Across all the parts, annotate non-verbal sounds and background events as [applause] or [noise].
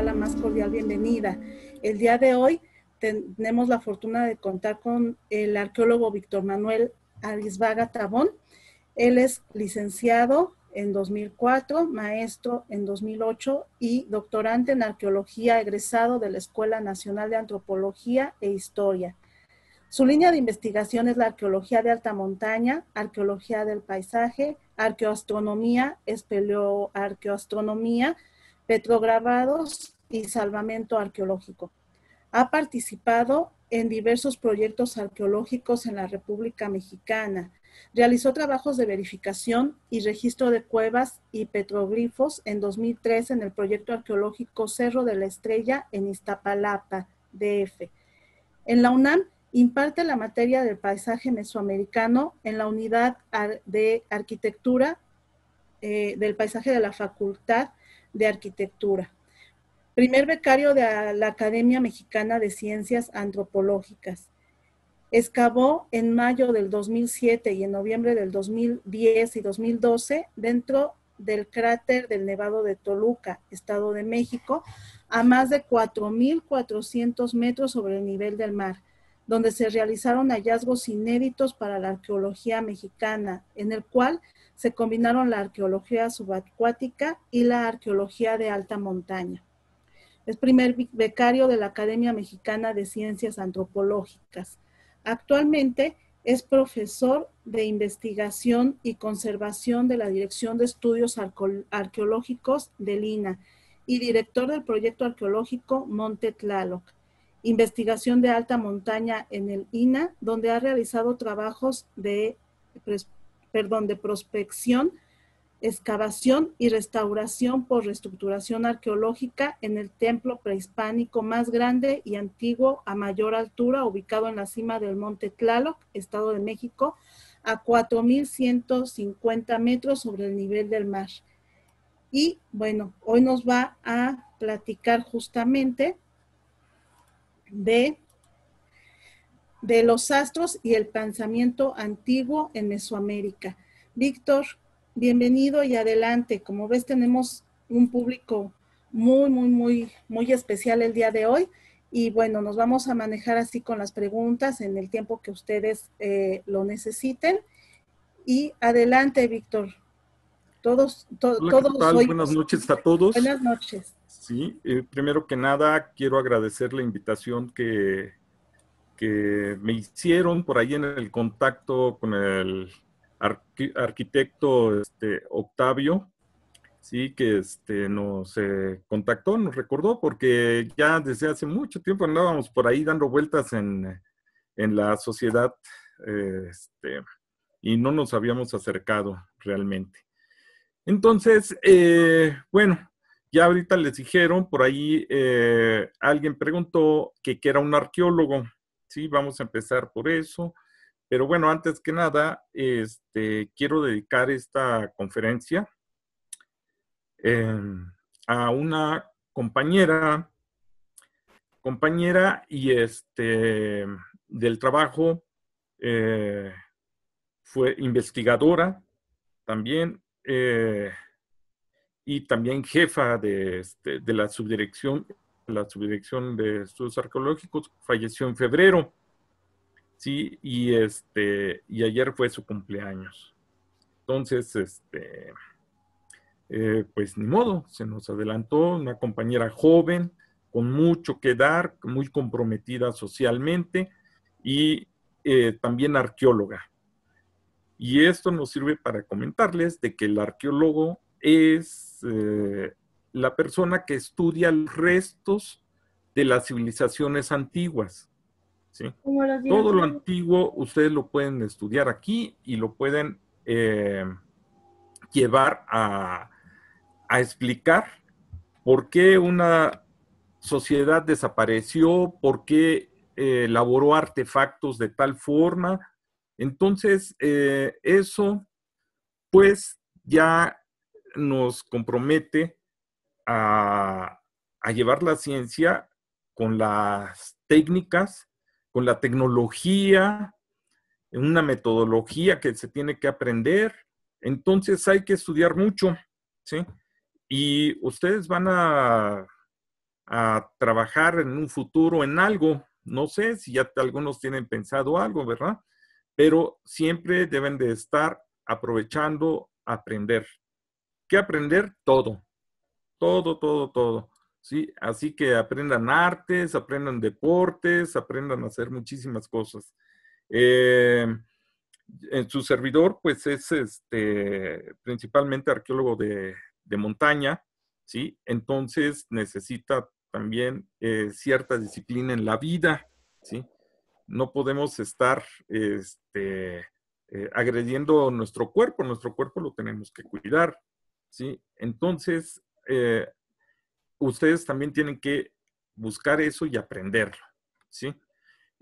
la más cordial bienvenida. El día de hoy tenemos la fortuna de contar con el arqueólogo Víctor Manuel Arisbaga Tabón. Él es licenciado en 2004, maestro en 2008 y doctorante en arqueología egresado de la Escuela Nacional de Antropología e Historia. Su línea de investigación es la arqueología de alta montaña, arqueología del paisaje, arqueoastronomía, espeleoarqueoastronomía, petrograbados y salvamento arqueológico. Ha participado en diversos proyectos arqueológicos en la República Mexicana. Realizó trabajos de verificación y registro de cuevas y petroglifos en 2003 en el proyecto arqueológico Cerro de la Estrella en Iztapalapa, DF. En la UNAM imparte la materia del paisaje mesoamericano en la unidad de arquitectura eh, del paisaje de la facultad de Arquitectura. Primer becario de la Academia Mexicana de Ciencias Antropológicas. Excavó en mayo del 2007 y en noviembre del 2010 y 2012 dentro del cráter del Nevado de Toluca, Estado de México, a más de 4.400 metros sobre el nivel del mar, donde se realizaron hallazgos inéditos para la arqueología mexicana, en el cual se combinaron la arqueología subacuática y la arqueología de alta montaña. Es primer becario de la Academia Mexicana de Ciencias Antropológicas. Actualmente es profesor de investigación y conservación de la Dirección de Estudios Arqueológicos del INAH y director del proyecto arqueológico Monte Tlaloc, investigación de alta montaña en el INA, donde ha realizado trabajos de perdón, de prospección, excavación y restauración por reestructuración arqueológica en el templo prehispánico más grande y antiguo a mayor altura, ubicado en la cima del Monte Tlaloc, Estado de México, a 4.150 metros sobre el nivel del mar. Y bueno, hoy nos va a platicar justamente de de los astros y el pensamiento antiguo en Mesoamérica. Víctor, bienvenido y adelante. Como ves, tenemos un público muy, muy, muy, muy especial el día de hoy. Y bueno, nos vamos a manejar así con las preguntas en el tiempo que ustedes eh, lo necesiten. Y adelante, Víctor. Todos, todos. Buenas noches a todos. Buenas noches. Sí, eh, primero que nada, quiero agradecer la invitación que que me hicieron por ahí en el contacto con el arquitecto este, Octavio, sí, que este, nos eh, contactó, nos recordó, porque ya desde hace mucho tiempo andábamos por ahí dando vueltas en, la sociedad eh, este, y no nos habíamos acercado realmente. Entonces, eh, bueno, ya ahorita les dijeron, por ahí alguien preguntó que, que era un arqueólogo. ¿sí? Vamos a empezar por eso. Pero bueno, antes que nada, este, quiero dedicar esta conferencia em, a una compañera, compañera y este, del trabajo, eh, fue investigadora también eh, y también jefa de, este, de la subdirección la subdirección de estudios arqueológicos, falleció en febrero. Sí, y este, y ayer fue su cumpleaños. Entonces, este, eh, pues ni modo, se nos adelantó una compañera joven, con mucho que dar, muy comprometida socialmente y eh, también arqueóloga. Y esto nos sirve para comentarles de que el arqueólogo es eh, la persona que estudia los restos de las civilizaciones antiguas. ¿sí? Todo lo antiguo ustedes lo pueden estudiar aquí y lo pueden eh, llevar a, explicar por qué una sociedad desapareció, por qué eh, elaboró artefactos de tal forma. Entonces, eh, eso pues ya nos compromete a, llevar la ciencia con las técnicas, con la tecnología, una metodología que se tiene que aprender. Entonces hay que estudiar mucho, ¿sí? Y ustedes van a, a trabajar en un futuro en algo. No sé si ya algunos tienen pensado algo, ¿verdad? Pero siempre deben de estar aprovechando aprender. ¿Qué aprender? Todo todo, todo, todo. ¿sí? Así que aprendan artes, aprendan deportes, aprendan a hacer muchísimas cosas. Eh, en su servidor, pues es este, principalmente arqueólogo de, montaña, ¿sí? Entonces necesita también eh, cierta disciplina en la vida, ¿sí? No podemos estar este, eh, agrediendo nuestro cuerpo, nuestro cuerpo lo tenemos que cuidar, ¿sí? Entonces, eh, ustedes también tienen que buscar eso y aprenderlo, ¿sí?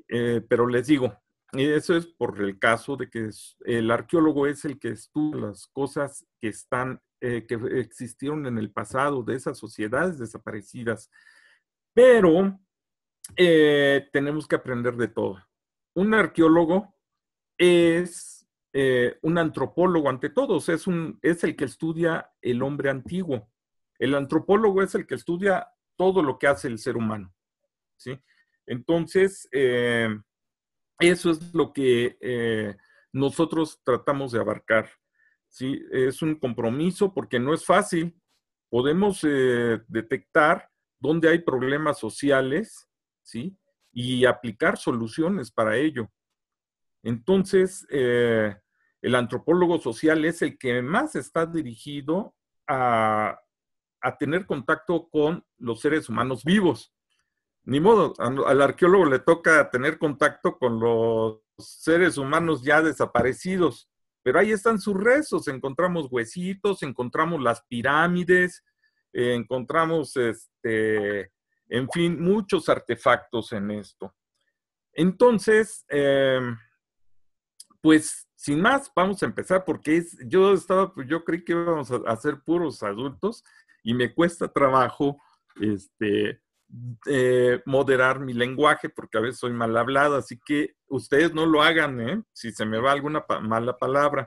Eh, pero les digo, eso es por el caso de que el arqueólogo es el que estudia las cosas que están, eh, que existieron en el pasado de esas sociedades desaparecidas. Pero tenemos que aprender de todo. Un arqueólogo es un antropólogo ante todos, es, un, es el que estudia el hombre antiguo. El antropólogo es el que estudia todo lo que hace el ser humano. ¿sí? Entonces, eh, eso es lo que eh, nosotros tratamos de abarcar. ¿sí? Es un compromiso porque no es fácil. Podemos eh, detectar dónde hay problemas sociales ¿sí? y aplicar soluciones para ello. Entonces, el antropólogo social es el que más está dirigido a, a tener contacto con los seres humanos vivos. Ni modo, al arqueólogo le toca tener contacto con los seres humanos ya desaparecidos, pero ahí están sus restos, encontramos huesitos, encontramos las pirámides, eh, encontramos, este, en fin, muchos artefactos en esto. Entonces, em, pues sin más, vamos a empezar porque yo estaba, yo creí que íbamos a, ser puros adultos y me cuesta trabajo este, eh, moderar mi lenguaje porque a veces soy mal hablado, así que ustedes no lo hagan, ¿eh? Si se me va alguna mala palabra.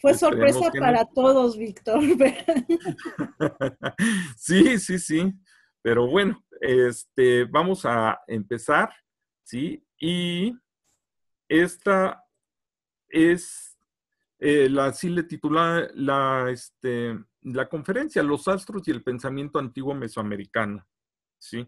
Fue sorpresa para todos, Víctor. [laughs] sí, sí, sí. Pero bueno, este, vamos a empezar, ¿sí? Y esta es, eh, la, así le titula la, este, la conferencia, Los Astros y el Pensamiento Antiguo Mesoamericano. ¿sí?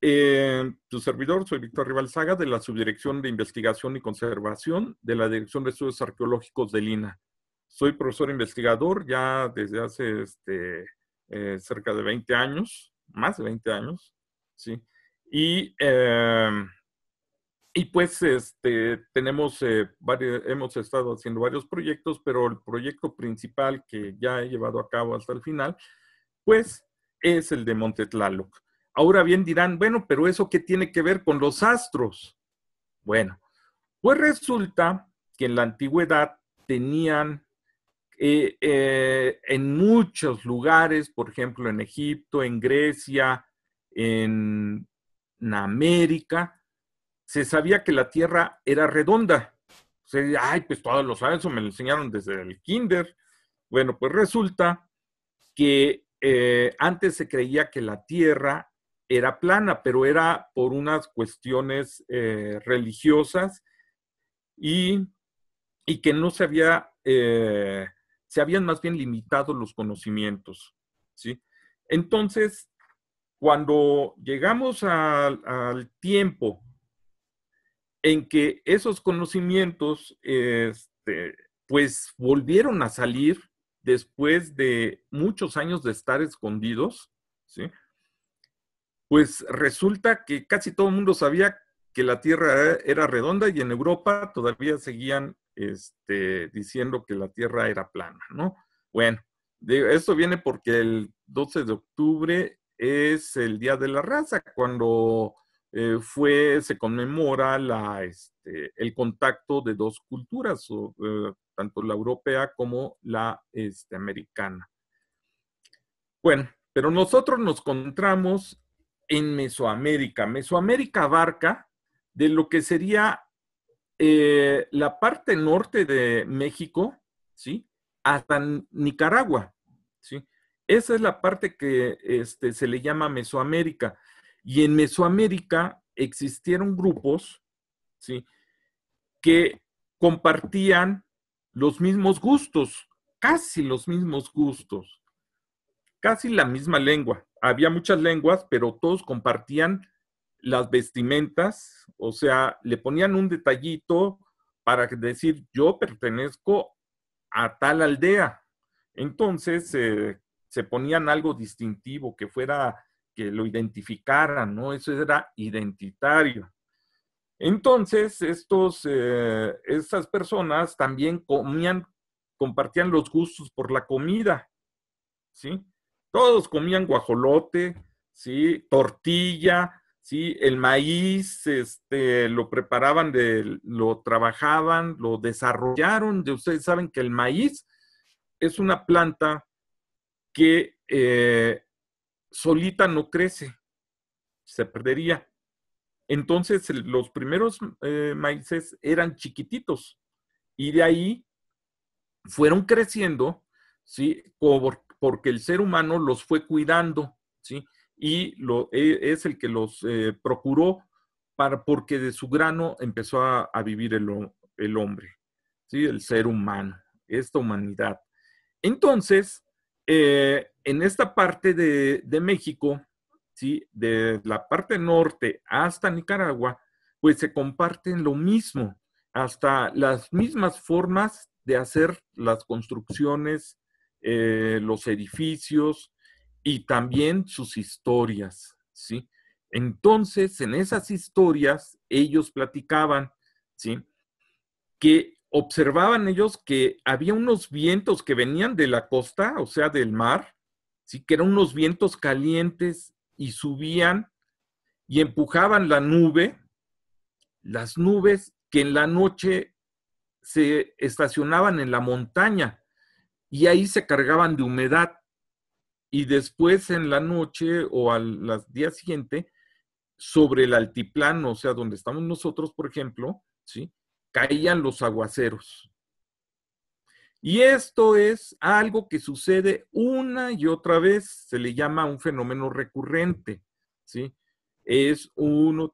Eh, tu servidor, soy Víctor Rivalzaga, de la Subdirección de Investigación y Conservación de la Dirección de Estudios Arqueológicos del Lina. Soy profesor investigador ya desde hace este, eh, cerca de 20 años, más de 20 años, ¿sí? Y eh, y pues este, tenemos, eh, hemos estado haciendo varios proyectos, pero el proyecto principal que ya he llevado a cabo hasta el final, pues es el de Montetlaloc. Ahora bien dirán, bueno, pero eso qué tiene que ver con los astros? Bueno, pues resulta que en la antigüedad tenían eh, eh, en muchos lugares, por ejemplo en Egipto, en Grecia, en América, se sabía que la Tierra era redonda. Se sea, ay, pues todos lo saben, eso me lo enseñaron desde el kinder. Bueno, pues resulta que eh, antes se creía que la Tierra era plana, pero era por unas cuestiones eh, religiosas y, que no se había, eh, se habían más bien limitado los conocimientos, ¿sí? Entonces, cuando llegamos al tiempo en que esos conocimientos, este, pues volvieron a salir después de muchos años de estar escondidos, ¿sí? Pues resulta que casi todo el mundo sabía que la Tierra era redonda y en Europa todavía seguían este, diciendo que la Tierra era plana, ¿no? Bueno, esto viene porque el 12 de octubre es el Día de la Raza, cuando eh, fue, se conmemora este, el contacto de dos culturas, eh, tanto la europea como la este, americana. Bueno, pero nosotros nos encontramos en Mesoamérica. Mesoamérica abarca de lo que sería eh, la parte norte de México, ¿sí? Hasta Nicaragua, ¿sí? Esa es la parte que este, se le llama Mesoamérica. Y en Mesoamérica existieron grupos ¿sí? que compartían los mismos gustos, casi los mismos gustos, casi la misma lengua. Había muchas lenguas, pero todos compartían las vestimentas, o sea, le ponían un detallito para decir yo pertenezco a tal aldea. Entonces eh, se ponían algo distintivo que fuera que lo identificaran, ¿no? Eso era identitario. Entonces, estos, eh, estas personas también comían, compartían los gustos por la comida, ¿sí? Todos comían guajolote, ¿sí? Tortilla, ¿sí? El maíz, este, lo preparaban, de, lo trabajaban, lo desarrollaron. ustedes saben que el maíz es una planta que eh, solita no crece, se perdería. Entonces los primeros eh, maíces eran chiquititos y de ahí fueron creciendo, ¿sí? porque el ser humano los fue cuidando, ¿sí? Y lo, e, es el que los eh, procuró para, porque de su grano empezó a, vivir el, el hombre, ¿sí? El ser humano, esta humanidad. Entonces, eh, en esta parte de, México, ¿sí? de la parte norte hasta Nicaragua, pues se comparten lo mismo, hasta las mismas formas de hacer las construcciones, eh, los edificios y también sus historias, ¿sí? Entonces, en esas historias, ellos platicaban, ¿sí? Que observaban ellos que había unos vientos que venían de la costa, o sea, del mar, sí que eran unos vientos calientes y subían y empujaban la nube, las nubes que en la noche se estacionaban en la montaña y ahí se cargaban de humedad. Y después en la noche o al día siguiente, sobre el altiplano, o sea, donde estamos nosotros, por ejemplo, ¿sí? caían los aguaceros. Y esto es algo que sucede una y otra vez, se le llama un fenómeno recurrente, ¿sí? Es uno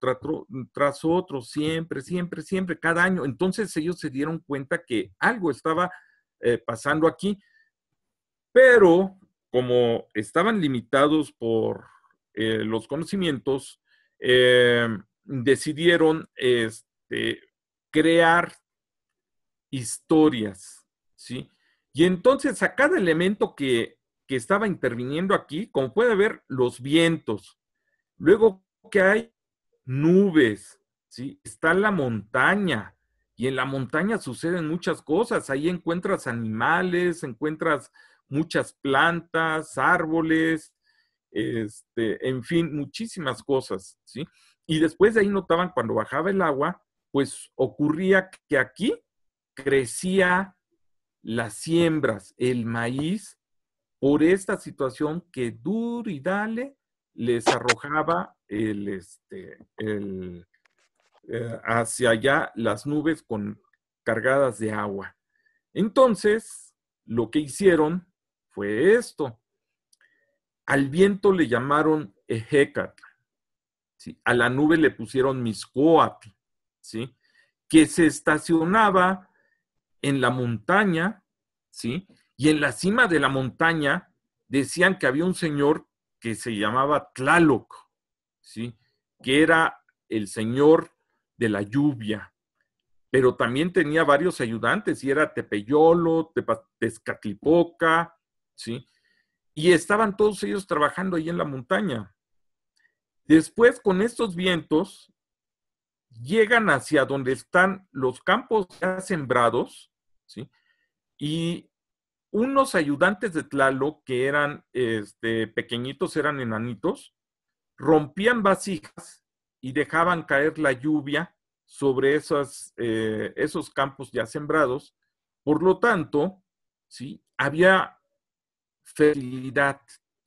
tras otro, siempre, siempre, siempre, cada año. Entonces ellos se dieron cuenta que algo estaba eh, pasando aquí, pero como estaban limitados por eh, los conocimientos, eh, decidieron este, crear historias, ¿sí? Y entonces a cada elemento que, estaba interviniendo aquí, como puede ver, los vientos, luego que hay nubes, ¿sí? Está la montaña, y en la montaña suceden muchas cosas, ahí encuentras animales, encuentras muchas plantas, árboles, este, en fin, muchísimas cosas, ¿sí? Y después de ahí notaban cuando bajaba el agua, pues ocurría que aquí crecía las siembras, el maíz, por esta situación que duro y dale les arrojaba el, este, eh, hacia allá las nubes con, cargadas de agua. Entonces, lo que hicieron fue esto. Al viento le llamaron Ejecat, a la nube le pusieron Miscoatl, ¿sí? Que se estacionaba en la montaña, ¿sí? Y en la cima de la montaña decían que había un señor que se llamaba Tlaloc, ¿sí? Que era el señor de la lluvia, pero también tenía varios ayudantes y era Tepeyolo, Tezcatlipoca, ¿sí? Y estaban todos ellos trabajando ahí en la montaña. Después, con estos vientos, llegan hacia donde están los campos ya sembrados, ¿sí? Y unos ayudantes de Tlalo que eran este, pequeñitos, eran enanitos, rompían vasijas y dejaban caer la lluvia sobre esas, eh, esos campos ya sembrados. Por lo tanto, ¿sí? había fertilidad,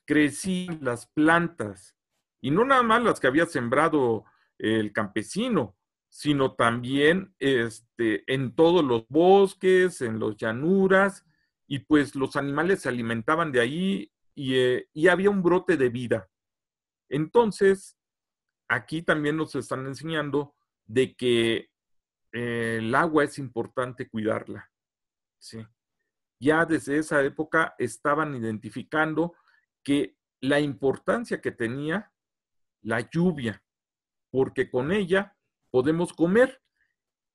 crecían las plantas, y no nada más las que había sembrado el campesino, sino también este, en todos los bosques, en las llanuras, y pues los animales se alimentaban de ahí eh, y, había un brote de vida. Entonces, aquí también nos están enseñando de que eh, el agua es importante cuidarla. ¿sí? Ya desde esa época estaban identificando que la importancia que tenía la lluvia, porque con ella podemos comer.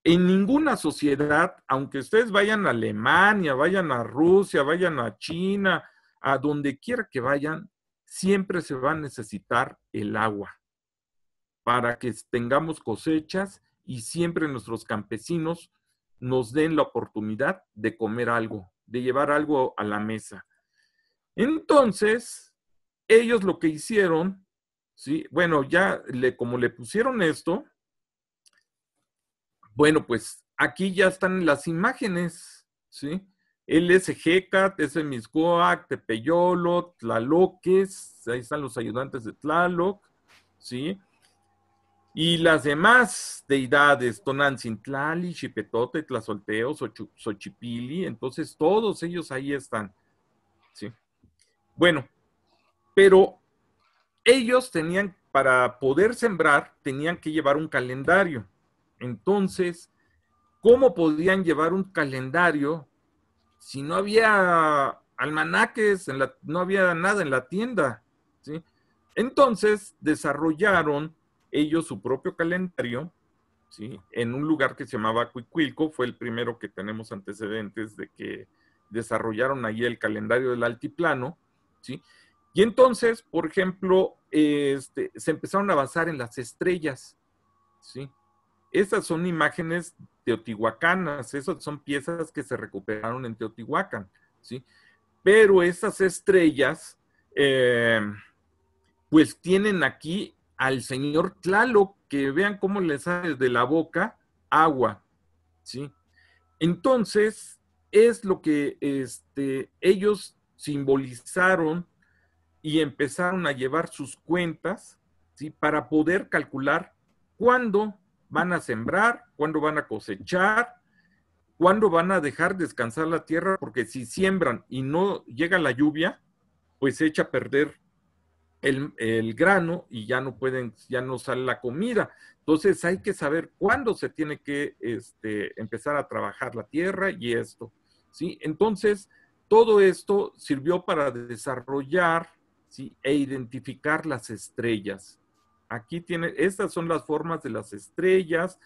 En ninguna sociedad, aunque ustedes vayan a Alemania, vayan a Rusia, vayan a China, a donde quiera que vayan, siempre se va a necesitar el agua para que tengamos cosechas y siempre nuestros campesinos nos den la oportunidad de comer algo, de llevar algo a la mesa. Entonces, ellos lo que hicieron, ¿sí? bueno, ya le, como le pusieron esto, bueno, pues aquí ya están las imágenes, ¿sí? ese Miscoac, Tepeyolo, Tlaloques, ahí están los ayudantes de Tlaloc, ¿sí? Y las demás deidades, Tonancintlali, Chipetote, Tlazolteo, Xochipili, entonces todos ellos ahí están, ¿sí? Bueno, pero ellos tenían, para poder sembrar, tenían que llevar un calendario, entonces, ¿cómo podían llevar un calendario si no había almanaques, no había nada en la tienda? ¿sí? Entonces, desarrollaron ellos su propio calendario, ¿sí? En un lugar que se llamaba Cuicuilco, fue el primero que tenemos antecedentes de que desarrollaron ahí el calendario del altiplano, ¿sí? Y entonces, por ejemplo, este, se empezaron a basar en las estrellas, ¿sí? Esas son imágenes teotihuacanas, esas son piezas que se recuperaron en Teotihuacán, ¿sí? Pero esas estrellas, eh, pues tienen aquí al señor Tlaloc, que vean cómo le sale de la boca agua, ¿sí? Entonces, es lo que este, ellos simbolizaron y empezaron a llevar sus cuentas, ¿sí? Para poder calcular cuándo van a sembrar, cuándo van a cosechar, cuándo van a dejar descansar la tierra, porque si siembran y no llega la lluvia, pues se echa a perder el, grano y ya no pueden, ya no sale la comida. Entonces hay que saber cuándo se tiene que este, empezar a trabajar la tierra y esto. ¿sí? Entonces, todo esto sirvió para desarrollar ¿sí? e identificar las estrellas. Aquí tiene, estas son las formas de las estrellas.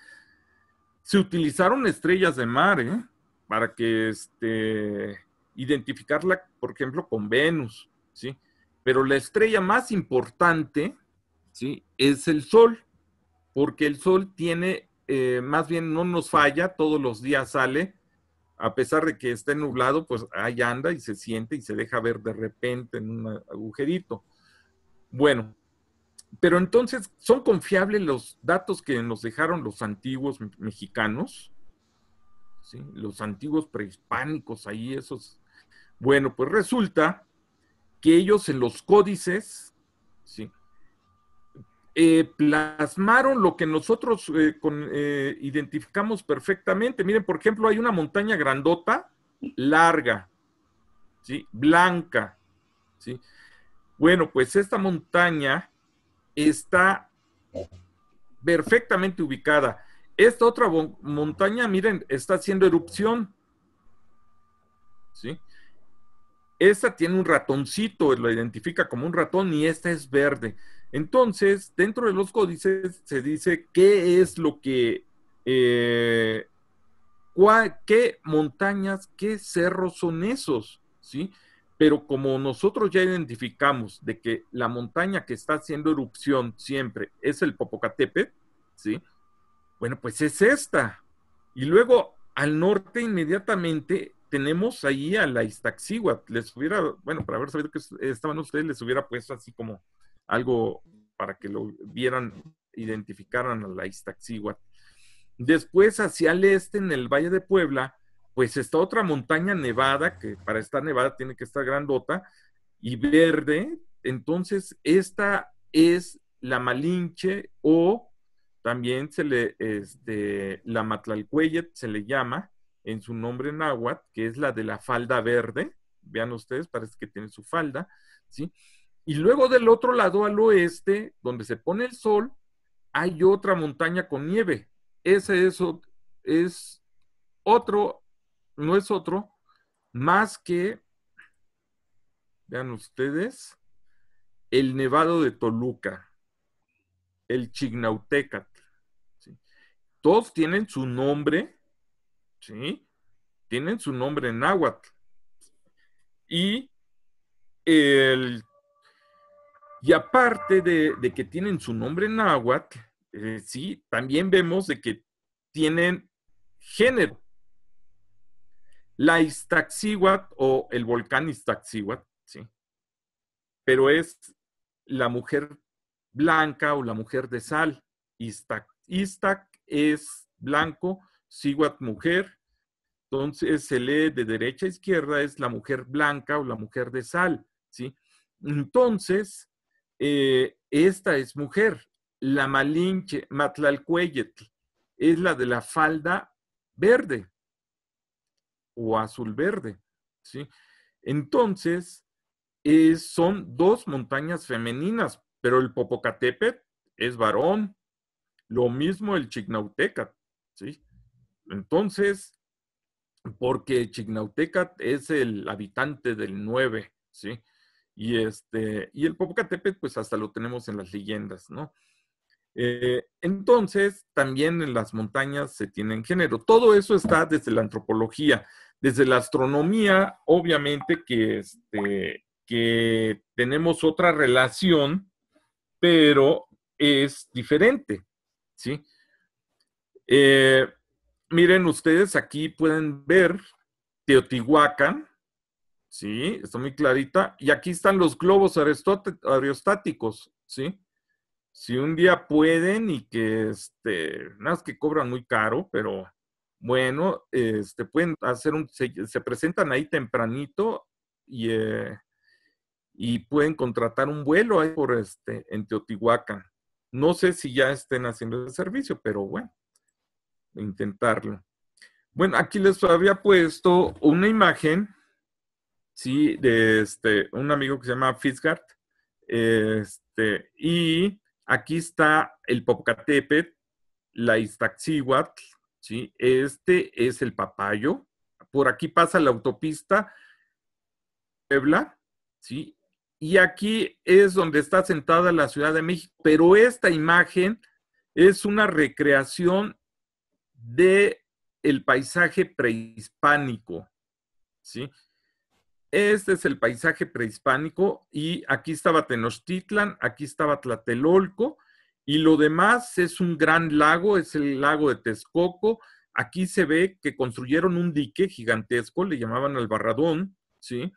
Se utilizaron estrellas de mar, ¿eh? Para que este, identificarla, por ejemplo, con Venus, ¿sí? Pero la estrella más importante, ¿sí? Es el Sol, porque el Sol tiene, eh, más bien no nos falla, todos los días sale, a pesar de que esté nublado, pues ahí anda y se siente y se deja ver de repente en un agujerito. Bueno, pero entonces, ¿son confiables los datos que nos dejaron los antiguos mexicanos? ¿Sí? Los antiguos prehispánicos ahí, esos. Bueno, pues resulta que ellos en los códices, ¿sí? Eh, plasmaron lo que nosotros eh, eh, identificamos perfectamente. Miren, por ejemplo, hay una montaña grandota, larga, ¿sí? Blanca, ¿sí? Bueno, pues esta montaña está perfectamente ubicada. Esta otra montaña, miren, está haciendo erupción. ¿Sí? Esta tiene un ratoncito, lo identifica como un ratón y esta es verde. Entonces, dentro de los códices se dice qué es lo que, eh, qué montañas, qué cerros son esos, ¿sí? Pero como nosotros ya identificamos de que la montaña que está haciendo erupción siempre es el Popocatépetl, ¿sí? Bueno, pues es esta. Y luego al norte inmediatamente tenemos ahí a la Iztaccíhuatl. Les hubiera, bueno, para haber sabido que estaban ustedes, les hubiera puesto así como algo para que lo vieran, identificaran a la Iztaccíhuatl. Después hacia el este, en el Valle de Puebla, pues está otra montaña nevada, que para estar nevada tiene que estar grandota y verde. Entonces, esta es la Malinche o también se le, este, la Matlalcueyet se le llama en su nombre náhuatl, que es la de la falda verde. Vean ustedes, parece que tiene su falda, ¿sí? Y luego del otro lado al oeste, donde se pone el sol, hay otra montaña con nieve. Ese es otro no es otro más que, vean ustedes, el Nevado de Toluca, el Chignautecat. Todos tienen su nombre, ¿sí? Tienen su nombre en náhuatl. Y el... Y aparte de, que tienen su nombre en náhuatl, eh, sí, también vemos de que tienen género. La Iztaccíhuatl o el volcán Iztaccíhuatl, ¿sí? Pero es la mujer blanca o la mujer de sal. Iztac, es blanco, Cíhuatl mujer. Entonces se lee de derecha a izquierda, es la mujer blanca o la mujer de sal, ¿sí? Entonces, eh, esta es mujer. La Malinche, Matlalcuellet, es la de la falda verde, o azul verde, ¿sí? Entonces, eh, son dos montañas femeninas, pero el Popocatépetl es varón, lo mismo el Chignautecat, ¿sí? Entonces, porque Chignautecat es el habitante del 9, ¿sí? Y, este, y el Popocatépetl, pues hasta lo tenemos en las leyendas, ¿no? Eh, entonces, también en las montañas se tienen género. Todo eso está desde la antropología desde la astronomía, obviamente que, este, que tenemos otra relación, pero es diferente, ¿sí? Eh, miren, ustedes aquí pueden ver Teotihuacán, ¿sí? Está muy clarita. Y aquí están los globos aerostáticos, ¿sí? Si un día pueden y que, este, nada más que cobran muy caro, pero bueno, este, pueden hacer un, se, presentan ahí tempranito y, eh, y pueden contratar un vuelo ahí por este, en Teotihuacán. No sé si ya estén haciendo el servicio, pero bueno, intentarlo. Bueno, aquí les había puesto una imagen, sí, de este, un amigo que se llama Fitzgart este, y aquí está el Popocatépetl, la Iztaccíhuatl, este es el Papayo. Por aquí pasa la autopista Puebla, ¿sí? Y aquí es donde está sentada la Ciudad de México, pero esta imagen es una recreación de el paisaje prehispánico, ¿sí? Este es el paisaje prehispánico y aquí estaba Tenochtitlan, aquí estaba Tlatelolco y lo demás es un gran lago, es el lago de Texcoco. Aquí se ve que construyeron un dique gigantesco, le llamaban al barradón, ¿sí?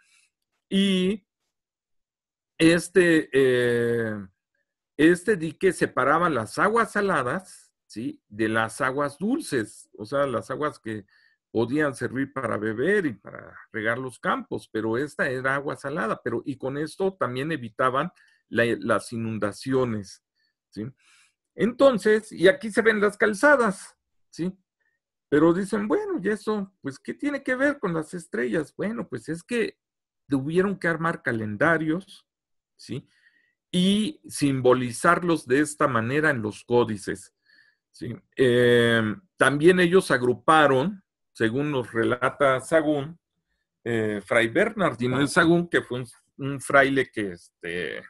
Y este, eh, este dique separaba las aguas saladas, ¿sí? De las aguas dulces, o sea, las aguas que podían servir para beber y para regar los campos, pero esta era agua salada, pero y con esto también evitaban las inundaciones. Entonces, y aquí se ven las calzadas, ¿sí? Pero dicen, bueno, y eso, pues, ¿qué tiene que ver con las estrellas? Bueno, pues es que tuvieron que armar calendarios, ¿sí? Y simbolizarlos de esta manera en los códices. ¿sí? Em, también ellos agruparon, según nos relata Sagún, eh, Fray Bernardino de Sagún, que fue un, fraile que, este,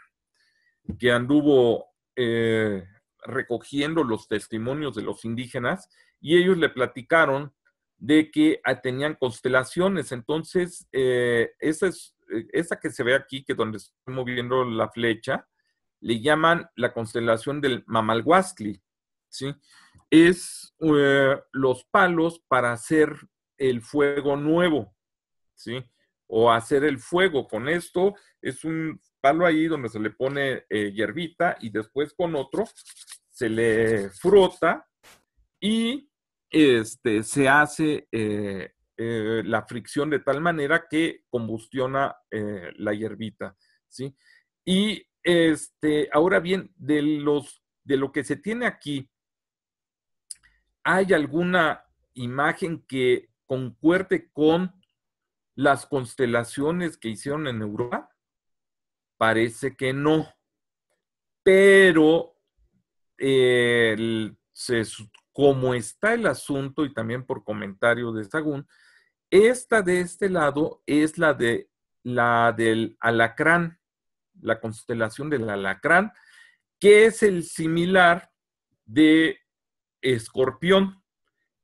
que anduvo eh, recogiendo los testimonios de los indígenas y ellos le platicaron de que ah, tenían constelaciones. Entonces, eh, eh, esa, que se ve aquí, que donde estoy moviendo la flecha, le llaman la constelación del Mamalhuastli, ¿sí? Es los palos para hacer el fuego nuevo, ¿sí? O hacer el fuego. Con esto es un palo ahí donde se le pone eh, hierbita y después con otro se le frota y este, se hace eh, eh, la fricción de tal manera que combustiona la hierbita, ¿sí? Y este, ahora bien, de, los, de lo que se tiene aquí, ¿hay alguna imagen que concuerde con las constelaciones que hicieron en Europa? Parece que no. Pero eh, como está el asunto, y también por comentario de Sagún, esta de este lado es la de la del alacrán, la constelación del alacrán, que es el similar de escorpión.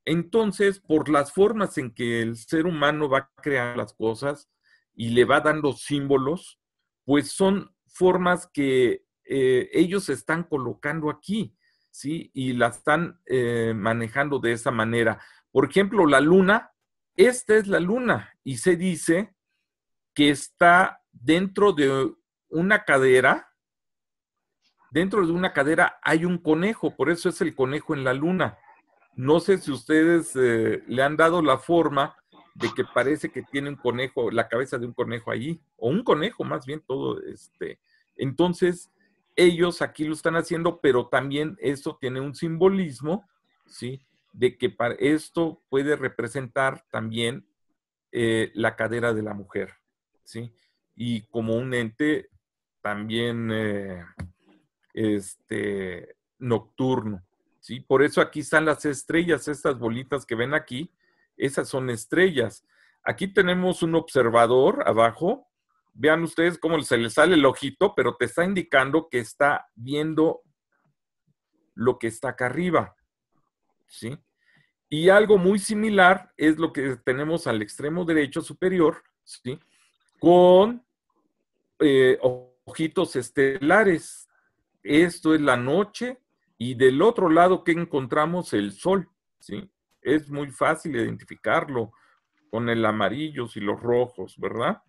Entonces, por las formas en que el ser humano va a crear las cosas y le va dando símbolos, pues son formas que eh, ellos están colocando aquí, ¿sí? Y la están eh, manejando de esa manera. Por ejemplo, la luna, esta es la luna y se dice que está dentro de una cadera, dentro de una cadera hay un conejo, por eso es el conejo en la luna. No sé si ustedes eh, le han dado la forma de que parece que tiene un conejo, la cabeza de un conejo allí, o un conejo más bien todo, este. Entonces, ellos aquí lo están haciendo, pero también esto tiene un simbolismo, ¿sí? De que para esto puede representar también eh, la cadera de la mujer, ¿sí? Y como un ente también eh, este, nocturno, ¿sí? Por eso aquí están las estrellas, estas bolitas que ven aquí, esas son estrellas. Aquí tenemos un observador abajo. Vean ustedes cómo se le sale el ojito, pero te está indicando que está viendo lo que está acá arriba. ¿Sí? Y algo muy similar es lo que tenemos al extremo derecho superior, ¿sí? Con eh, ojitos estelares. Esto es la noche y del otro lado que encontramos el sol, ¿sí? es muy fácil identificarlo con el amarillo y los rojos, ¿verdad?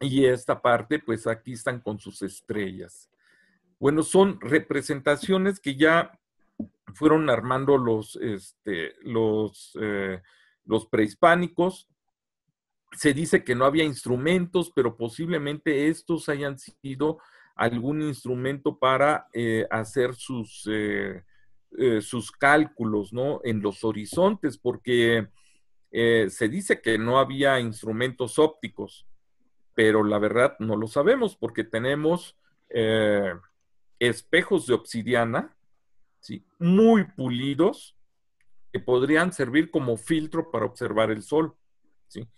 Y esta parte, pues aquí están con sus estrellas. Bueno, son representaciones que ya fueron armando los, este, eh, los, prehispánicos. Se dice que no había instrumentos, pero posiblemente estos hayan sido algún instrumento para eh, hacer sus, eh, eh, sus cálculos, ¿no? En los horizontes, porque eh, se dice que no había instrumentos ópticos, pero la verdad no lo sabemos porque tenemos eh, espejos de obsidiana, ¿sí? Muy pulidos, que podrían servir como filtro para observar el sol, ¿sí?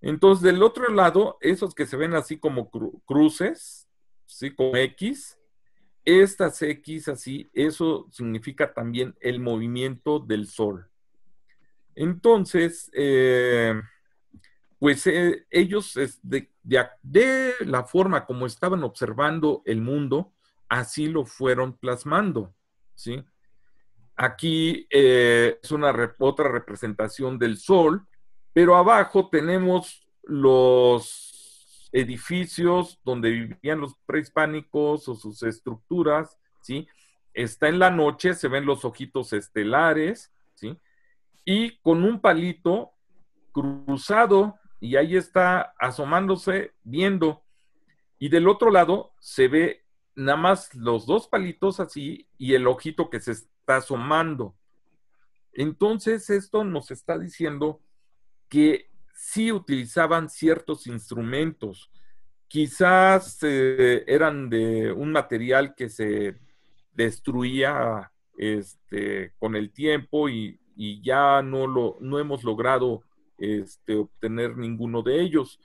Entonces, del otro lado, esos que se ven así como cruces, ¿sí? Con X, estas X así, eso significa también el movimiento del Sol. Entonces, eh, pues eh, ellos de, la forma como estaban observando el mundo, así lo fueron plasmando, ¿sí? Aquí eh, es una otra representación del Sol, pero abajo tenemos los edificios donde vivían los prehispánicos o sus estructuras, ¿sí? Está en la noche, se ven los ojitos estelares, ¿sí? Y con un palito cruzado y ahí está asomándose, viendo. Y del otro lado se ve nada más los dos palitos así y el ojito que se está asomando. Entonces esto nos está diciendo que sí utilizaban ciertos instrumentos. Quizás eh, eran de un material que se destruía este, con el tiempo y, ya no, lo, no hemos logrado este, obtener ninguno de ellos.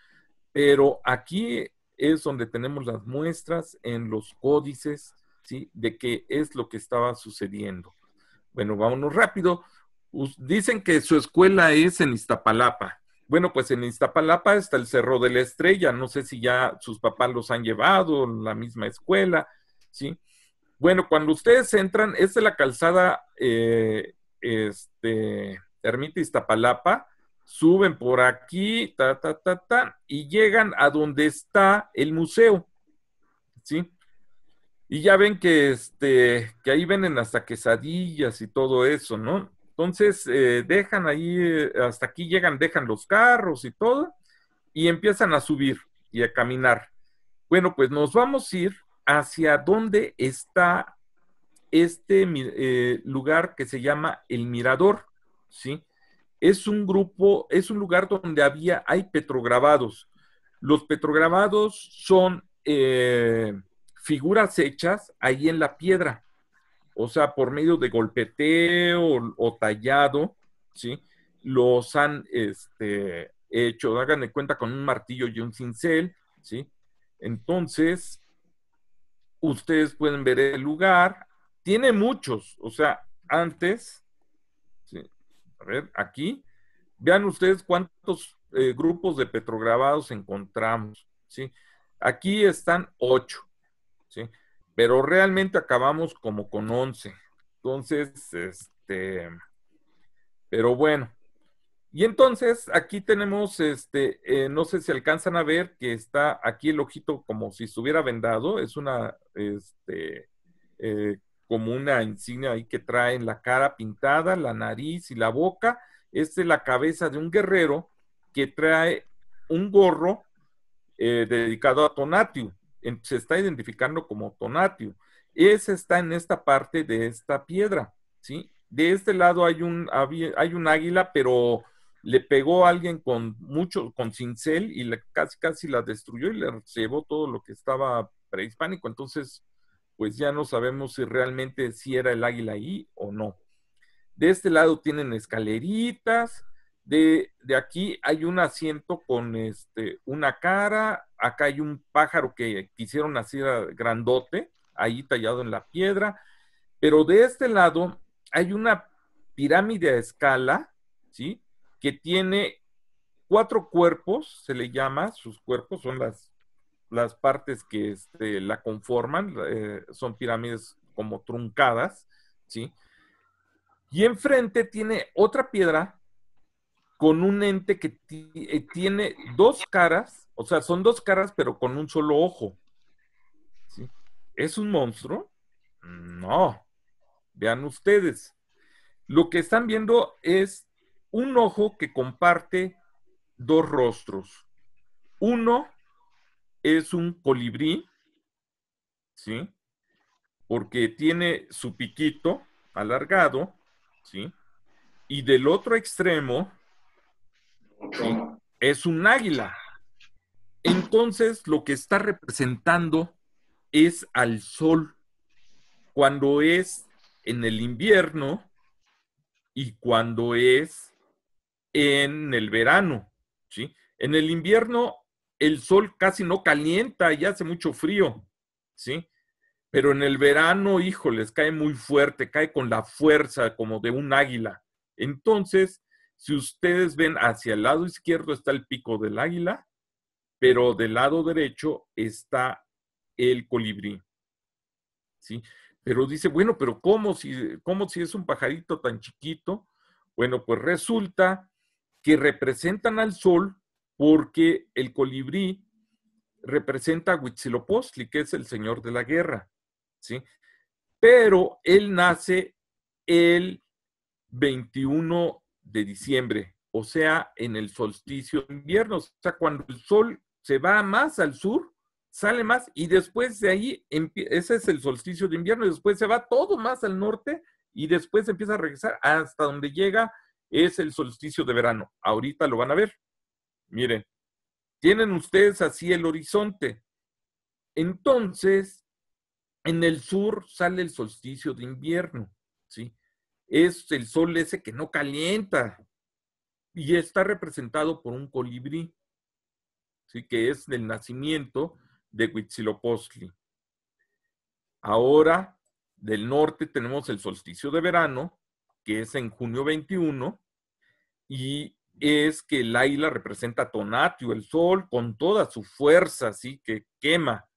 Pero aquí es donde tenemos las muestras en los códices ¿sí? de qué es lo que estaba sucediendo. Bueno, vámonos rápido. Dicen que su escuela es en Iztapalapa. Bueno, pues en Iztapalapa está el Cerro de la Estrella, no sé si ya sus papás los han llevado, la misma escuela, ¿sí? Bueno, cuando ustedes entran, es la calzada eh, este, Ermita Iztapalapa, suben por aquí, ta, ta, ta, ta, y llegan a donde está el museo, ¿sí? Y ya ven que, este, que ahí venden hasta quesadillas y todo eso, ¿no? Entonces, eh, dejan ahí, eh, hasta aquí llegan, dejan los carros y todo, y empiezan a subir y a caminar. Bueno, pues nos vamos a ir hacia donde está este eh, lugar que se llama El Mirador, ¿sí? Es un grupo, es un lugar donde había, hay petrograbados. Los petrograbados son figuras hechas ahí en la piedra o sea, por medio de golpeteo o, tallado, ¿sí? Los han este, hecho, hagan cuenta, con un martillo y un cincel, ¿sí? Entonces, ustedes pueden ver el lugar, tiene muchos, o sea, antes, ¿sí? a ver, aquí, vean ustedes cuántos eh, grupos de petrograbados encontramos, ¿sí? Aquí están ocho, ¿sí? pero realmente acabamos como con once. Entonces, este, pero bueno. Y entonces aquí tenemos, este, eh, no sé si alcanzan a ver que está aquí el ojito como si estuviera vendado, es una, este, eh, como una insignia ahí que traen la cara pintada, la nariz y la boca. Esta es la cabeza de un guerrero que trae un gorro eh, dedicado a Tonatiuh se está identificando como tonatio. Ese está en esta parte de esta piedra, ¿sí? De este lado hay un, hay un águila, pero le pegó a alguien con mucho, con cincel y casi, casi la destruyó y le llevó todo lo que estaba prehispánico. Entonces, pues ya no sabemos si realmente si era el águila ahí o no. De este lado tienen escaleritas, de, aquí hay un asiento con este, una cara, acá hay un pájaro que quisieron hacer grandote, ahí tallado en la piedra, pero de este lado hay una pirámide a escala, ¿sí? Que tiene cuatro cuerpos, se le llama, sus cuerpos son las, las partes que este, la conforman, eh, son pirámides como truncadas, ¿sí? Y enfrente tiene otra piedra con un ente que eh, tiene dos caras, o sea, son dos caras pero con un solo ojo. ¿Es un monstruo? No. Vean ustedes. Lo que están viendo es un ojo que comparte dos rostros. Uno es un colibrí, ¿sí? Porque tiene su piquito alargado, ¿sí? Y del otro extremo es un águila. Entonces, lo que está representando es al sol. Cuando es en el invierno y cuando es en el verano, ¿sí? En el invierno el sol casi no calienta y hace mucho frío, ¿sí? Pero en el verano, híjoles, cae muy fuerte, cae con la fuerza como de un águila. Entonces, si ustedes ven hacia el lado izquierdo está el pico del águila, pero del lado derecho está el colibrí. ¿Sí? Pero dice, bueno, pero ¿cómo si, si es un pajarito tan chiquito? Bueno, pues resulta que representan al sol porque el colibrí representa a Huitzilopochtli, que es el señor de la guerra, ¿sí? Pero él nace el 21 de diciembre, o sea, en el solsticio de invierno, o sea, cuando el sol se va más al sur, sale más y después de ahí, ese es el solsticio de invierno y después se va todo más al norte y después empieza a regresar hasta donde llega es el solsticio de verano. Ahorita lo van a ver. Miren, tienen ustedes así el horizonte. Entonces, en el sur sale el solsticio de invierno, ¿sí? es el sol ese que no calienta y está representado por un colibrí, ¿sí? que es del nacimiento de Huitzilopochtli. Ahora, del norte tenemos el solsticio de verano, que es en junio 21, y es que el águila representa Tonatiuh, Tonatio, el sol, con toda su fuerza, así que quema.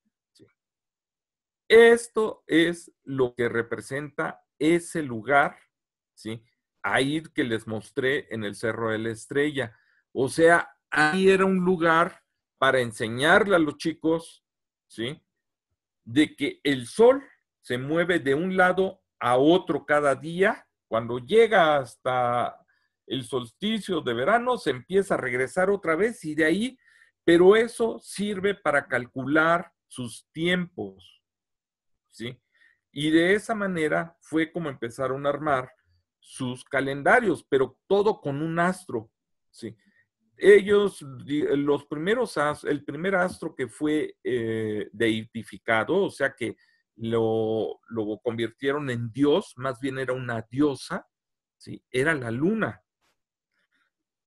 Esto es lo que representa ese lugar ¿sí? Ahí que les mostré en el Cerro de la Estrella. O sea, ahí era un lugar para enseñarle a los chicos, ¿sí? De que el sol se mueve de un lado a otro cada día. Cuando llega hasta el solsticio de verano, se empieza a regresar otra vez y de ahí, pero eso sirve para calcular sus tiempos, ¿sí? Y de esa manera fue como empezaron a armar sus calendarios, pero todo con un astro. ¿sí? Ellos, los primeros, el primer astro que fue eh, deidificado, o sea que lo, lo, convirtieron en dios, más bien era una diosa, ¿sí? era la luna.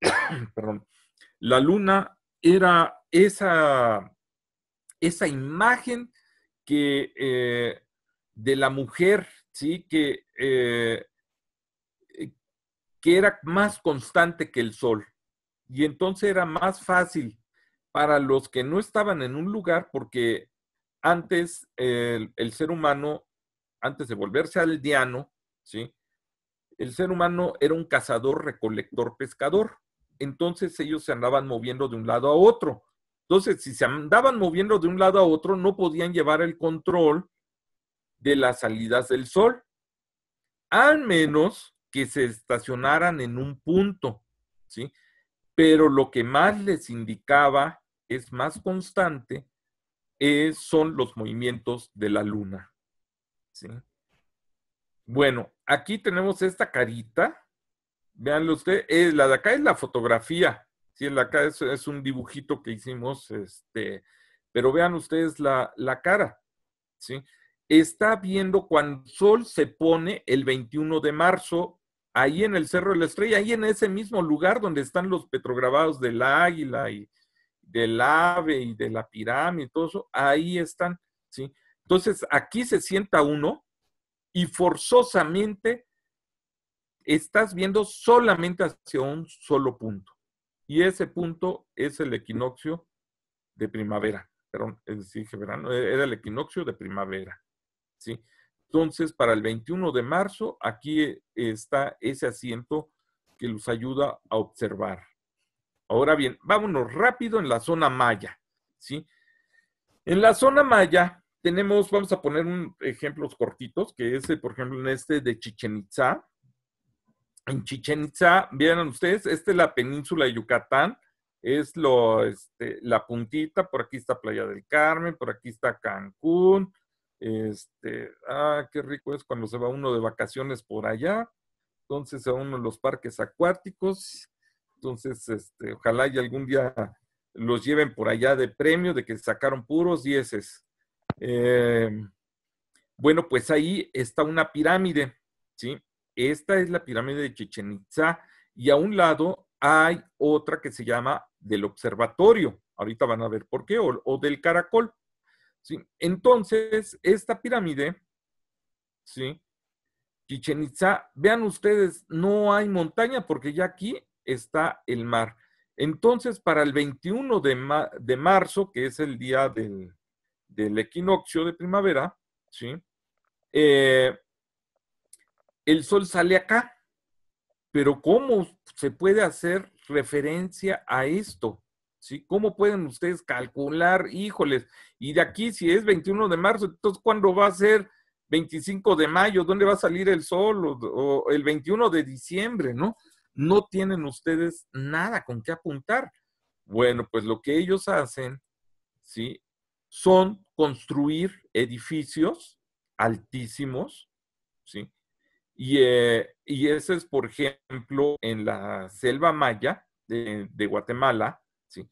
[coughs] Perdón. La luna era esa, esa imagen que, eh, de la mujer, ¿sí? que eh, que era más constante que el sol. Y entonces era más fácil para los que no estaban en un lugar, porque antes el, ser humano, antes de volverse aldeano, ¿sí? el ser humano era un cazador, recolector, pescador. Entonces ellos se andaban moviendo de un lado a otro. Entonces, si se andaban moviendo de un lado a otro, no podían llevar el control de las salidas del sol, al menos que se estacionaran en un punto, ¿sí? Pero lo que más les indicaba es más constante eh, son los movimientos de la luna, ¿sí? Bueno, aquí tenemos esta carita, veanlo ustedes, eh, la de acá es la fotografía, ¿sí? La acá es, un dibujito que hicimos, este, pero vean ustedes la, la cara, ¿sí? está viendo cuando el sol se pone el 21 de marzo ahí en el Cerro de la Estrella, ahí en ese mismo lugar donde están los petrograbados del águila y del ave y de la pirámide todo eso, ahí están, ¿sí? Entonces, aquí se sienta uno y forzosamente estás viendo solamente hacia un solo punto. Y ese punto es el equinoccio de primavera. Perdón, sí, verano, era el equinoccio de primavera. ¿sí? Entonces, para el 21 de marzo, aquí eh, está ese asiento que los ayuda a observar. Ahora bien, vámonos rápido en la zona maya, ¿sí? En la zona maya tenemos, vamos a poner un, ejemplos cortitos, que es, eh, por ejemplo, en este de Chichen Itza. En Chichen Itza, vieron ustedes, esta es la península de Yucatán, es lo, este, la puntita, por aquí está Playa del Carmen, por aquí está Cancún, este, ah, qué rico es cuando se va uno de vacaciones por allá, entonces a uno en los parques acuáticos, entonces este, ojalá y algún día los lleven por allá de premio, de que sacaron puros dieces. Em, bueno, pues ahí está una pirámide, ¿sí? Esta es la pirámide de Chichen Itza y a un lado hay otra que se llama del observatorio, ahorita van a ver por qué, o del caracol. Entonces, esta pirámide, ¿sí? Chichen Itza, vean ustedes, no hay montaña porque ya aquí está el mar. Entonces, para el 21 de, marzo, que es el día del, equinoccio de primavera, ¿sí? Eh, el sol sale acá, pero ¿cómo se puede hacer referencia a esto? ¿sí? ¿Cómo pueden ustedes calcular? Híjoles, y de aquí si es 21 de marzo, entonces ¿cuándo va a ser 25 de mayo? ¿Dónde va a salir el sol? O, el 21 de diciembre, ¿no? No tienen ustedes nada con qué apuntar. Bueno, pues lo que ellos hacen, ¿sí? Son construir edificios altísimos, ¿sí? Y, eh, y ese es, por ejemplo, en la selva maya de Guatemala, ¿sí?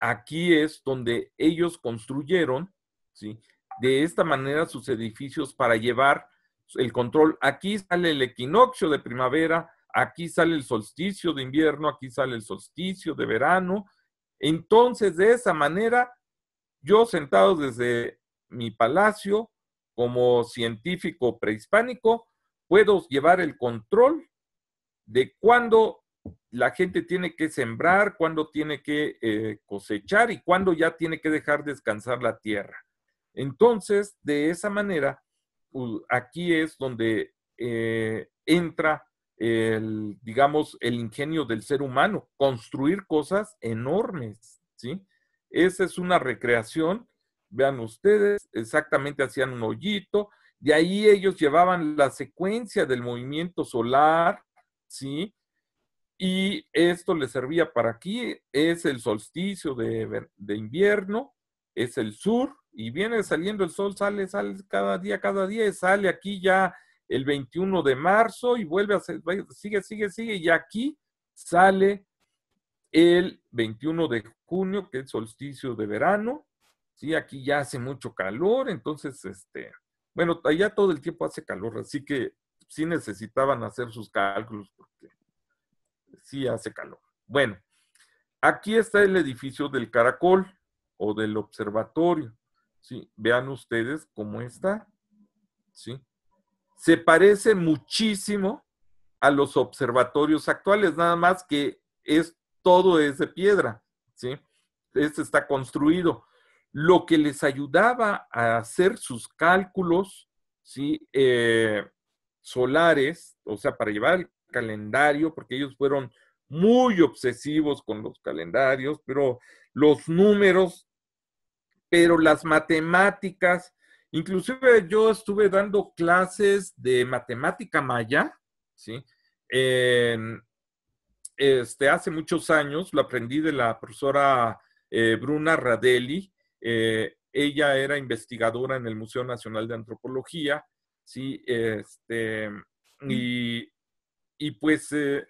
Aquí es donde ellos construyeron, ¿sí? De esta manera sus edificios para llevar el control. Aquí sale el equinoccio de primavera, aquí sale el solsticio de invierno, aquí sale el solsticio de verano. Entonces, de esa manera, yo sentado desde mi palacio como científico prehispánico, puedo llevar el control de cuándo la gente tiene que sembrar, cuándo tiene que eh, cosechar y cuándo ya tiene que dejar descansar la tierra. Entonces, de esa manera, pues, aquí es donde eh, entra el, digamos, el ingenio del ser humano, construir cosas enormes, ¿sí? Esa es una recreación, vean ustedes, exactamente hacían un hoyito, de ahí ellos llevaban la secuencia del movimiento solar, ¿sí? y esto le servía para aquí, es el solsticio de, invierno, es el sur, y viene saliendo el sol, sale, sale cada día, cada día, y sale aquí ya el 21 de marzo y vuelve a, sigue, sigue, sigue, y aquí sale el 21 de junio, que es solsticio de verano, ¿sí? Aquí ya hace mucho calor, entonces, este, bueno, allá todo el tiempo hace calor, así que sí necesitaban hacer sus cálculos, porque sí hace calor. Bueno, aquí está el edificio del caracol o del observatorio. ¿sí? Vean ustedes cómo está. ¿sí? Se parece muchísimo a los observatorios actuales, nada más que es, todo es de piedra. ¿sí? Este está construido. Lo que les ayudaba a hacer sus cálculos ¿sí? Eh, solares, o sea, para llevar calendario, porque ellos fueron muy obsesivos con los calendarios, pero los números, pero las matemáticas, inclusive yo estuve dando clases de matemática maya, ¿sí? este, hace muchos años, lo aprendí de la profesora eh, Bruna Radelli, eh, ella era investigadora en el Museo Nacional de Antropología, ¿sí? Este, mm. y y pues eh,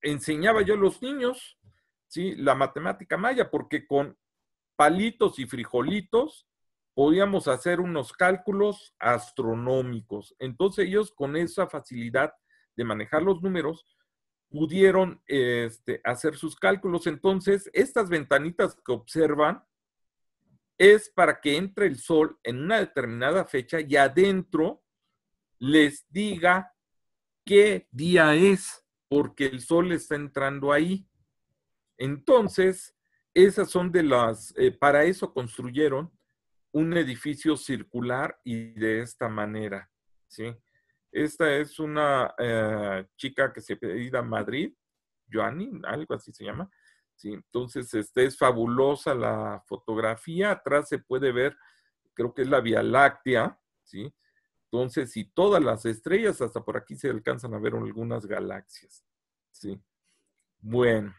enseñaba yo a los niños, ¿sí? La matemática maya, porque con palitos y frijolitos podíamos hacer unos cálculos astronómicos. Entonces ellos con esa facilidad de manejar los números pudieron este, hacer sus cálculos. Entonces, estas ventanitas que observan es para que entre el sol en una determinada fecha y adentro les diga qué día es, porque el sol está entrando ahí. Entonces, esas son de las, eh, para eso construyeron un edificio circular y de esta manera, ¿sí? Esta es una eh, chica que se pedida a Madrid, Joanny, algo así se llama, ¿sí? Entonces, este, es fabulosa la fotografía, atrás se puede ver, creo que es la Vía Láctea, ¿sí? Entonces, si todas las estrellas, hasta por aquí se alcanzan a ver algunas galaxias. Sí. Bueno,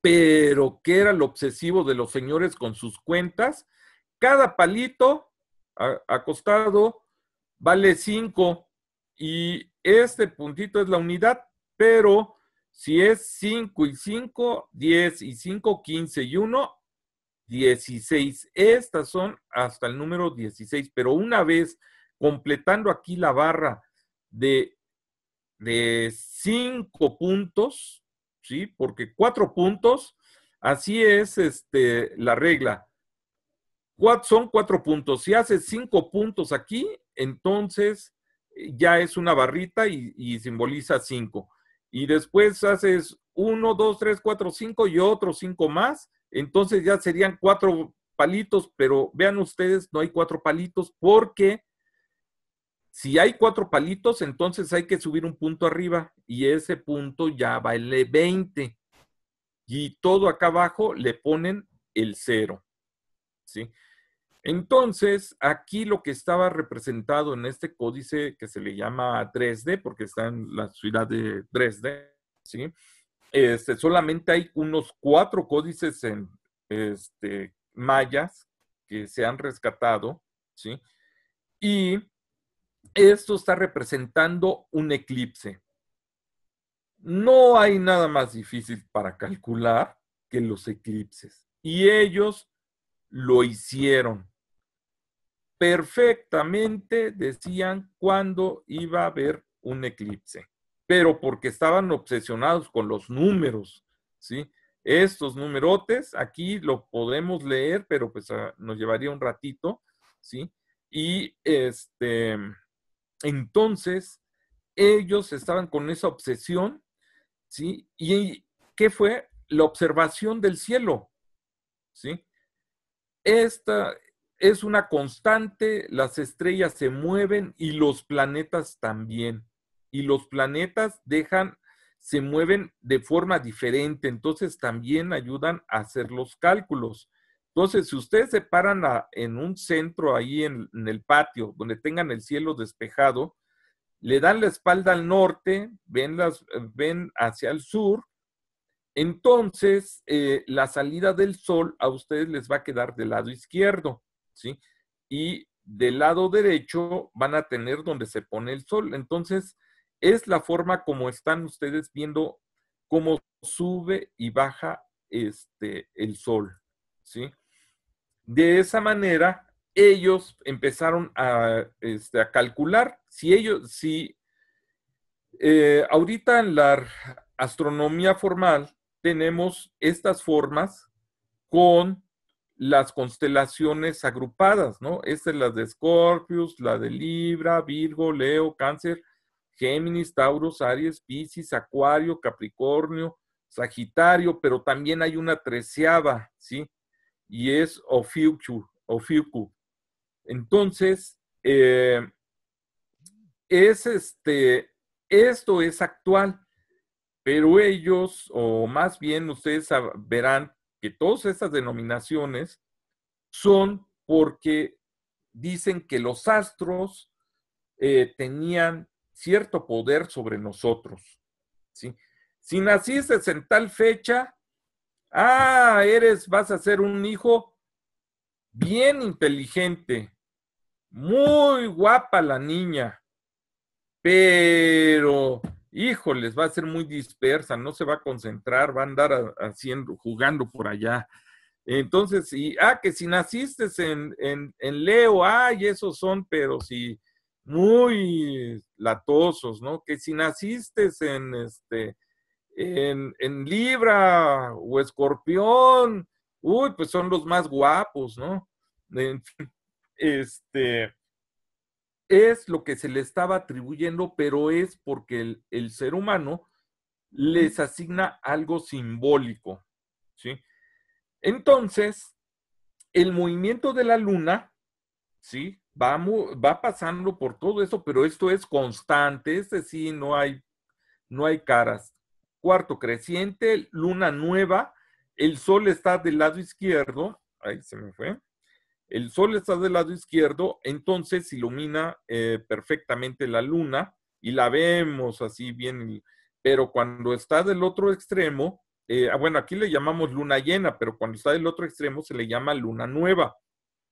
pero ¿qué era lo obsesivo de los señores con sus cuentas? Cada palito acostado vale 5 y este puntito es la unidad, pero si es 5 y 5, 10 y 5, 15 y 1, 16. Estas son hasta el número 16, pero una vez completando aquí la barra de, cinco puntos, ¿sí? Porque cuatro puntos, así es este, la regla. Cuatro, son cuatro puntos. Si haces cinco puntos aquí, entonces eh, ya es una barrita y, y simboliza cinco. Y después haces uno, dos, tres, cuatro, cinco y otros cinco más. Entonces ya serían cuatro palitos, pero vean ustedes, no hay cuatro palitos porque si hay cuatro palitos, entonces hay que subir un punto arriba y ese punto ya vale 20. Y todo acá abajo le ponen el cero. ¿sí? Entonces, aquí lo que estaba representado en este códice que se le llama 3D, porque está en la ciudad de 3D, ¿sí? Este, solamente hay unos cuatro códices en este, mayas que se han rescatado, ¿sí? Y esto está representando un eclipse. No hay nada más difícil para calcular que los eclipses. Y ellos lo hicieron. Perfectamente decían cuándo iba a haber un eclipse, pero porque estaban obsesionados con los números, ¿sí? Estos numerotes, aquí lo podemos leer, pero pues ah, nos llevaría un ratito, ¿sí? Y este, entonces, ellos estaban con esa obsesión, ¿sí? ¿Y qué fue? La observación del cielo, ¿sí? Esta es una constante, las estrellas se mueven y los planetas también. Y los planetas dejan, se mueven de forma diferente, entonces también ayudan a hacer los cálculos. Entonces, si ustedes se paran en un centro ahí en, el patio, donde tengan el cielo despejado, le dan la espalda al norte, ven, hacia el sur, entonces eh, la salida del sol a ustedes les va a quedar del lado izquierdo, ¿sí? Y del lado derecho van a tener donde se pone el sol. Entonces, es la forma como están ustedes viendo cómo sube y baja este, el sol, ¿sí? De esa manera, ellos empezaron a, este, calcular si ellos, si eh, ahorita en la astronomía formal tenemos estas formas con las constelaciones agrupadas, ¿no? Esta es la de Scorpius, la de Libra, Virgo, Leo, Cáncer, Géminis, Taurus, Aries, Pisces, Acuario, Capricornio, Sagitario, pero también hay una treceava, ¿sí? y es Ofiuku. Entonces, eh, es este, esto es actual, pero ellos, o más bien ustedes verán que todas estas denominaciones son porque dicen que los astros eh, tenían cierto poder sobre nosotros. Si naciste en tal fecha, ah, eres, vas a ser un hijo bien inteligente, muy guapa la niña, pero híjoles, va a ser muy dispersa, no se va a concentrar, va a andar haciendo, jugando por allá. Entonces, y, ah, que si naciste en, en, en Leo, ay, esos son, pero sí, muy latosos, ¿no? Que si naciste en este en, Libra o Escorpión, uy, pues son los más guapos, ¿no? En fin, este, es lo que se le estaba atribuyendo, pero es porque el, ser humano les asigna algo simbólico, ¿sí? Entonces, el movimiento de la luna, ¿sí? Va, va pasando por todo eso, pero esto es constante, es este decir, no hay, no hay caras cuarto creciente, luna nueva, el sol está del lado izquierdo, ahí se me fue, el sol está del lado izquierdo, entonces ilumina eh, perfectamente la luna y la vemos así bien, pero cuando está del otro extremo, eh, ah, bueno, aquí le llamamos luna llena, pero cuando está del otro extremo se le llama luna nueva.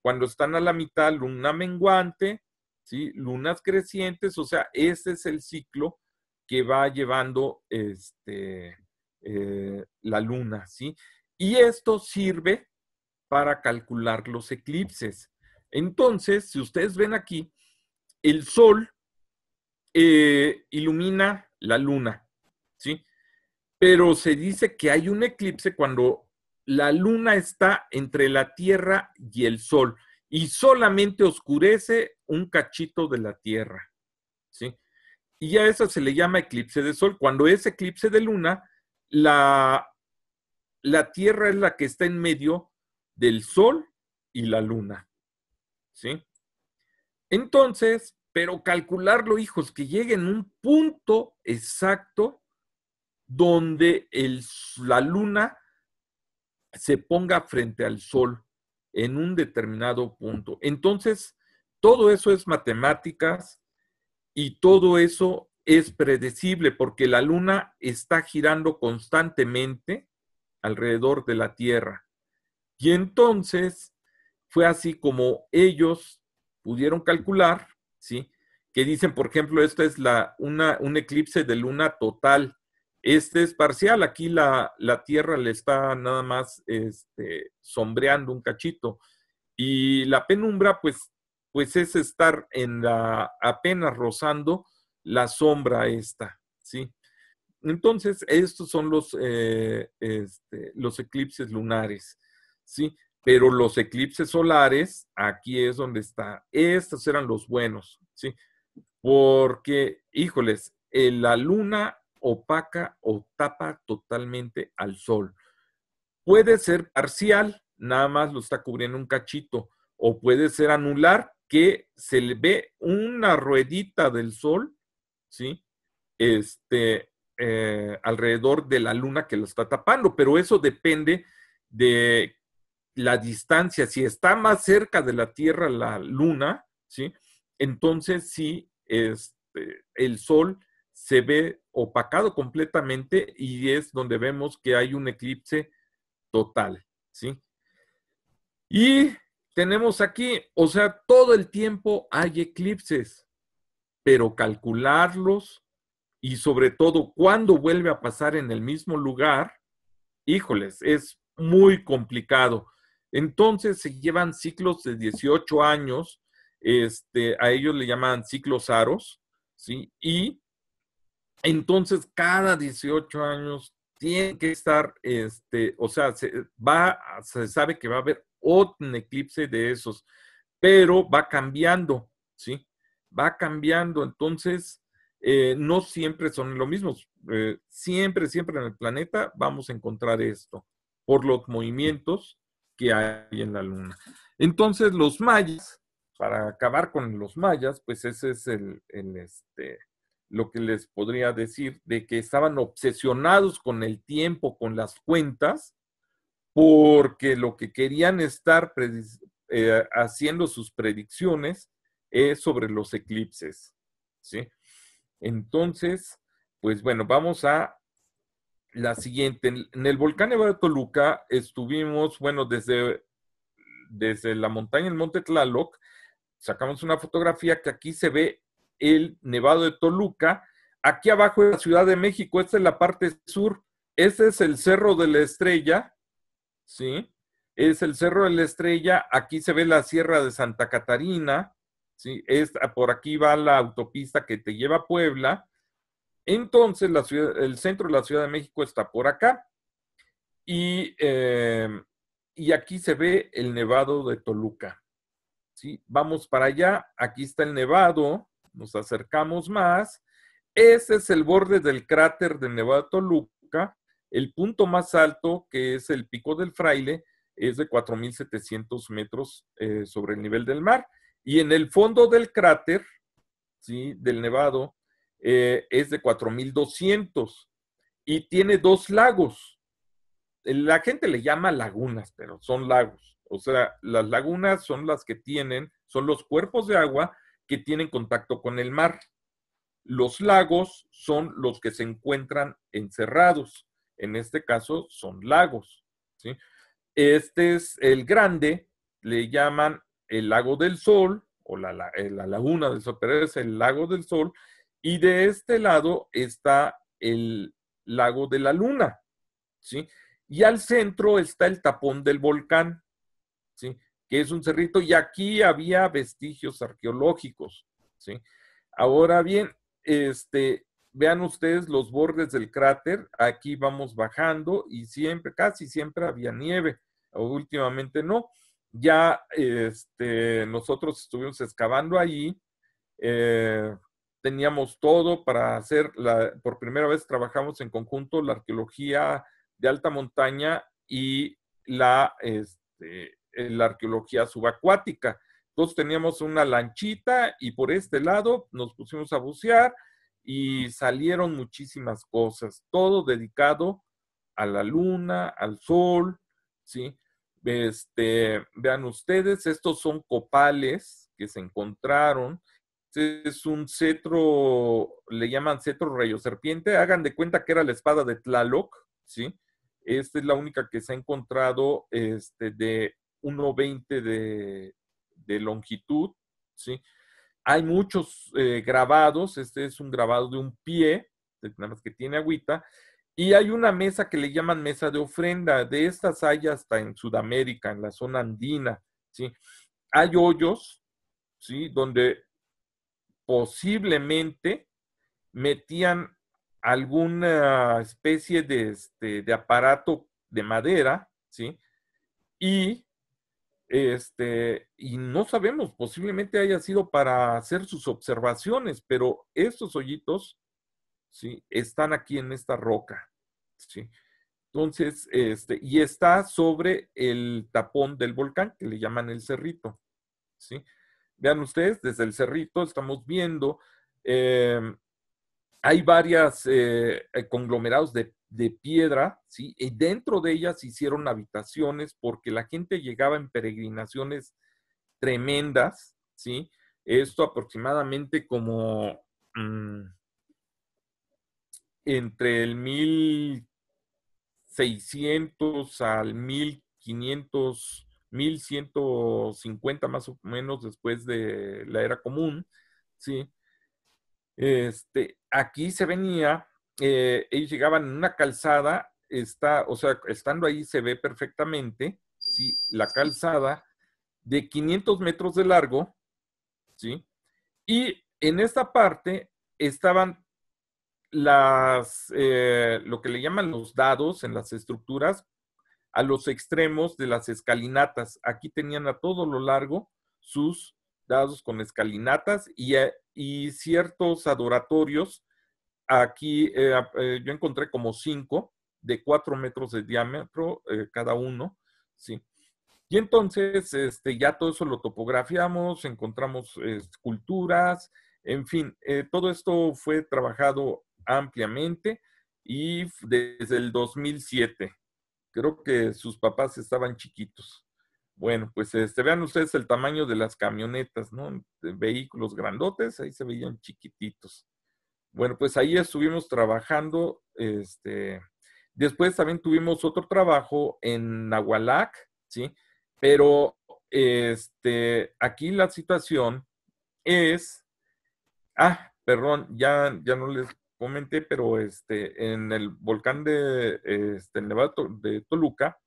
Cuando están a la mitad, luna menguante, ¿sí? lunas crecientes, o sea, ese es el ciclo que va llevando este, eh, la luna, ¿sí? Y esto sirve para calcular los eclipses. Entonces, si ustedes ven aquí, el sol eh, ilumina la luna, ¿sí? Pero se dice que hay un eclipse cuando la luna está entre la Tierra y el sol y solamente oscurece un cachito de la Tierra y a eso se le llama eclipse de sol. Cuando es eclipse de luna, la, la Tierra es la que está en medio del sol y la luna. ¿Sí? Entonces, pero calcularlo, hijos, que llegue en un punto exacto donde el, la luna se ponga frente al sol en un determinado punto. Entonces, todo eso es matemáticas, y todo eso es predecible porque la luna está girando constantemente alrededor de la Tierra. Y entonces fue así como ellos pudieron calcular, ¿sí? Que dicen, por ejemplo, esta es la, un eclipse de luna total. Este es parcial, aquí la, la Tierra le está nada más este, sombreando un cachito. Y la penumbra, pues pues es estar en la apenas rozando la sombra esta, ¿sí? Entonces, estos son los, eh, este, los eclipses lunares, ¿sí? Pero los eclipses solares, aquí es donde está. Estos eran los buenos, ¿sí? Porque, híjoles, eh, la luna opaca o tapa totalmente al sol. Puede ser parcial, nada más lo está cubriendo un cachito, o puede ser anular, que se le ve una ruedita del sol, ¿sí? Este, eh, alrededor de la luna que lo está tapando, pero eso depende de la distancia. Si está más cerca de la Tierra la luna, ¿sí? Entonces sí, este, el sol se ve opacado completamente y es donde vemos que hay un eclipse total, ¿sí? Y tenemos aquí, o sea, todo el tiempo hay eclipses, pero calcularlos y sobre todo cuándo vuelve a pasar en el mismo lugar, híjoles, es muy complicado. Entonces se llevan ciclos de 18 años, este, a ellos le llaman ciclos aros, ¿sí? Y entonces cada 18 años tiene que estar, este, o sea, se, va, se sabe que va a haber otro eclipse de esos, pero va cambiando, ¿sí? Va cambiando, entonces eh, no siempre son lo mismos. Eh, siempre, siempre en el planeta vamos a encontrar esto por los movimientos que hay en la luna. Entonces los mayas, para acabar con los mayas, pues ese es el, el este, lo que les podría decir de que estaban obsesionados con el tiempo, con las cuentas, porque lo que querían estar eh, haciendo sus predicciones es sobre los eclipses. ¿sí? Entonces, pues bueno, vamos a la siguiente. En el volcán de Toluca estuvimos, bueno, desde, desde la montaña el Monte Tlaloc, sacamos una fotografía que aquí se ve el Nevado de Toluca. Aquí abajo es la Ciudad de México, esta es la parte sur, este es el Cerro de la Estrella, ¿sí? Es el Cerro de la Estrella, aquí se ve la Sierra de Santa Catarina, ah, por aquí va la autopista que te lleva a Puebla. Entonces, el centro de la Ciudad de México está por acá. Eh, y, aquí se ve el Nevado de Toluca. ¿sí? Vamos para allá, aquí está el Nevado, nos acercamos más. Ese es el borde del cráter del Nevado de Toluca el punto más alto, que es el Pico del Fraile, es de 4.700 metros eh, sobre el nivel del mar. Y en el fondo del cráter, ¿sí? del Nevado, eh, es de 4.200 y tiene dos lagos. La gente le llama lagunas, pero son lagos. O sea, las lagunas son las que tienen, son los cuerpos de agua que tienen contacto con el mar. Los lagos son los que se encuentran encerrados en este caso son lagos. ¿sí? Este es el grande, le llaman el lago del sol o la, eh, laguna del sol, es el lago del sol. Y de este lado está el lago de la luna. ¿sí? Y al centro está el tapón del volcán, ¿sí? que es un cerrito. Y aquí había vestigios arqueológicos. ¿sí? Ahora bien, este, Vean ustedes los bordes del cráter, aquí vamos bajando y siempre, casi siempre había nieve, o últimamente no. Ya este, nosotros estuvimos excavando ahí, eh, teníamos todo para hacer, la, por primera vez trabajamos en conjunto la arqueología de alta montaña y la, este, la arqueología subacuática. Entonces teníamos una lanchita y por este lado nos pusimos a bucear y salieron muchísimas cosas, todo dedicado a la luna, al sol, ¿sí? Este, vean ustedes, estos son copales que se encontraron. Este es un cetro, le llaman cetro rayo serpiente. Hagan de cuenta que era la espada de Tlaloc, ¿sí? Esta es la única que se ha encontrado este, de 1,20 de, de longitud, ¿sí? hay muchos eh, grabados, este es un grabado de un pie, nada más que tiene agüita, y hay una mesa que le llaman mesa de ofrenda, de estas hay hasta en Sudamérica, en la zona andina, ¿sí? Hay hoyos, ¿sí? Donde posiblemente metían alguna especie de, este, de aparato de madera, ¿sí? Y este, y no sabemos, posiblemente haya sido para hacer sus observaciones, pero estos hoyitos, ¿sí? Están aquí en esta roca, ¿sí? Entonces, este, y está sobre el tapón del volcán, que le llaman el cerrito, ¿sí? Vean ustedes, desde el cerrito estamos viendo, eh, hay varias eh, conglomerados de de piedra, ¿sí? Y dentro de ellas hicieron habitaciones porque la gente llegaba en peregrinaciones tremendas, ¿sí? Esto aproximadamente como mm, entre el 1600 al 1500, 1150 más o menos después de la era común, ¿sí? Este, aquí se venía eh, ellos llegaban en una calzada, está, o sea, estando ahí se ve perfectamente, ¿sí? La calzada de 500 metros de largo, ¿sí? Y en esta parte estaban las, eh, lo que le llaman los dados en las estructuras a los extremos de las escalinatas. Aquí tenían a todo lo largo sus dados con escalinatas y, y ciertos adoratorios Aquí eh, eh, yo encontré como cinco de cuatro metros de diámetro eh, cada uno, ¿sí? Y entonces este, ya todo eso lo topografiamos, encontramos esculturas, en fin, todo esto fue trabajado ampliamente y desde el 2007. Creo que sus papás estaban chiquitos. Bueno, pues este, vean ustedes el tamaño de las camionetas, ¿no? vehículos grandotes, ahí se veían chiquititos. Bueno, pues ahí estuvimos trabajando. Este, después también tuvimos otro trabajo en Nahualac, ¿sí? Pero este, aquí la situación es, ah, perdón, ya, ya no les comenté, pero este, en el volcán de, este, Nevado de Toluca,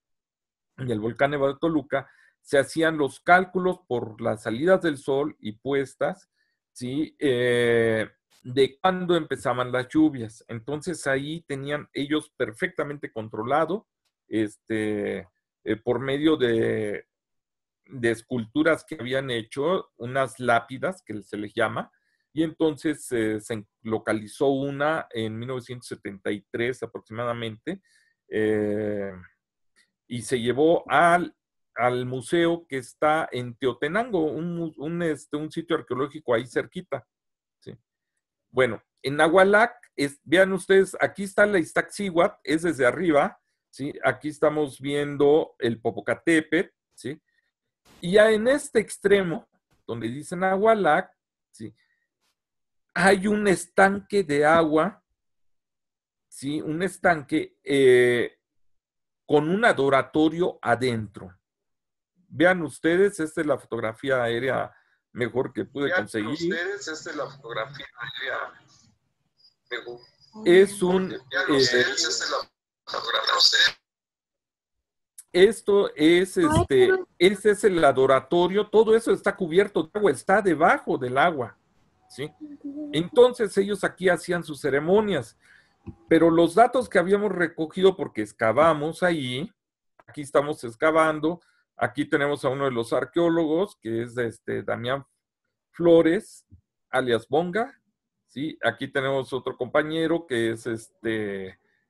en el volcán Nevado de Toluca, se hacían los cálculos por las salidas del sol y puestas, ¿sí? Eh, de cuándo empezaban las lluvias. Entonces ahí tenían ellos perfectamente controlado, este, eh, por medio de, de, esculturas que habían hecho, unas lápidas que se les llama, y entonces eh, se localizó una en 1973 aproximadamente, eh, y se llevó al, museo que está en Teotenango, un, este, un sitio arqueológico ahí cerquita. Bueno, en Agualac, es, vean ustedes, aquí está la Iztaccíhuatl, es desde arriba, ¿sí? Aquí estamos viendo el Popocatépetl, ¿sí? Y ya en este extremo, donde dicen Agualac, Hay un estanque de agua, ¿sí? Un estanque eh, con un adoratorio adentro. Vean ustedes, esta es la fotografía aérea mejor que pude conseguir. Ustedes, esta es la fotografía. es un... Ya ustedes, eh, es la fotografía. Esto es este, ese es el adoratorio, todo eso está cubierto de agua, está debajo del agua. ¿sí? Entonces ellos aquí hacían sus ceremonias, pero los datos que habíamos recogido porque excavamos ahí, aquí estamos excavando, Aquí tenemos a uno de los arqueólogos, que es este Damián Flores, alias Bonga. ¿sí? Aquí tenemos otro compañero, que es este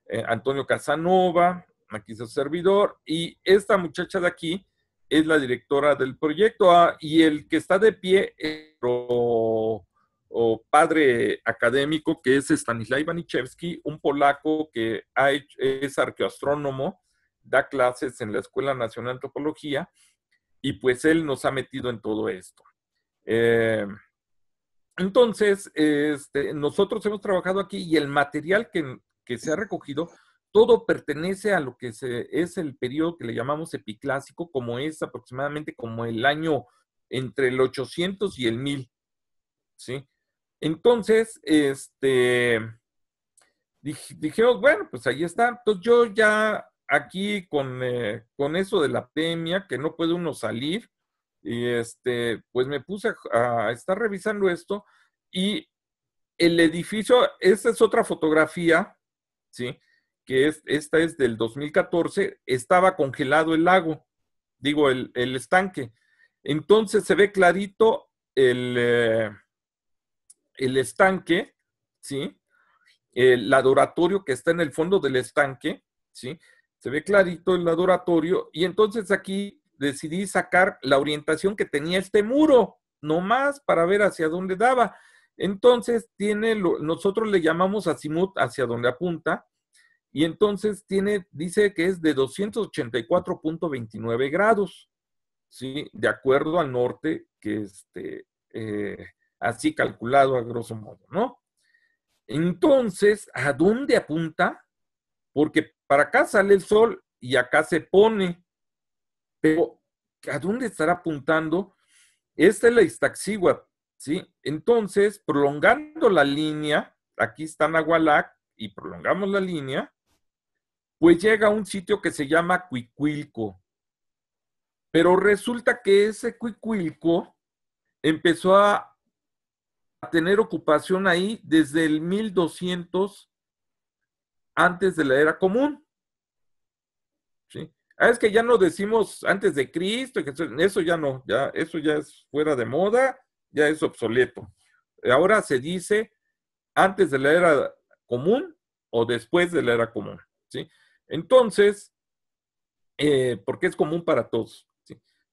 eh, Antonio Casanova, aquí servidor. Y esta muchacha de aquí es la directora del proyecto. Ah, y el que está de pie es o, padre académico, que es Stanislav Banichewski, un polaco que es arqueoastrónomo da clases en la Escuela Nacional de Antropología y pues él nos ha metido en todo esto. Eh, entonces, este, nosotros hemos trabajado aquí y el material que, se ha recogido, todo pertenece a lo que se, es el periodo que le llamamos epiclásico, como es aproximadamente como el año entre el 800 y el 1000. Entonces, este, dijimos, bueno, pues ahí está. Entonces yo ya aquí eh, con, eso de la pandemia, que no puede uno salir, y este, pues me puse a, estar revisando esto y el edificio, esta es otra fotografía, ¿sí? Que es, esta es del 2014, estaba congelado el lago, digo, el, estanque. Entonces se ve clarito el, eh, el estanque, ¿sí? El adoratorio que está en el fondo del estanque, ¿sí? se ve clarito el laboratorio. y entonces aquí decidí sacar la orientación que tenía este muro, nomás para ver hacia dónde daba. Entonces tiene, nosotros le llamamos azimut hacia donde apunta, y entonces tiene, dice que es de 284.29 grados, ¿sí? De acuerdo al norte, que este, eh, así calculado a grosso modo, ¿no? Entonces, ¿a dónde apunta? porque para acá sale el sol y acá se pone. Pero, ¿a dónde estará apuntando? Esta es la Iztaccíhuatl, ¿sí? Entonces, prolongando la línea, aquí está Nahualac y prolongamos la línea, pues llega a un sitio que se llama Cuicuilco. Pero resulta que ese Cuicuilco empezó a, a tener ocupación ahí desde el 1200 antes de la era común. Ah, es que ya no decimos antes de Cristo, eso ya no, eso ya es fuera de moda, ya es obsoleto. Ahora se dice antes de la era común o después de la era común. Entonces, eh, porque es común para todos,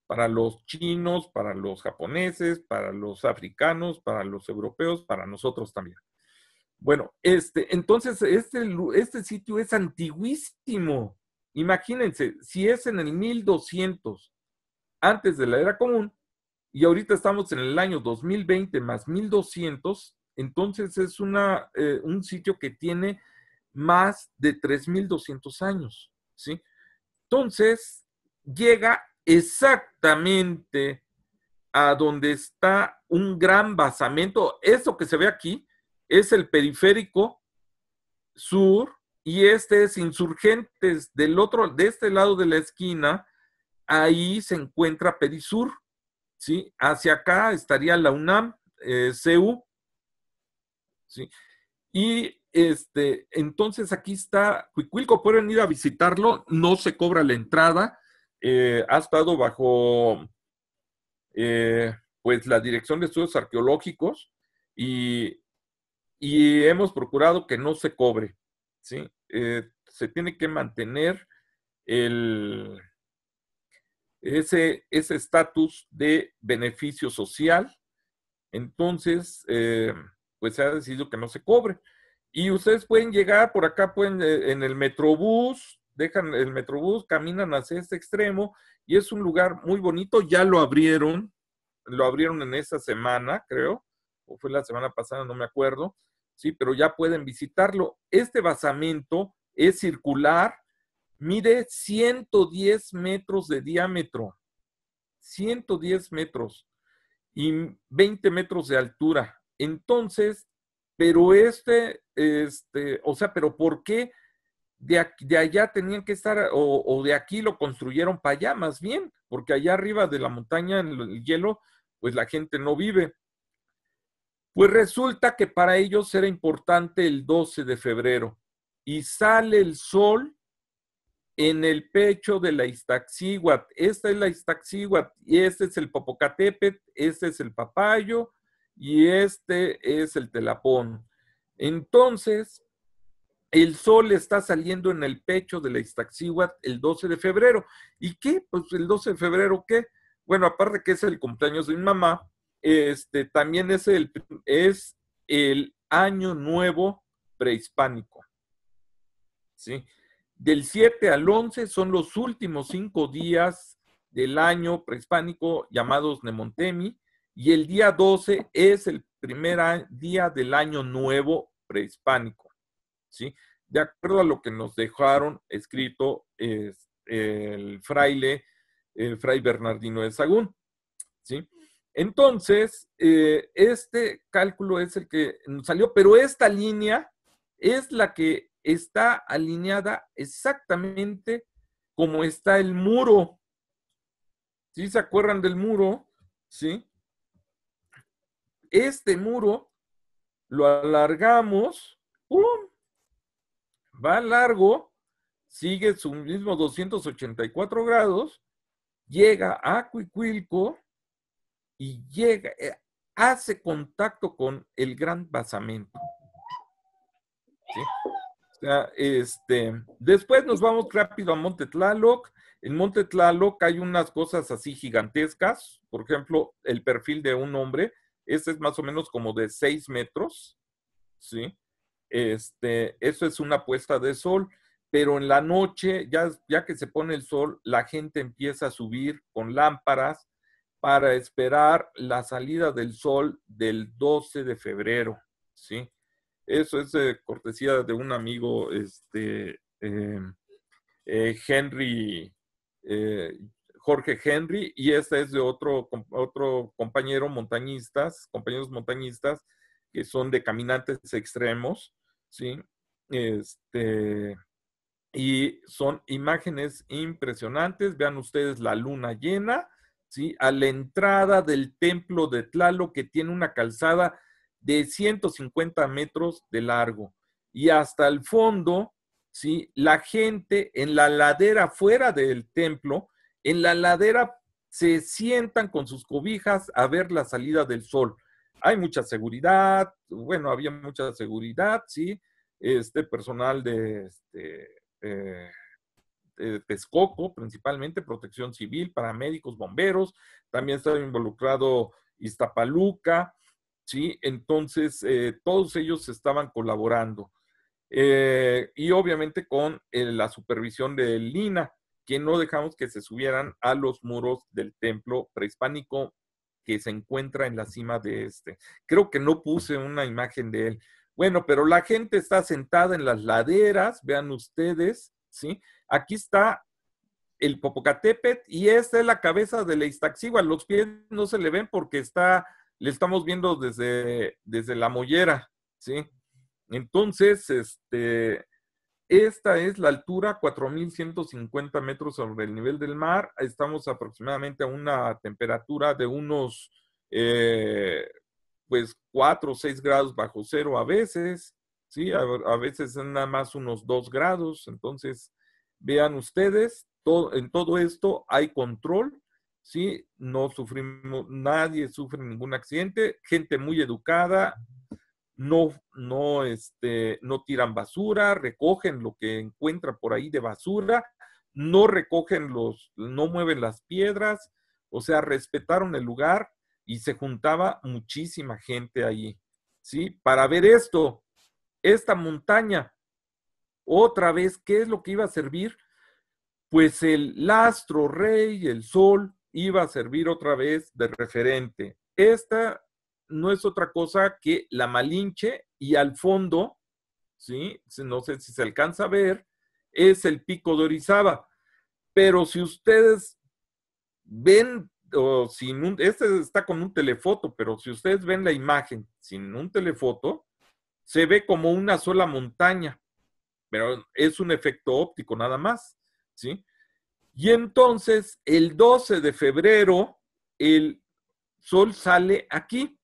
para los chinos, para los japoneses, para los africanos, para los europeos, para nosotros también. Bueno, este, entonces este, este sitio es antiguísimo. Imagínense, si es en el 1200, antes de la era común, y ahorita estamos en el año 2020 más 1200, entonces es una, eh, un sitio que tiene más de 3200 años, ¿sí? Entonces, llega exactamente a donde está un gran basamento, eso que se ve aquí, es el periférico sur y este es insurgentes del otro, de este lado de la esquina, ahí se encuentra Perisur, ¿sí? Hacia acá estaría la UNAM, eh, CEU, ¿sí? Y este, entonces aquí está Cuicuilco, pueden ir a visitarlo, no se cobra la entrada, eh, ha estado bajo eh, pues la Dirección de Estudios Arqueológicos y y hemos procurado que no se cobre, ¿sí? Eh, se tiene que mantener el, ese estatus de beneficio social, entonces, eh, pues se ha decidido que no se cobre. Y ustedes pueden llegar por acá, pueden eh, en el Metrobús, dejan el Metrobús, caminan hacia este extremo y es un lugar muy bonito, ya lo abrieron, lo abrieron en esa semana, creo, o fue la semana pasada, no me acuerdo, ¿sí? Pero ya pueden visitarlo. Este basamento es circular, mide 110 metros de diámetro, 110 metros y 20 metros de altura. Entonces, pero este, este, o sea, pero ¿por qué de, aquí, de allá tenían que estar o, o, de aquí lo construyeron para allá más bien? Porque allá arriba de la montaña, en el hielo, pues la gente no vive. Pues resulta que para ellos era importante el 12 de febrero y sale el sol en el pecho de la Iztaccíhuatl. Esta es la Iztaccíhuatl y este es el Popocatépetl, este es el Papayo y este es el Telapón. Entonces, el sol está saliendo en el pecho de la Iztaccíhuatl el 12 de febrero. ¿Y qué? Pues el 12 de febrero, ¿qué? Bueno, aparte que es el cumpleaños de mi mamá, este, también es el, año nuevo prehispánico. ¿sí? Del 7 al 11 son los últimos cinco días del año prehispánico llamados Nemontemi y el día 12 es el primer día del año nuevo prehispánico. ¿sí? De acuerdo a lo que nos dejaron escrito el fraile, el fray Bernardino de Sagún. ¿sí? Entonces, eh, este cálculo es el que nos salió, pero esta línea es la que está alineada exactamente como está el muro. ¿Sí se acuerdan del muro? ¿Sí? Este muro lo alargamos, ¡pum! va largo, sigue su mismo 284 grados, llega a Cuicuilco, y llega, eh, hace contacto con el gran basamento. este, después nos vamos rápido a Monte Tlaloc. En Monte Tlaloc hay unas cosas así gigantescas. Por ejemplo, el perfil de un hombre. Este es más o menos como de 6 metros. ¿Sí? Este, eso es una puesta de sol. Pero en la noche, ya, ya que se pone el sol, la gente empieza a subir con lámparas para esperar la salida del sol del 12 de febrero, ¿sí? Eso es eh, cortesía de un amigo, este, em, eh, Henry, eh, Jorge Henry, y esta es de otro, otro compañero montañistas, compañeros montañistas, que son de caminantes extremos, ¿sí? Este, y son imágenes impresionantes. Vean ustedes la luna llena a la entrada del templo de Tlalo que tiene una calzada de 150 metros de largo. Y hasta el fondo, ¿sí? la gente en la ladera fuera del templo, en la ladera se sientan con sus cobijas a ver la salida del sol. Hay mucha seguridad, bueno, había mucha seguridad, ¿sí? Este personal de, este, eh, eh, principalmente protección civil, paramédicos, bomberos, también estaba involucrado Iztapaluca, ¿sí? Entonces, eh, todos ellos estaban colaborando. Eh, y obviamente con eh, la supervisión de Lina, que no dejamos que se subieran a los muros del templo prehispánico que se encuentra en la cima de este. Creo que no puse una imagen de él. Bueno, pero la gente está sentada en las laderas, vean ustedes, ¿sí? Aquí está el Popocatépetl y esta es la cabeza de la Iztaccíhuatl. Los pies no se le ven porque está, le estamos viendo desde, desde la mollera, ¿sí? Entonces, este, esta es la altura, 4.150 metros sobre el nivel del mar. Estamos aproximadamente a una temperatura de unos, eh, pues, 4 o 6 grados bajo cero a veces. ¿sí? A, veces es nada más unos dos grados, entonces vean ustedes, todo, en todo esto hay control, ¿sí? No sufrimos, nadie sufre ningún accidente, gente muy educada, no, no, este, no tiran basura, recogen lo que encuentran por ahí de basura, no recogen los, no mueven las piedras, o sea, respetaron el lugar y se juntaba muchísima gente allí, ¿sí? Para ver esto, esta montaña. Otra vez, ¿qué es lo que iba a servir? Pues el astro rey, el sol, iba a servir otra vez de referente. Esta no es otra cosa que la Malinche y al fondo, ¿sí? No sé si se alcanza a ver, es el pico de Orizaba. Pero si ustedes ven, o sin este está con un telefoto, pero si ustedes ven la imagen sin un telefoto, se ve como una sola montaña, pero es un efecto óptico nada más, ¿sí? Y entonces, el 12 de febrero, el sol sale aquí,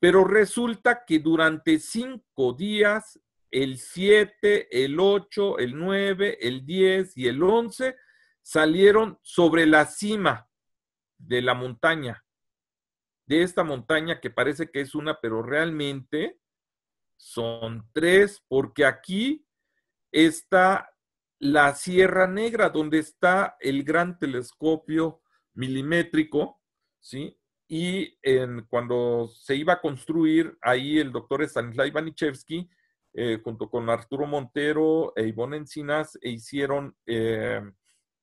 pero resulta que durante cinco días, el 7, el 8, el 9, el 10 y el 11 salieron sobre la cima de la montaña, de esta montaña que parece que es una, pero realmente son tres, porque aquí está la Sierra Negra, donde está el gran telescopio milimétrico, ¿sí? Y en, cuando se iba a construir ahí el doctor Stanislav Banichevsky, eh, junto con Arturo Montero e Ivonne Encinas, e hicieron eh,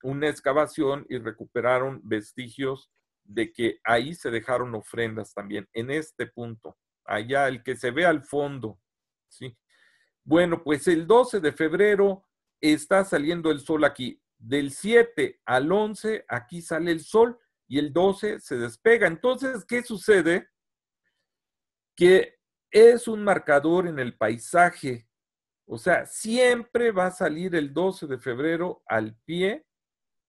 una excavación y recuperaron vestigios de que ahí se dejaron ofrendas también, en este punto, allá, el que se ve al fondo, ¿sí? Bueno, pues el 12 de febrero está saliendo el sol aquí. Del 7 al 11 aquí sale el sol y el 12 se despega. Entonces, ¿qué sucede? Que es un marcador en el paisaje. O sea, siempre va a salir el 12 de febrero al pie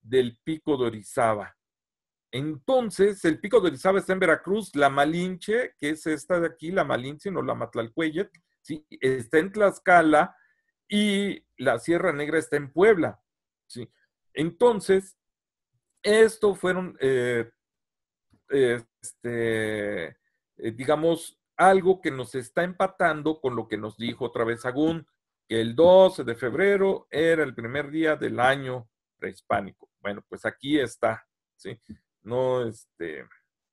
del pico de Orizaba. Entonces, el pico de Orizaba está en Veracruz, la Malinche, que es esta de aquí, la Malinche, no la Matlalcuellet, está en Tlaxcala y la Sierra Negra está en Puebla. ¿sí? Entonces, esto fueron, eh, este, eh, digamos, algo que nos está empatando con lo que nos dijo otra vez Agún, que el 12 de febrero era el primer día del año prehispánico. Bueno, pues aquí está, ¿sí? No, este,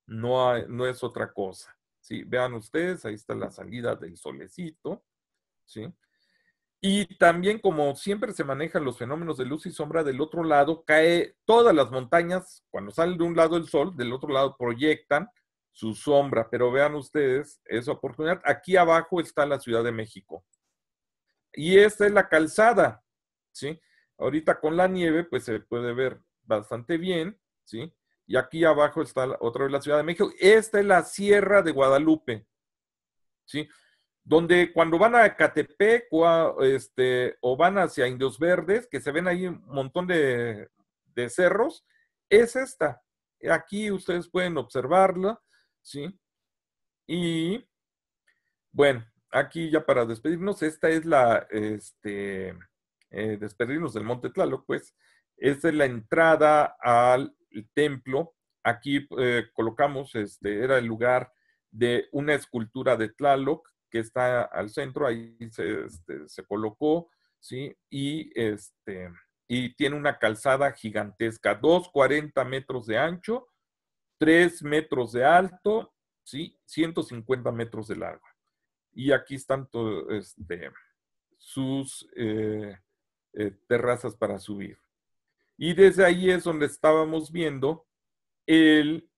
no, no es otra cosa. ¿sí? Vean ustedes, ahí está la salida del solecito, ¿sí? Y también, como siempre se manejan los fenómenos de luz y sombra, del otro lado cae todas las montañas, cuando sale de un lado el sol, del otro lado proyectan su sombra, pero vean ustedes esa oportunidad. Aquí abajo está la Ciudad de México. Y esta es la calzada, ¿sí? Ahorita con la nieve, pues se puede ver bastante bien, ¿sí? Y aquí abajo está otra vez la Ciudad de México. Esta es la Sierra de Guadalupe, ¿sí? Donde cuando van a Catepec o, este, o van hacia Indios Verdes, que se ven ahí un montón de, cerros, es esta. Aquí ustedes pueden observarla, ¿sí? Y bueno, aquí ya para despedirnos, esta es la, este, eh, despedirnos del Monte Tlaloc, pues, esta es la entrada al templo, aquí eh, colocamos, este, era el lugar de una escultura de Tlaloc que está al centro, ahí se, este, colocó, ¿sí? Y, este, y tiene una calzada gigantesca, 2,40 metros de ancho, 3 metros de alto, ¿sí? 150 metros de largo. Y aquí están este, sus eh, eh, terrazas para subir. Y desde ahí es donde estábamos viendo el,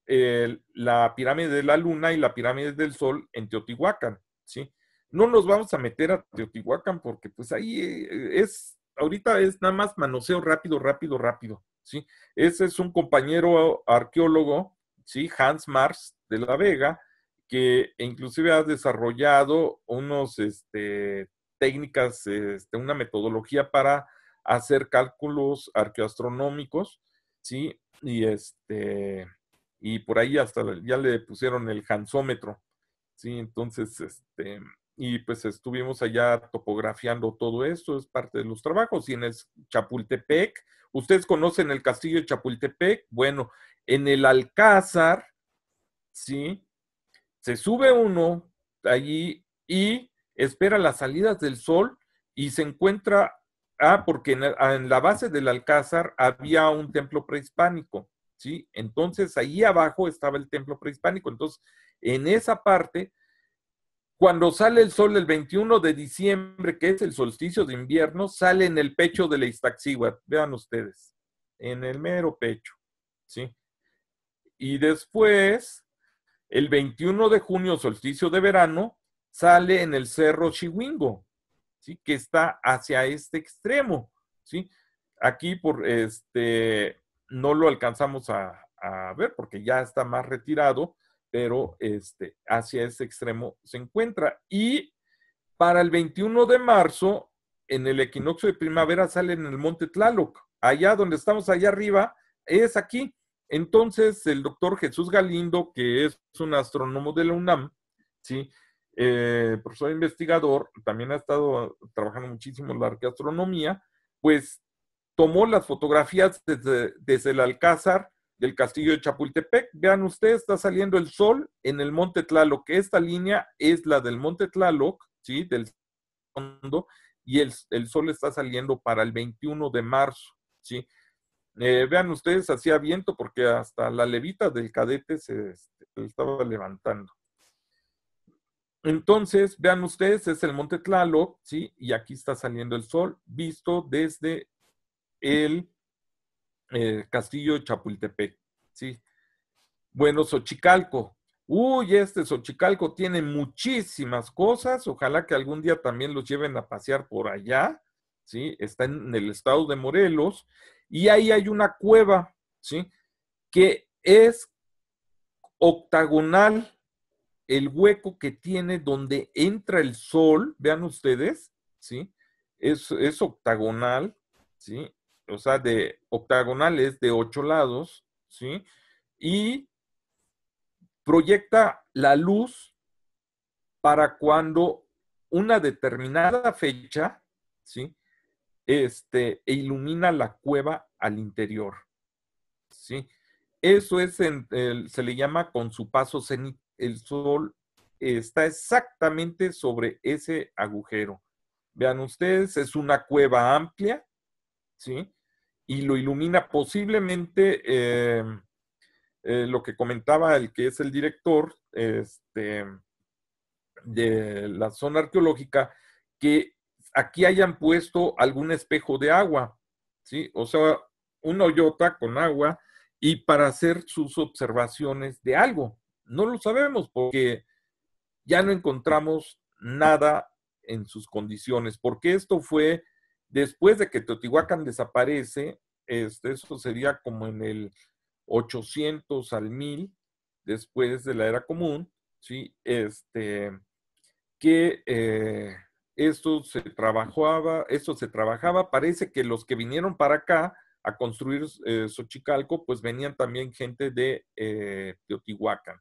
la pirámide de la luna y la pirámide del sol en Teotihuacán, ¿sí? No nos vamos a meter a Teotihuacán porque pues ahí eh, es, ahorita es nada más manoseo rápido, rápido, rápido, ¿sí? Ese es un compañero arqueólogo, ¿sí? Hans Mars de la Vega, que inclusive ha desarrollado unos, este, técnicas, este, una metodología para hacer cálculos arqueoastronómicos, ¿sí? Y este, y por ahí hasta ya le pusieron el hansómetro ¿sí? Entonces, este, y pues estuvimos allá topografiando todo esto, es parte de los trabajos. Y en Chapultepec, ustedes conocen el castillo de Chapultepec, bueno, en el Alcázar, ¿sí? Se sube uno allí y espera las salidas del sol y se encuentra Ah, porque ah, en, la base del alcázar había un templo prehispánico, ¿sí? Entonces ahí abajo estaba el templo prehispánico. Entonces, en esa parte, cuando sale el sol el 21 de diciembre, que es el solsticio de invierno, sale en el pecho de la Iztaccíhuatl, vean ustedes, en el mero pecho, ¿sí? Y después, el 21 de junio, solsticio de verano, sale en el cerro Chihuingo, que está hacia este extremo. ¿sí? Aquí por este, no lo alcanzamos a, ver porque ya está más retirado, pero este, hacia ese extremo se encuentra. Y para el 21 de marzo, en el equinoccio de primavera, sale en el monte Tlaloc. Allá donde estamos, allá arriba, es aquí. Entonces, el doctor Jesús Galindo, que es un astrónomo de la UNAM, ¿sí? eh, profesor investigador, también ha estado trabajando muchísimo en la arqueastronomía, pues tomó las fotografías desde, el Alcázar del castillo de Chapultepec. Vean ustedes, está saliendo el sol en el monte Tlaloc. Esta línea es la del monte Tlaloc, ¿sí? Del fondo, y el, sol está saliendo para el 21 de marzo, ¿sí? Eh, vean ustedes, hacía viento porque hasta la levita del cadete se estaba levantando. Entonces, vean ustedes, es el monte Tlaloc, ¿sí? Y aquí está saliendo el sol, visto desde el eh, castillo de Chapultepec, ¿sí? Bueno, Xochicalco. Uy, este Xochicalco tiene muchísimas cosas. Ojalá que algún día también los lleven a pasear por allá, ¿sí? Está en el estado de Morelos. Y ahí hay una cueva, ¿sí? Que es octagonal, el hueco que tiene donde entra el sol, vean ustedes, ¿sí? Es, es octagonal, ¿sí? O sea, de octagonal es de ocho lados, ¿sí? Y proyecta la luz para cuando una determinada fecha, ¿sí? Este, e ilumina la cueva al interior, ¿sí? Eso es, se le llama con su paso cenit el Sol está exactamente sobre ese agujero. Vean ustedes, es una cueva amplia, ¿sí? Y lo ilumina posiblemente eh, eh, lo que comentaba el que es el director este, de la zona arqueológica, que aquí hayan puesto algún espejo de agua, ¿sí? O sea, una hoyota con agua y para hacer sus observaciones de algo. No lo sabemos porque ya no encontramos nada en sus condiciones, porque esto fue después de que Teotihuacán desaparece, este, eso sería como en el 800 al 1000, después de la era común, ¿sí? Este, que eh, esto, se trabajaba, esto se trabajaba, parece que los que vinieron para acá a construir eh, Xochicalco, pues venían también gente de eh, Teotihuacán.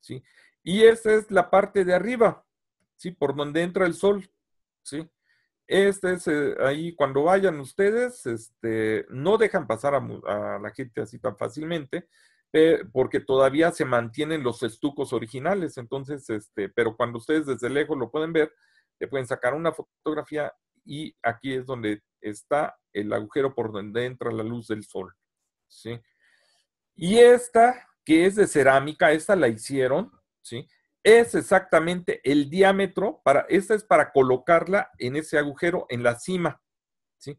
¿sí? Y esta es la parte de arriba, ¿sí? Por donde entra el sol, ¿sí? Este es eh, ahí cuando vayan ustedes, este, no dejan pasar a, la gente así tan fácilmente, eh, porque todavía se mantienen los estucos originales. Entonces, este, pero cuando ustedes desde lejos lo pueden ver, le pueden sacar una fotografía y aquí es donde está el agujero por donde entra la luz del sol. ¿sí? Y esta que es de cerámica, esta la hicieron, ¿sí? Es exactamente el diámetro, para, esta es para colocarla en ese agujero, en la cima, ¿sí?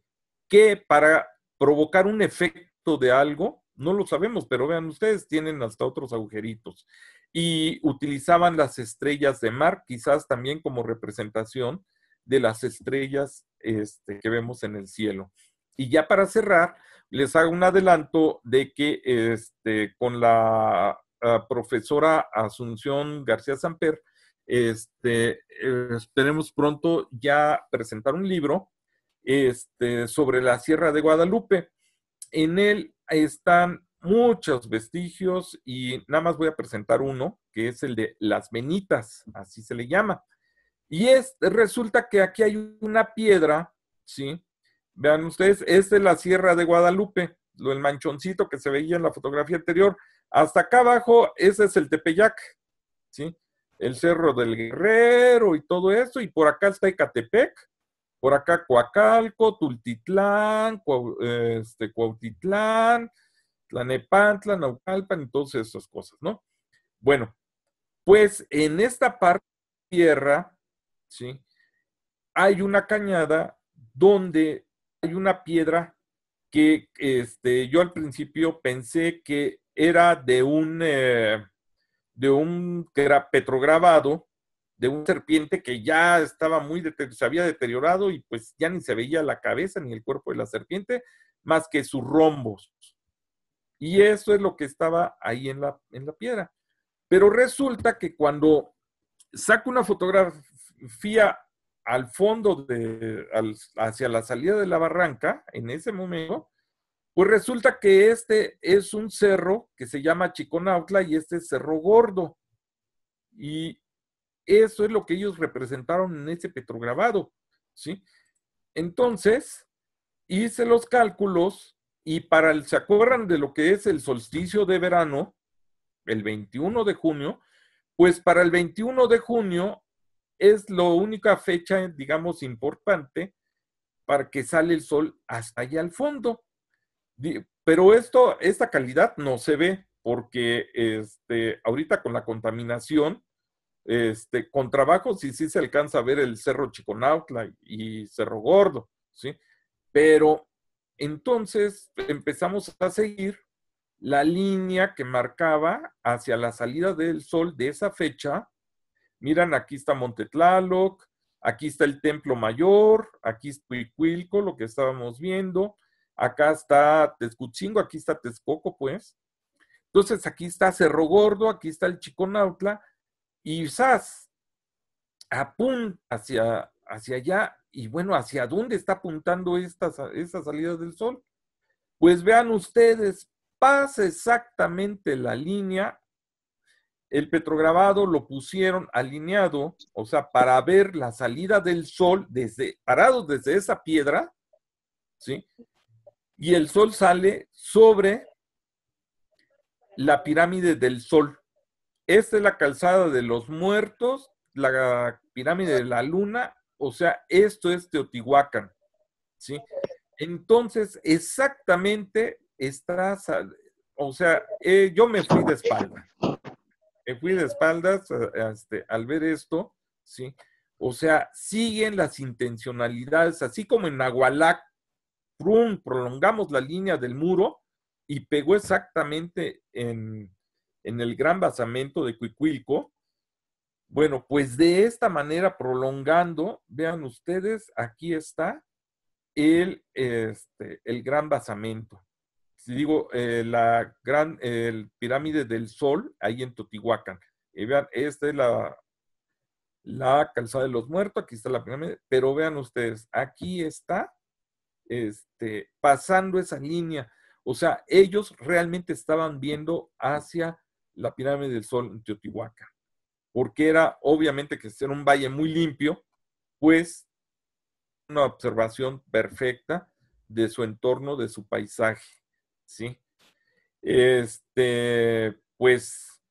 Que para provocar un efecto de algo, no lo sabemos, pero vean, ustedes tienen hasta otros agujeritos. Y utilizaban las estrellas de mar, quizás también como representación de las estrellas este, que vemos en el cielo. Y ya para cerrar, les hago un adelanto de que este, con la ah, profesora Asunción García Samper, este, eh, esperemos pronto ya presentar un libro este, sobre la Sierra de Guadalupe. En él están muchos vestigios y nada más voy a presentar uno, que es el de las Benitas, así se le llama. Y es, resulta que aquí hay una piedra, ¿sí? Vean ustedes, esta es la Sierra de Guadalupe, el manchoncito que se veía en la fotografía anterior. Hasta acá abajo, ese es el Tepeyac, ¿sí? El Cerro del Guerrero y todo eso. Y por acá está Ecatepec, por acá Coacalco, Tultitlán, este, Cuautitlán, Tlanepantla, Naucalpan y todas esas cosas, ¿no? Bueno, pues en esta parte de tierra, ¿sí? Hay una cañada donde hay una piedra que este, yo al principio pensé que era de un, eh, de un de un serpiente que ya estaba muy, se había deteriorado y pues ya ni se veía la cabeza ni el cuerpo de la serpiente, más que sus rombos. Y eso es lo que estaba ahí en la, en la piedra. Pero resulta que cuando saco una fotografía al fondo, de, hacia la salida de la barranca, en ese momento, pues resulta que este es un cerro que se llama Chiconautla y este es Cerro Gordo. Y eso es lo que ellos representaron en ese petrograbado, ¿sí? Entonces, hice los cálculos y para el, ¿se acuerdan de lo que es el solsticio de verano? El 21 de junio, pues para el 21 de junio es la única fecha, digamos, importante para que sale el sol hasta allá al fondo. Pero esto, esta calidad no se ve porque este, ahorita con la contaminación, este, con trabajo sí, sí se alcanza a ver el Cerro Chiconautla y Cerro Gordo, ¿sí? Pero entonces empezamos a seguir la línea que marcaba hacia la salida del sol de esa fecha miran, aquí está Tlaloc, aquí está el Templo Mayor, aquí es lo que estábamos viendo, acá está Tezcuchingo, aquí está Texcoco, pues. Entonces, aquí está Cerro Gordo, aquí está el Chiconautla, y quizás apunta hacia, hacia allá, y bueno, ¿hacia dónde está apuntando esta, esta salida del sol? Pues vean ustedes, pasa exactamente la línea el petrograbado lo pusieron alineado, o sea, para ver la salida del sol desde, parado desde esa piedra, ¿sí? Y el sol sale sobre la pirámide del sol. Esta es la calzada de los muertos, la pirámide de la luna, o sea, esto es Teotihuacán, ¿sí? Entonces, exactamente está, o sea, eh, yo me fui de espalda fui de espaldas eh, este, al ver esto, ¿sí? O sea, siguen las intencionalidades, así como en Agualac, prolongamos la línea del muro y pegó exactamente en, en el gran basamento de Cuicuilco. Bueno, pues de esta manera prolongando, vean ustedes, aquí está el, este, el gran basamento digo, eh, la gran pirámide del Sol, ahí en Totihuacán. Y eh, vean, esta es la, la calzada de los muertos, aquí está la pirámide, pero vean ustedes, aquí está este, pasando esa línea. O sea, ellos realmente estaban viendo hacia la pirámide del Sol en Teotihuacán, porque era obviamente que era un valle muy limpio, pues una observación perfecta de su entorno, de su paisaje. ¿sí? Este, pues,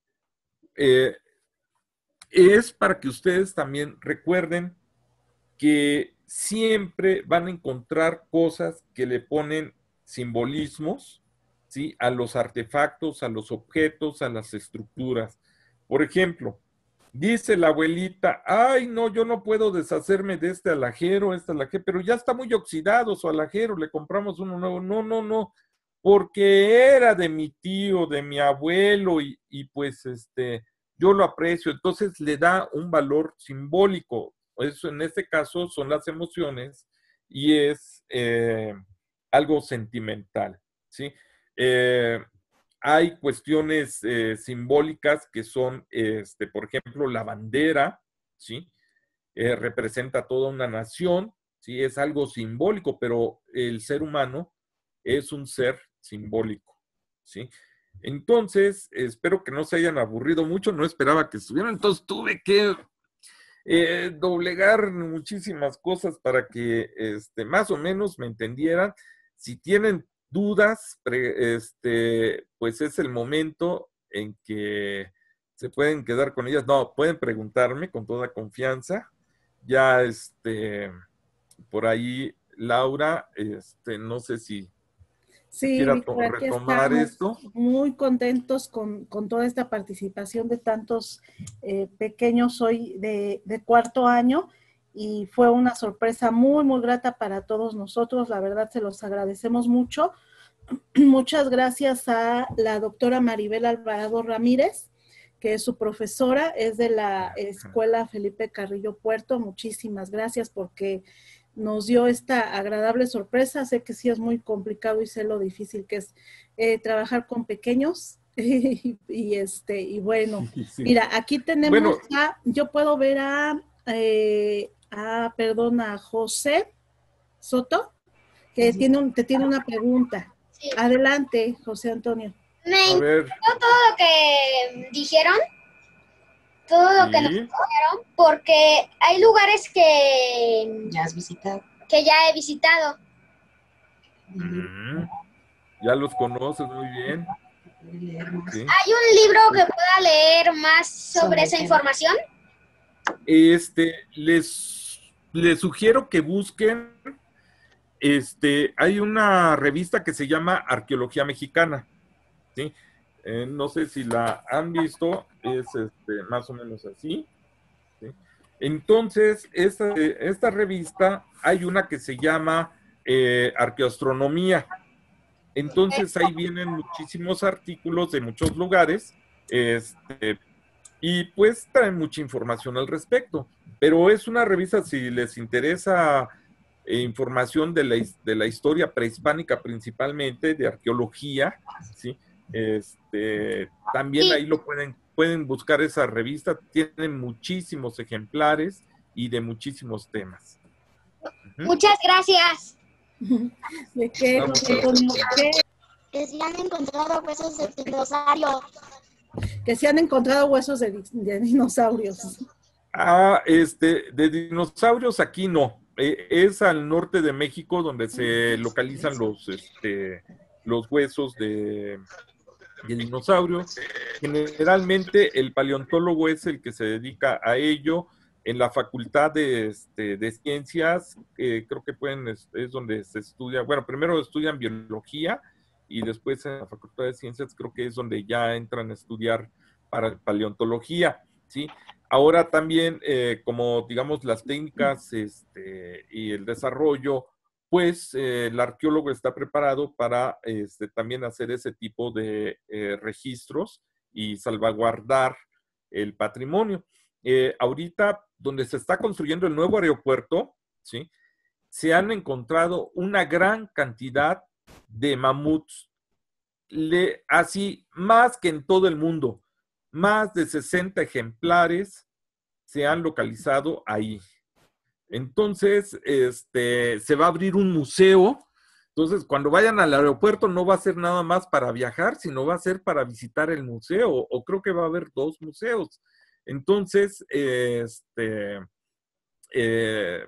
eh, es para que ustedes también recuerden que siempre van a encontrar cosas que le ponen simbolismos, ¿sí? A los artefactos, a los objetos, a las estructuras. Por ejemplo, dice la abuelita, ay, no, yo no puedo deshacerme de este alajero, este alajero, pero ya está muy oxidado su alajero, le compramos uno nuevo. No, no, no, porque era de mi tío, de mi abuelo, y, pues este, yo lo aprecio. Entonces le da un valor simbólico. Eso en este caso son las emociones y es eh, algo sentimental, ¿sí? Eh, hay cuestiones eh, simbólicas que son, este, por ejemplo, la bandera, ¿sí? representa toda una nación, ¿sí? Es algo simbólico, pero el ser humano es un ser simbólico, ¿sí? Entonces, espero que no se hayan aburrido mucho, no esperaba que estuvieran, entonces tuve que eh, doblegar muchísimas cosas para que este, más o menos me entendieran. Si tienen dudas, este, pues es el momento en que se pueden quedar con ellas. No, pueden preguntarme con toda confianza. Ya, este, por ahí, Laura, este, no sé si Sí, esto. Muy contentos con, toda esta participación de tantos eh, pequeños hoy de, de, cuarto año y fue una sorpresa muy, muy grata para todos nosotros. La verdad, se los agradecemos mucho. [clears throat] Muchas gracias a la doctora Maribel Alvarado Ramírez, que es su profesora, es de la Escuela Felipe Carrillo Puerto. Muchísimas gracias porque nos dio esta agradable sorpresa. Sé que sí es muy complicado y sé lo difícil que es eh, trabajar con pequeños. [laughs] y, este, y bueno, [laughs] mira, aquí tenemos a, yo puedo ver a, eh, a, perdón, a José Soto, que tiene un, te tiene una pregunta. Adelante, José Antonio. Me encantó todo lo que dijeron todo lo que nos dijeron, porque hay lugares que... Ya has visitado. Que ya he visitado. Mm. ya los conoces muy bien. ¿Hay un libro que pueda leer más sobre, esa información? Este, les, les sugiero que busquen. Este, hay una revista que se llama Arqueología Mexicana. ¿sí? Eh, no sé si la han visto, es este, más o menos así. Entonces, esta, esta, revista, hay una que se llama eh, Arqueoastronomía. Entonces, ahí vienen muchísimos artículos de muchos lugares este, y pues traen mucha información al respecto. Pero es una revista, si les interesa eh, información de la, de la, historia prehispánica principalmente, de arqueología, ¿sí? Este, también ahí lo pueden, pueden buscar esa revista, Tiene muchísimos ejemplares y de muchísimos temas. Muchas gracias. [laughs] Que se han encontrado huesos de dinosaurio. Que se han encontrado huesos de, dinosaurios. Ah, este, de dinosaurios aquí no. E, es al norte de México donde se mm. localizan los, este, los huesos de, y el dinosaurio. Generalmente el paleontólogo es el que se dedica a ello. En la facultad de, este, de ciencias, eh, creo que pueden, es, donde se estudia, bueno, primero estudian biología y después en la facultad de ciencias creo que es donde ya entran a estudiar para paleontología, ¿sí? Ahora también, eh, como digamos las técnicas este, y el desarrollo pues eh, el arqueólogo está preparado para este, también hacer ese tipo de eh, registros y salvaguardar el patrimonio. Eh, ahorita, donde se está construyendo el nuevo aeropuerto, ¿sí? se han encontrado una gran cantidad de mamuts, así más que en todo el mundo. Más de 60 ejemplares se han localizado ahí. Entonces, este, se va a abrir un museo. Entonces, cuando vayan al aeropuerto no va a ser nada más para viajar, sino va a ser para visitar el museo, o creo que va a haber dos museos. Entonces, este, eh,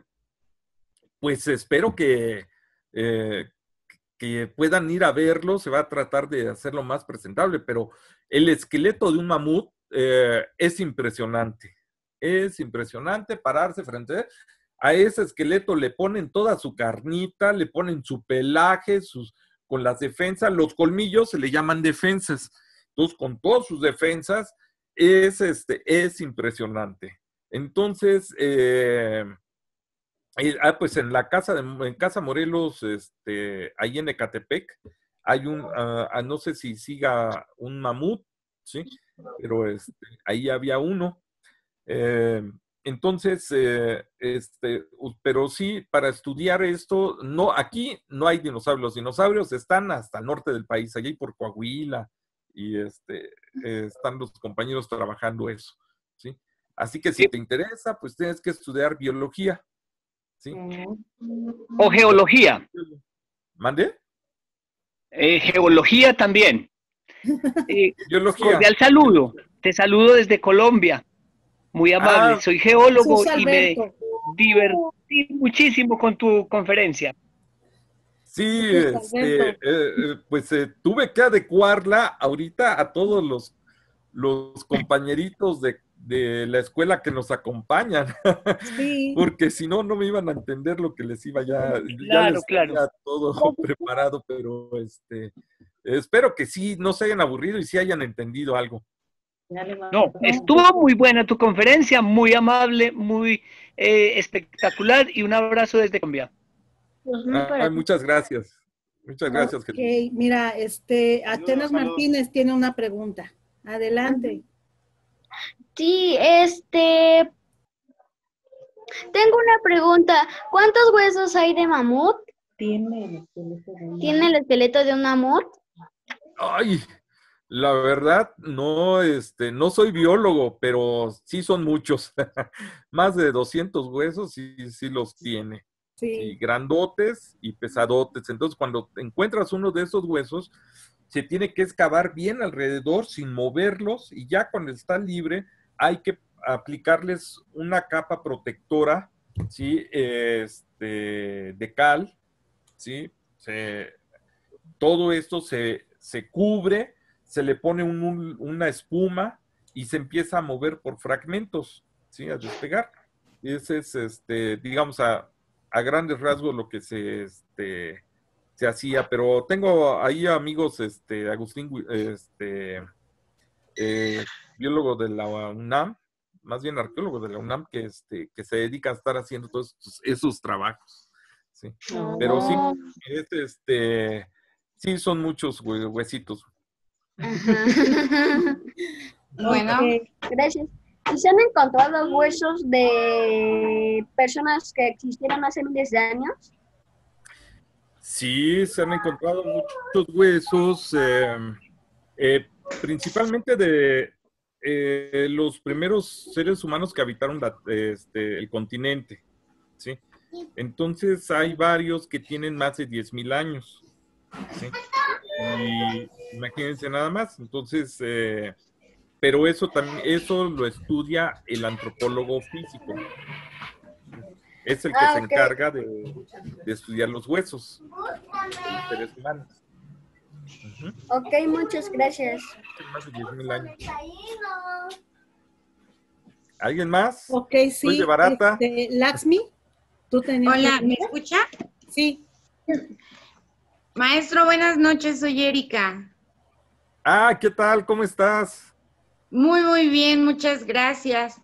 pues espero que, eh, que puedan ir a verlo, se va a tratar de hacerlo más presentable, pero el esqueleto de un mamut eh, es impresionante. Es impresionante pararse frente a él a ese esqueleto le ponen toda su carnita, le ponen su pelaje, sus, con las defensas, los colmillos se le llaman defensas. Entonces, con todas sus defensas, es, este, es impresionante. Entonces, eh, ah, pues en la casa de en Casa Morelos, este, ahí en Ecatepec, hay un, ah, ah, no sé si siga un mamut, ¿sí? Pero este, ahí había uno. Eh, entonces, eh, este, pero sí, para estudiar esto, no, aquí no hay dinosaurios. Los dinosaurios están hasta el norte del país, allí por Coahuila, y este, están los compañeros trabajando eso. ¿sí? Así que si te interesa, pues tienes que estudiar biología. ¿sí? O geología. ¿Mande? Eh, geología también. [laughs] Eh, biología. Cordial saludo. Te saludo desde Colombia muy ah, amable. Soy geólogo y me divertí muchísimo con tu conferencia. Sí, este, eh, eh, pues eh, tuve que adecuarla ahorita a todos los, los compañeritos de, la escuela que nos acompañan, [laughs] porque si no, no me iban a entender lo que les iba ya, claro, todo [laughs] preparado, pero este, espero que sí, no se hayan aburrido y sí hayan entendido algo. No, estuvo muy buena tu conferencia, muy amable, muy eh, espectacular y un abrazo desde Colombia. Pues muchas gracias. Muchas gracias. Okay. Mira, este, Atenas Martínez tiene una pregunta. Adelante. Sí, este, tengo una pregunta. ¿Cuántos huesos hay de mamut? Tiene el esqueleto de un mamut. ¿Tiene el esqueleto de un mamut? Ay, la verdad, no, este, no soy biólogo, pero sí son muchos. [laughs] Más de 200 huesos sí, sí los tiene. grandotes y pesadotes. Entonces, cuando encuentras uno de esos huesos, se tiene que excavar bien alrededor sin moverlos y ya cuando está libre hay que aplicarles una capa protectora, ¿sí? Este, de cal, ¿sí? todo esto se, se cubre se le pone una espuma y se empieza a mover por fragmentos, ¿sí? A despegar. Ese es, este, digamos, a, a grandes rasgos lo que se, este, se hacía. Pero tengo ahí amigos, este, Agustín, este, eh, biólogo de la UNAM, más bien arqueólogo de la UNAM, que, este, que se dedica a estar haciendo todos esos, trabajos. Pero sí, este, este, sí son muchos huesitos. [laughs] bueno. Gracias. ¿Y se han encontrado huesos de personas que existieron hace miles de años? Sí, se han encontrado muchos huesos, em, eh, principalmente de eh, los primeros seres humanos que habitaron este, el continente. Entonces hay varios que tienen más de 10.000 años. ¿sí? Y imagínense nada más. Entonces, eh, pero eso también, eso lo estudia el antropólogo físico. Es el que ah, se encarga de, estudiar los huesos, humanos. Ok, muchas gracias. ¿Alguien más? Ok, sí. Este, Laxmi, ¿tú tenías Hola, ¿me escucha? Sí. Maestro, buenas noches, soy Erika. Ah, ¿qué tal? ¿Cómo estás? Muy, muy bien, muchas gracias.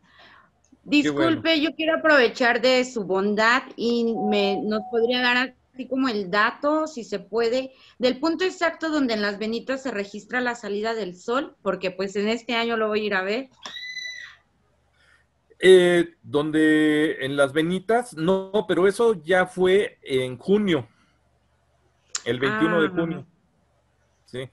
Disculpe, yo quiero aprovechar de su bondad y me, nos podría dar así como el dato, si se puede, del punto exacto donde en las Benitas se registra la salida del sol, porque pues en este año lo voy a ir a ver. Eh, donde en las Benitas, no, pero eso ya fue en junio el 21 de ah, junio. Sí.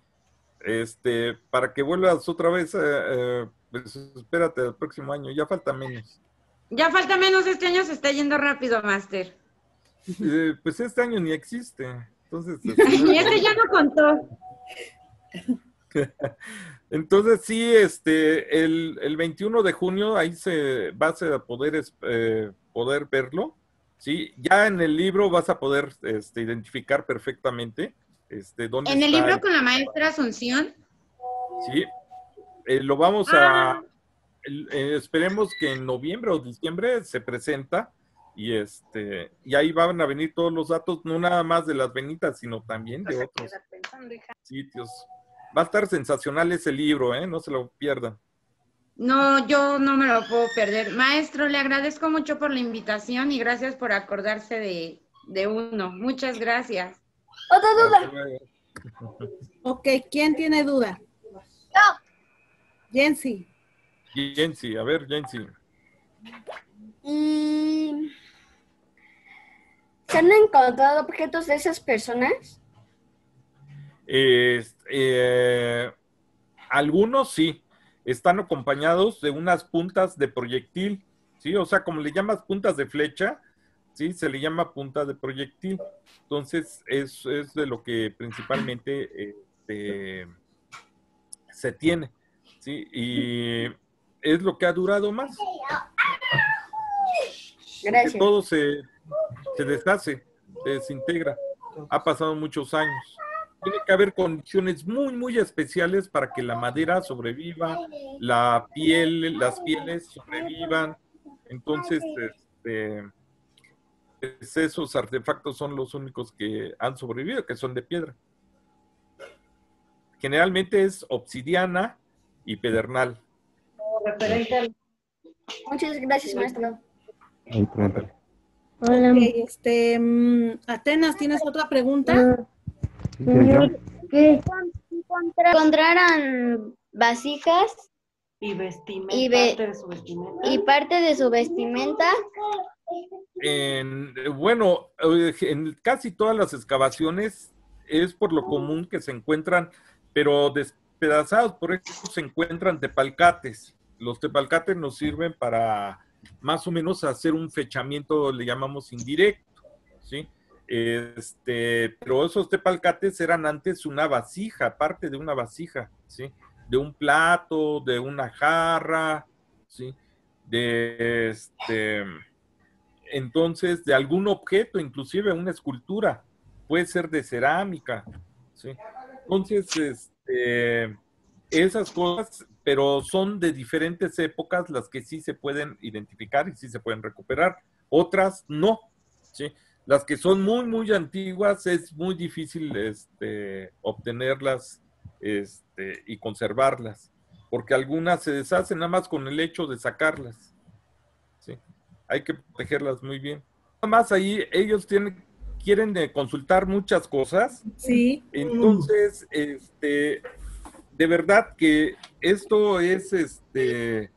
Este, para que vuelvas otra vez, eh, eh, pues, espérate al próximo año, ya falta menos. Ya falta menos, este año se está yendo rápido, Master. pues este año ni existe. Entonces, [laughs] este, y este ya no contó. [laughs] Entonces, sí, este, el, el, 21 de junio ahí se va a poder eh, verlo. ¿sí? Ya en el libro vas a poder este, identificar perfectamente este, dónde ¿En el libro con la maestra Asunción? Sí, eh, lo vamos a... Ah. Eh, esperemos que en noviembre o diciembre se presenta y este y ahí van a venir todos los datos, no nada más de las venitas, sino también de pues otros sitios. Va a estar sensacional ese libro, ¿eh? no se lo pierdan. No, yo no me lo puedo perder. Maestro, le agradezco mucho por la invitación y gracias por acordarse de, uno. Muchas gracias. Otra duda. Ok, ¿quién tiene duda? Jensi. Jensi, a ver, Jensi. Mm. se han encontrado objetos de esas personas? Eh, algunos sí, están acompañados de unas puntas de proyectil, ¿sí? O sea, como le llamas puntas de flecha, ¿sí? Se le llama punta de proyectil. Entonces, eso es de lo que principalmente este, se tiene, ¿sí? Y es lo que ha durado más. Gracias. Todo se, se deshace, se desintegra. Ha pasado muchos años tiene que haber condiciones muy, muy especiales para que la madera sobreviva, la piel, las pieles sobrevivan. Entonces, este, pues, esos artefactos son los únicos que han sobrevivido, que son de piedra. Generalmente es obsidiana y pedernal. Muchas gracias, maestro. Hola. Este, mm, Atenas, ¿tienes otra pregunta? encontraran vasijas y, vestimenta, y, parte de su vestimenta. bueno, eh, en casi todas las excavaciones es por lo común que se encuentran, pero despedazados, por eso se encuentran tepalcates. Los tepalcates nos sirven para más o menos hacer un fechamiento, le llamamos indirecto, ¿sí? Este, pero esos tepalcates eran antes una vasija, parte de una vasija, ¿sí? De un plato, de una jarra, ¿sí? De este, entonces, de algún objeto, inclusive una escultura, puede ser de cerámica, ¿sí? Entonces, este, esas cosas, pero son de diferentes épocas las que sí se pueden identificar y sí se pueden recuperar, otras no, ¿sí? Las que son muy, muy antiguas es muy difícil este, obtenerlas este, y conservarlas, porque algunas se deshacen nada más con el hecho de sacarlas. ¿sí? Hay que protegerlas muy bien. Nada más ahí ellos tienen, quieren eh, consultar muchas cosas. Sí. Entonces, este, de verdad que esto es este,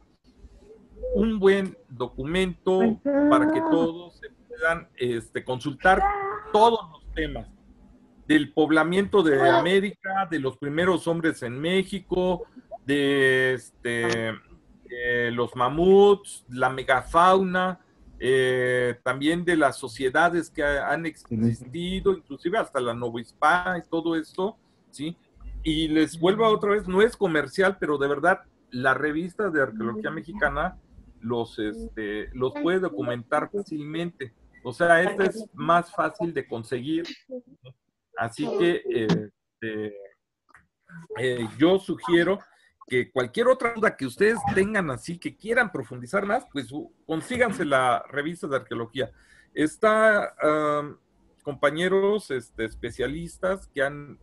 un buen documento para que todos puedan este, consultar todos los temas del poblamiento de América, de los primeros hombres en México, de, este, los mamuts, la megafauna, eh, también de las sociedades que han existido, inclusive hasta la Hispana y todo esto, ¿sí? Y les vuelvo otra vez, no es comercial, pero de verdad, la revista de arqueología mexicana los, este, los puede documentar fácilmente. O sea, este es más fácil de conseguir. Así que este, eh, yo sugiero que cualquier otra duda que ustedes tengan así, que quieran profundizar más, pues consíganse la revista de arqueología. Está compañeros este, especialistas que han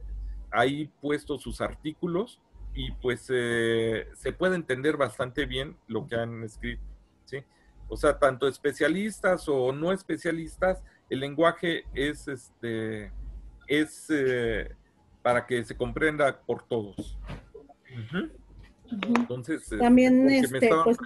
ahí puesto sus artículos y pues eh, se puede entender bastante bien lo que han escrito, ¿sí? O sea, tanto especialistas o no especialistas, el lenguaje es, este, es eh, para que se comprenda por todos. Entonces, este, también este, pues,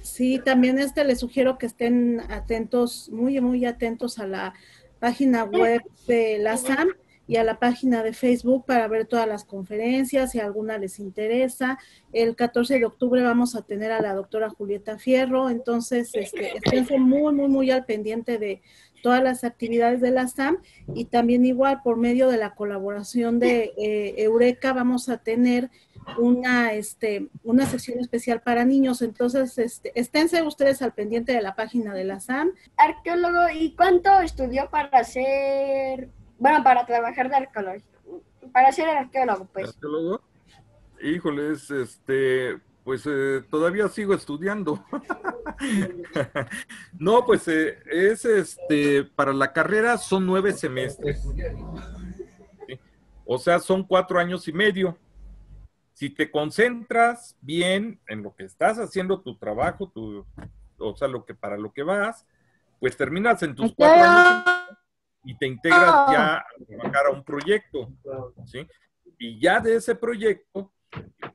sí, también este les sugiero que estén atentos, muy, muy atentos a la página web de la SAM y a la página de Facebook para ver todas las conferencias, si alguna les interesa. El 14 de octubre vamos a tener a la doctora Julieta Fierro, entonces este, esténse muy, muy, muy al pendiente de todas las actividades de la SAM y también igual por medio de la colaboración de eh, Eureka vamos a tener una, este, una sección especial para niños. Entonces, este, esténse ustedes al pendiente de la página de la SAM. Arqueólogo, ¿y cuánto estudió para ser bueno, para trabajar de arqueólogo. para ser arqueólogo, pues. ¿Arqueólogo? Híjoles, este, pues eh, todavía sigo estudiando. [laughs] no, pues eh, es este, para la carrera son nueve semestres. O sea, son cuatro años y medio. Si te concentras bien en lo que estás haciendo, tu trabajo, tu, o sea, lo que para lo que vas, pues terminas en tus cuatro años y te integras ah. ya a un proyecto, Y ya de ese proyecto,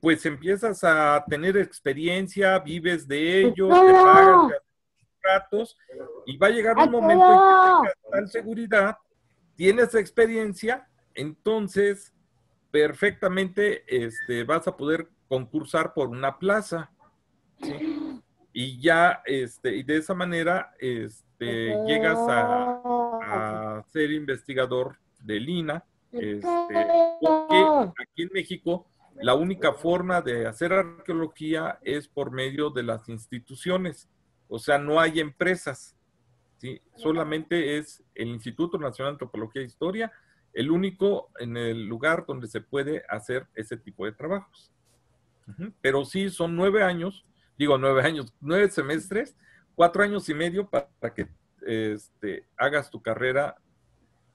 pues empiezas a tener experiencia, vives de ello, te pagas contratos y va a llegar un momento en que tengas tal seguridad, tienes experiencia, entonces perfectamente este, vas a poder concursar por una plaza. Y ya, este, y de esa manera, este, llegas a, a ser investigador de Lina este, porque aquí en México la única forma de hacer arqueología es por medio de las instituciones, o sea, no hay empresas, ¿sí? solamente es el Instituto Nacional de Antropología e Historia, el único en el lugar donde se puede hacer ese tipo de trabajos. Pero sí, son nueve años, digo nueve años, nueve semestres, cuatro años y medio para que este, hagas tu carrera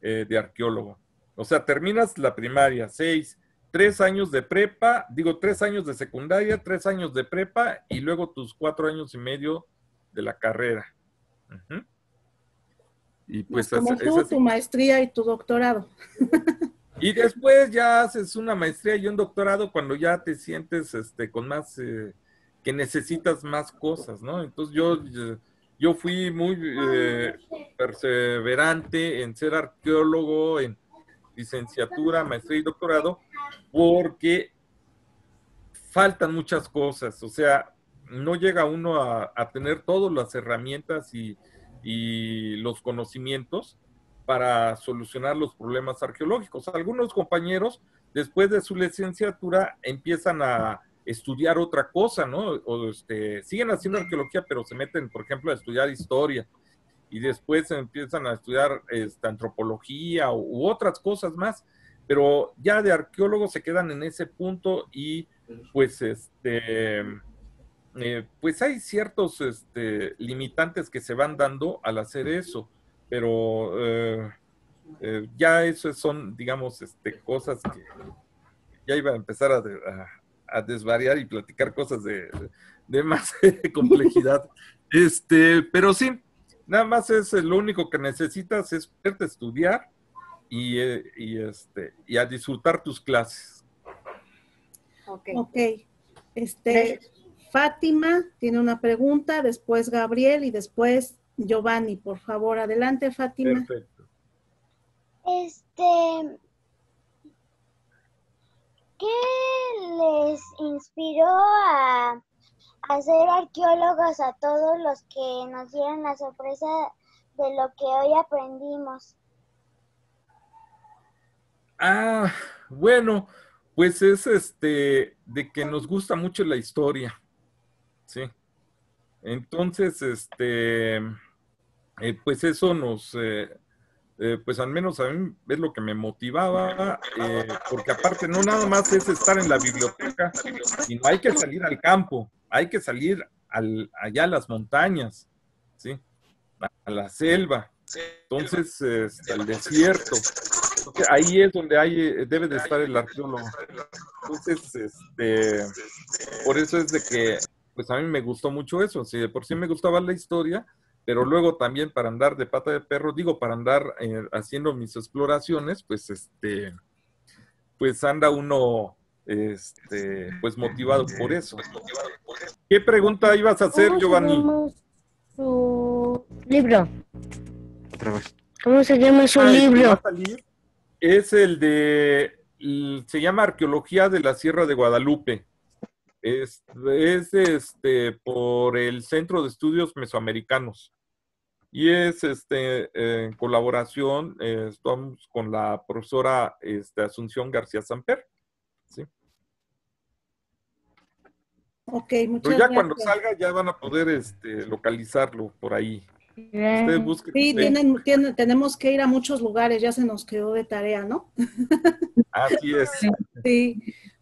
eh, de arqueólogo. O sea, terminas la primaria, seis, tres años de prepa, digo, tres años de secundaria, tres años de prepa y luego tus cuatro años y medio de la carrera. Y pues... como tú, tu maestría y tu doctorado. Y después ya haces una maestría y un doctorado cuando ya te sientes este, con más, eh, que necesitas más cosas, ¿no? Entonces yo, eh, yo fui muy eh, perseverante en ser arqueólogo, en licenciatura, maestría y doctorado, porque faltan muchas cosas, o sea, no llega uno a, tener todas las herramientas y, los conocimientos para solucionar los problemas arqueológicos. Algunos compañeros, después de su licenciatura, empiezan a, estudiar otra cosa, ¿no? O este, siguen haciendo arqueología, pero se meten, por ejemplo, a estudiar historia y después empiezan a estudiar este, antropología u, otras cosas más, pero ya de arqueólogos se quedan en ese punto y pues este... Eh, pues hay ciertos este, limitantes que se van dando al hacer eso, pero eh, eh, ya eso son, digamos, este, cosas que ya iba a empezar a, a desvariar y platicar cosas de, de más [laughs] complejidad. Este, pero sí, nada más es eh, lo único que necesitas es verte estudiar eh, y, este, y a disfrutar tus clases. Ok. Este, Fátima tiene una pregunta, después Gabriel y después Giovanni. Por favor, adelante, Fátima. Perfecto. Este, ¿Qué les inspiró a, ser arqueólogos a todos los que nos dieron la sorpresa de lo que hoy aprendimos? Ah, bueno, pues es este, de que nos gusta mucho la historia, ¿sí? Entonces, este, eh, pues eso nos, eh, eh, pues al menos a mí es lo que me motivaba, eh, porque aparte no nada más es estar en la biblioteca, sino hay que salir al campo, hay que salir al, allá a las montañas, ¿sí? a la selva, entonces el este, al desierto. ahí es donde hay, eh, debe de estar el arqueólogo. Entonces, este, por eso es de que, pues a mí me gustó mucho eso, si de por sí me gustaba la historia, pero luego también para andar de pata de perro, digo, para andar eh, haciendo mis exploraciones, pues este, pues anda uno, este, pues motivado por eso. ¿Qué pregunta ibas a hacer, Giovanni? Su libro. ¿Cómo se llama su ah, libro? Es el de, se llama Arqueología de la Sierra de Guadalupe. Es, es este, por el Centro de Estudios Mesoamericanos. Y es este, eh, en colaboración, eh, estamos con la profesora este, Asunción García Samper. Ok, muchas Pero ya cuando salga ya van a poder este, localizarlo por ahí sí, tienen, tenemos que ir a muchos lugares, ya se nos quedó de tarea, ¿no? [laughs] Así es.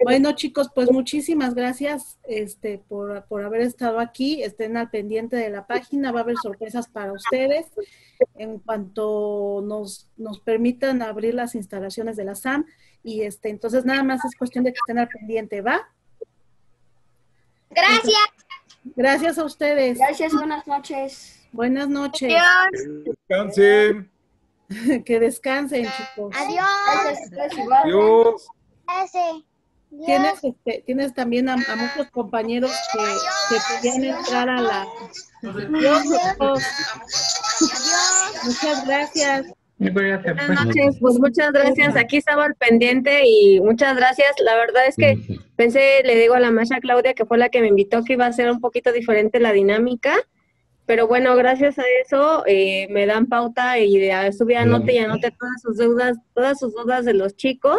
Bueno, chicos, pues muchísimas gracias este, por, haber estado aquí. Estén al pendiente de la página, va a haber sorpresas para ustedes. En cuanto nos, nos permitan abrir las instalaciones de la SAM. Y este, entonces nada más es cuestión de que estén al pendiente, ¿va? Gracias. gracias a ustedes. Gracias, buenas noches. Buenas noches. Que descansen. [laughs] que descansen, chicos. Adiós. Adiós. Tienes, este, tienes también a, muchos compañeros que, que entrar a la... Adiós. Adiós. Muchas gracias. Buenas noches, pues muchas gracias. Aquí estaba al pendiente y muchas gracias. La verdad es que pensé, le digo a la Masha Claudia, que fue la que me invitó, que iba a ser un poquito diferente la dinámica. Pero bueno, gracias a eso eh, me dan pauta y subí a anote y anote todas sus deudas, todas sus dudas de los chicos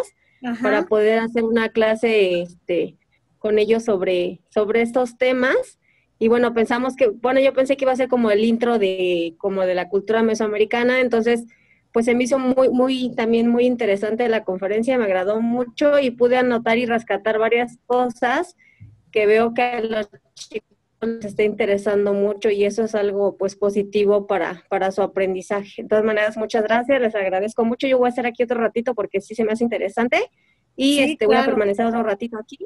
para poder hacer una clase este, con ellos sobre, sobre estos temas. Y bueno, pensamos que, bueno, yo pensé que iba a ser como el intro de, como de la cultura mesoamericana, entonces pues se me hizo muy, muy, también muy interesante la conferencia, me agradó mucho y pude anotar y rescatar varias cosas que veo que los chicos se está interesando mucho y eso es algo pues positivo para, para su aprendizaje. De todas maneras, muchas gracias, les agradezco mucho. Yo voy a estar aquí otro ratito porque sí se me hace interesante y este, voy a permanecer otro ratito aquí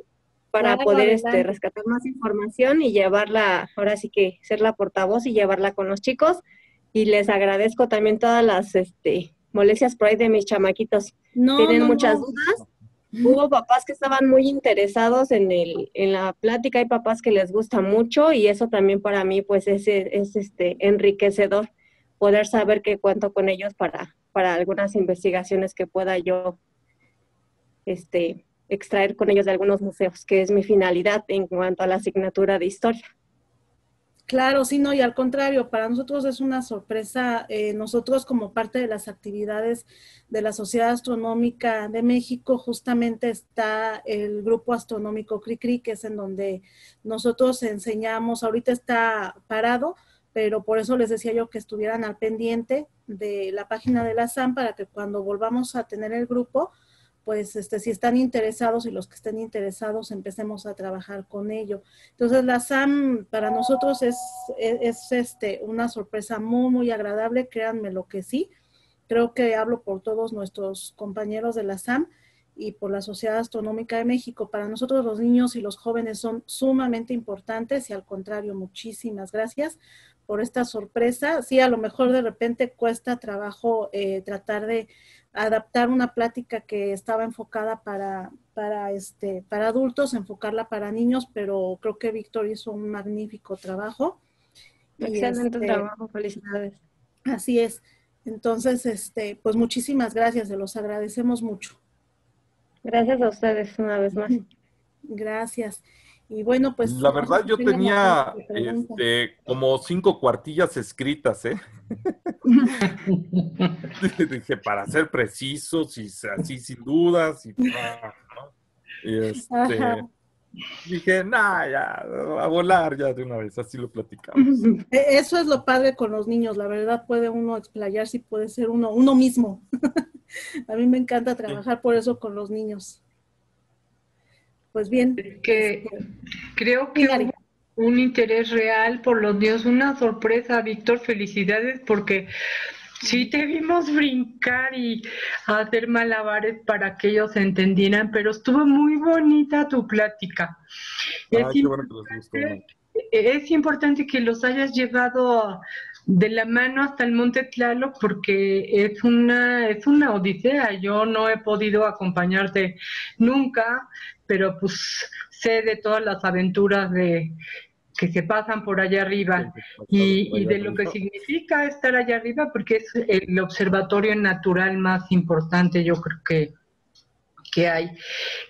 para poder este, rescatar más información y llevarla, ahora sí que ser la portavoz y llevarla con los chicos. Y les agradezco también todas las este, molestias por ahí de mis chamaquitos. No, Tienen no, muchas no. dudas Hubo papás que estaban muy interesados en, el, en la plática, hay papás que les gusta mucho y eso también para mí pues es, es este, enriquecedor poder saber que cuento con ellos para, para algunas investigaciones que pueda yo este, extraer con ellos de algunos museos, que es mi finalidad en cuanto a la asignatura de historia. Claro, sí, no, y al contrario, para nosotros es una sorpresa. Eh, nosotros como parte de las actividades de la Sociedad Astronómica de México, justamente está el grupo astronómico CRICRI, que es en donde nosotros enseñamos, ahorita está parado, pero por eso les decía yo que estuvieran al pendiente de la página de la SAM para que cuando volvamos a tener el grupo, pues este, si están interesados y los que estén interesados empecemos a trabajar con ello. Entonces la SAM para nosotros es, es, este, una sorpresa muy, muy agradable, créanme lo que sí. Creo que hablo por todos nuestros compañeros de la SAM y por la Sociedad Astronómica de México. Para nosotros los niños y los jóvenes son sumamente importantes y al contrario, muchísimas gracias por esta sorpresa. Sí, a lo mejor de repente cuesta trabajo eh, tratar de adaptar una plática que estaba enfocada para, para, este, para adultos, enfocarla para niños, pero creo que Víctor hizo un magnífico trabajo. Excelente este, trabajo, felicidades. Así es. Entonces, este, pues muchísimas gracias, se los agradecemos mucho. Gracias a ustedes una vez más. [laughs] Gracias. Y bueno, pues... La verdad yo tenía este, como cinco cuartillas escritas, ¿eh? [laughs] Dije, para ser preciso, y así sin dudas. Y, este, Dije, nada ya, a volar ya de una vez, así lo platicamos. E, eso es lo padre con los niños, la verdad puede uno explayar si puede ser uno, uno mismo. [laughs] a mí me encanta trabajar por eso con los niños. Pues bien. que creo que un interés real por los dios, una sorpresa, Víctor, felicidades porque sí te vimos brincar y hacer malabares para que ellos entendieran, pero estuvo muy bonita tu plática. es, importante, que los hayas llevado de la mano hasta el Monte Tlaloc porque es una es una odisea. Yo no he podido acompañarte nunca pero pues sé de todas las aventuras de que se pasan por allá arriba pues, pues, y, de lo que pues, significa estar allá arriba, porque es el observatorio natural más importante, yo creo que, que hay.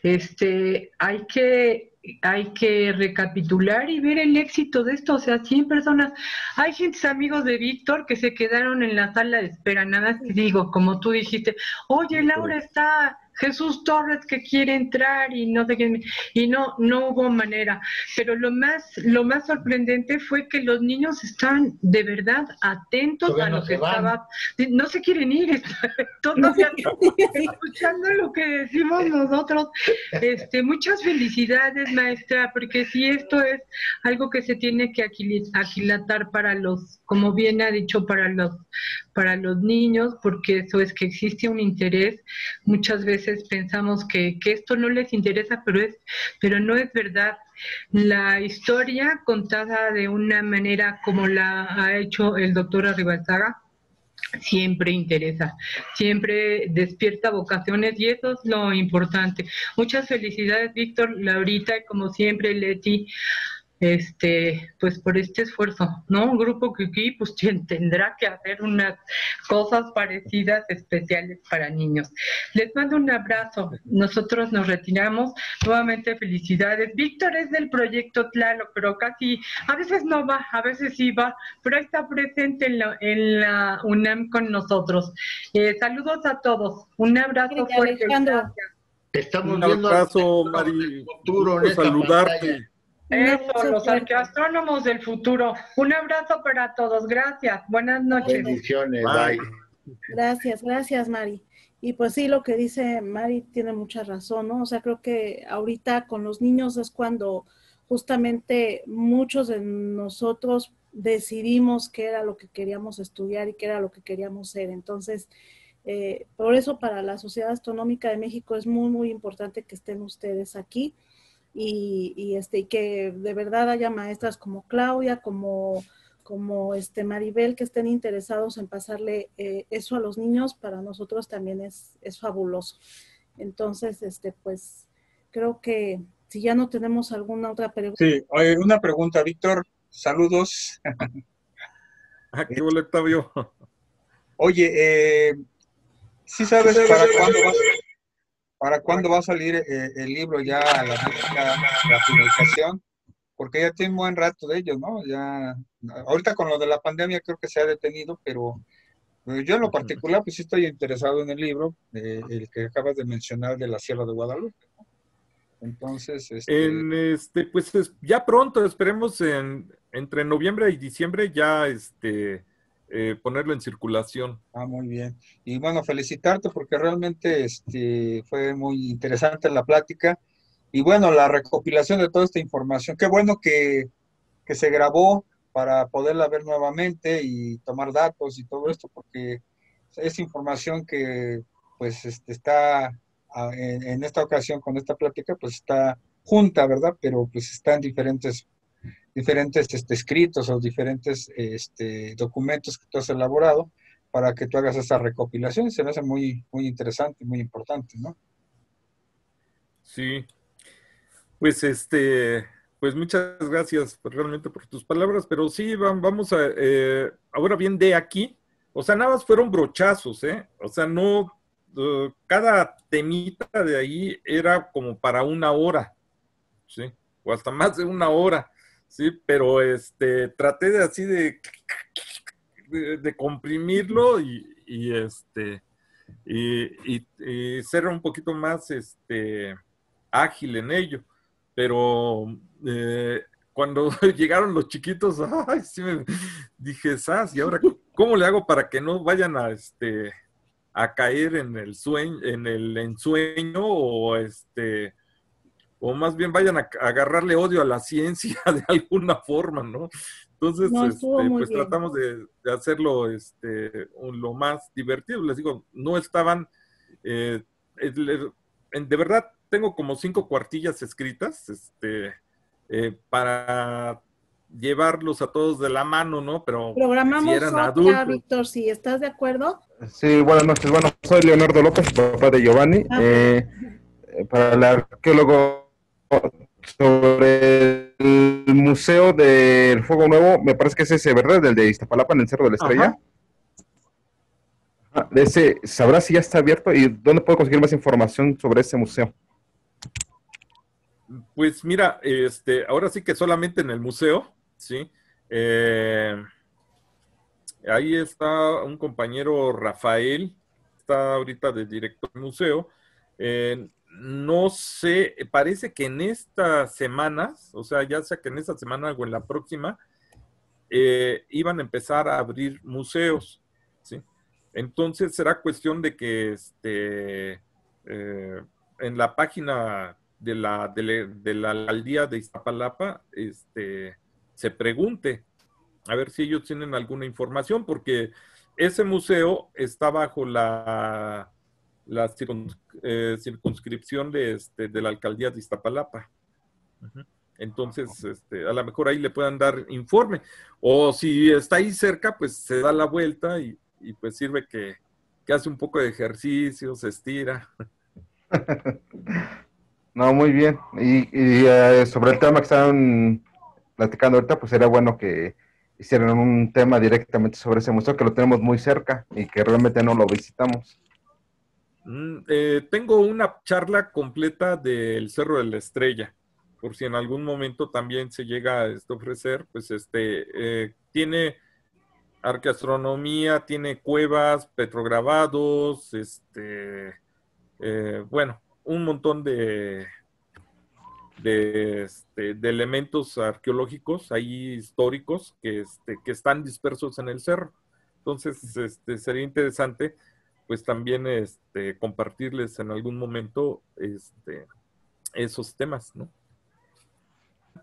Este, hay que hay que recapitular y ver el éxito de esto, o sea, 100 personas. Hay gente, amigos de Víctor, que se quedaron en la sala de espera, nada más digo, como tú dijiste, oye, Laura está Jesús Torres que quiere entrar y no y no no hubo manera. Pero lo más lo más sorprendente fue que los niños están de verdad atentos a lo que estaba no se quieren ir, [laughs] todos [laughs] escuchando lo que decimos nosotros. Este muchas felicidades, maestra, porque si esto es algo que se tiene que aquilatar para los como bien ha dicho, para los, para los niños, porque eso es que existe un interés. Muchas veces pensamos que, esto no les interesa, pero, es, pero no es verdad. La historia contada de una manera como la ha hecho el doctor Arribalzaga, siempre interesa, siempre despierta vocaciones y eso es lo importante. Muchas felicidades, Víctor, Laurita y como siempre, Leti, este, pues por este esfuerzo, ¿no? Un grupo que aquí pues [laughs] tendrá que hacer unas cosas parecidas especiales para niños. Les mando un abrazo, nosotros nos retiramos, nuevamente felicidades. Víctor es del proyecto Tlaloc, pero casi, a veces no va, a veces sí va, pero está presente en la, UNAM con nosotros. Eh, saludos a todos, un abrazo fuerte. Estamos un abrazo, Mari, saludarte. Eso, los arqueastrónomos del futuro. Un abrazo para todos. Gracias. Buenas noches. Bendiciones. Bye. Gracias, gracias, Mari. Y pues sí, lo que dice Mari tiene mucha razón, ¿no? O sea, creo que ahorita con los niños es cuando justamente muchos de nosotros decidimos qué era lo que queríamos estudiar y qué era lo que queríamos ser. Entonces, eh, por eso para la Sociedad Astronómica de México es muy, muy importante que estén ustedes aquí y, este, y que de verdad haya maestras como Claudia, como, como este Maribel, que estén interesados en pasarle eh, eso a los niños, para nosotros también es, es fabuloso. Entonces, este, pues creo que si ya no tenemos alguna otra pregunta. Sí, una pregunta, Víctor. Saludos. Aquí [laughs] ah, Octavio. Oye, eh, ¿sí sabes para cuándo vas, para ¿cuándo va a salir eh, el libro ya a la, finalización? Porque ya tiene un buen rato de ellos, ¿no? Ya, ahorita con lo de la pandemia creo que se ha detenido, pero eh, yo en lo particular pues sí estoy interesado en el libro, eh, el que acabas de mencionar de la Sierra de Guadalupe. Entonces, este... este, pues ya pronto, esperemos entre noviembre y diciembre ya este, eh, ponerlo en circulación. Ah, muy bien. Y bueno, felicitarte porque realmente este, fue muy interesante la plática. Y bueno, la recopilación de toda esta información. Qué bueno que, se grabó para poderla ver nuevamente y tomar datos y todo esto, porque es información que pues este, está ah, en, en esta ocasión con esta plática, pues está junta, ¿verdad? Pero pues está en diferentes diferentes este, escritos o diferentes este, documentos que tú has elaborado para que tú hagas esa recopilación. Se me hace muy, muy interesante, muy importante, ¿no? Sí. Pues este, pues muchas gracias realmente por tus palabras, pero sí, vamos a, eh, ahora bien de aquí, o sea, nada más fueron brochazos, ¿eh? O sea, no, eh, cada temita de ahí era como para una hora, ¿sí? O hasta más de una hora. Sí, pero este, traté de así de, de, comprimirlo y, este, y, ser un poquito más este, ágil en ello. Pero eh, cuando [laughs] llegaron los chiquitos, ay, sí dije, ¿sas? ¿Y ahora cómo le hago para que no vayan a este a caer en el sueño, en el ensueño o este o más bien vayan a, agarrarle odio a la ciencia [laughs] de alguna forma, ¿no? Entonces, este, pues tratamos de, hacerlo este, lo más divertido. Les digo, no estaban, eh, de verdad, tengo como cinco cuartillas escritas este, eh, para llevarlos a todos de la mano, ¿no? Pero si eran adultos. Víctor, si estás de acuerdo. Sí, buenas noches. Bueno, soy Leonardo López, papá de Giovanni. Ah, pues. eh, para el arqueólogo sobre el Museo del Fuego Nuevo, me parece que es ese, ¿verdad? Del de Iztapalapa, en el Cerro de la Estrella. Ajá. Ah, ese, ¿Sabrás si ya está abierto y dónde puedo conseguir más información sobre ese museo? Pues mira, este, ahora sí que solamente en el museo, ¿sí? Eh, ahí está un compañero Rafael, está ahorita de director del museo no sé, parece que en estas semanas, o sea, ya sea que en esta semana o en la próxima, eh, iban a empezar a abrir museos, ¿sí? Entonces será cuestión de que este, eh, en la página de la, de, la, aldea de Iztapalapa este, se pregunte a ver si ellos tienen alguna información, porque ese museo está bajo la la eh, circunscripción de, este, de la alcaldía de Iztapalapa. Entonces, este, a lo mejor ahí le puedan dar informe. O si está ahí cerca, pues se da la vuelta y, pues sirve que, que, hace un poco de ejercicio, se estira. [laughs] No, muy bien. Y, eh, sobre el tema que estaban platicando ahorita, pues era bueno que hicieran un tema directamente sobre ese museo, que lo tenemos muy cerca y que realmente no lo visitamos. Mm, eh, tengo una charla completa del Cerro de la Estrella, por si en algún momento también se llega a ofrecer, pues este, eh, tiene arqueastronomía, tiene cuevas, petrograbados, este, eh, bueno, un montón de, este, de, elementos arqueológicos ahí históricos que, este, que están dispersos en el cerro. Entonces, este, sería interesante pues también este, compartirles en algún momento este, esos temas, ¿no?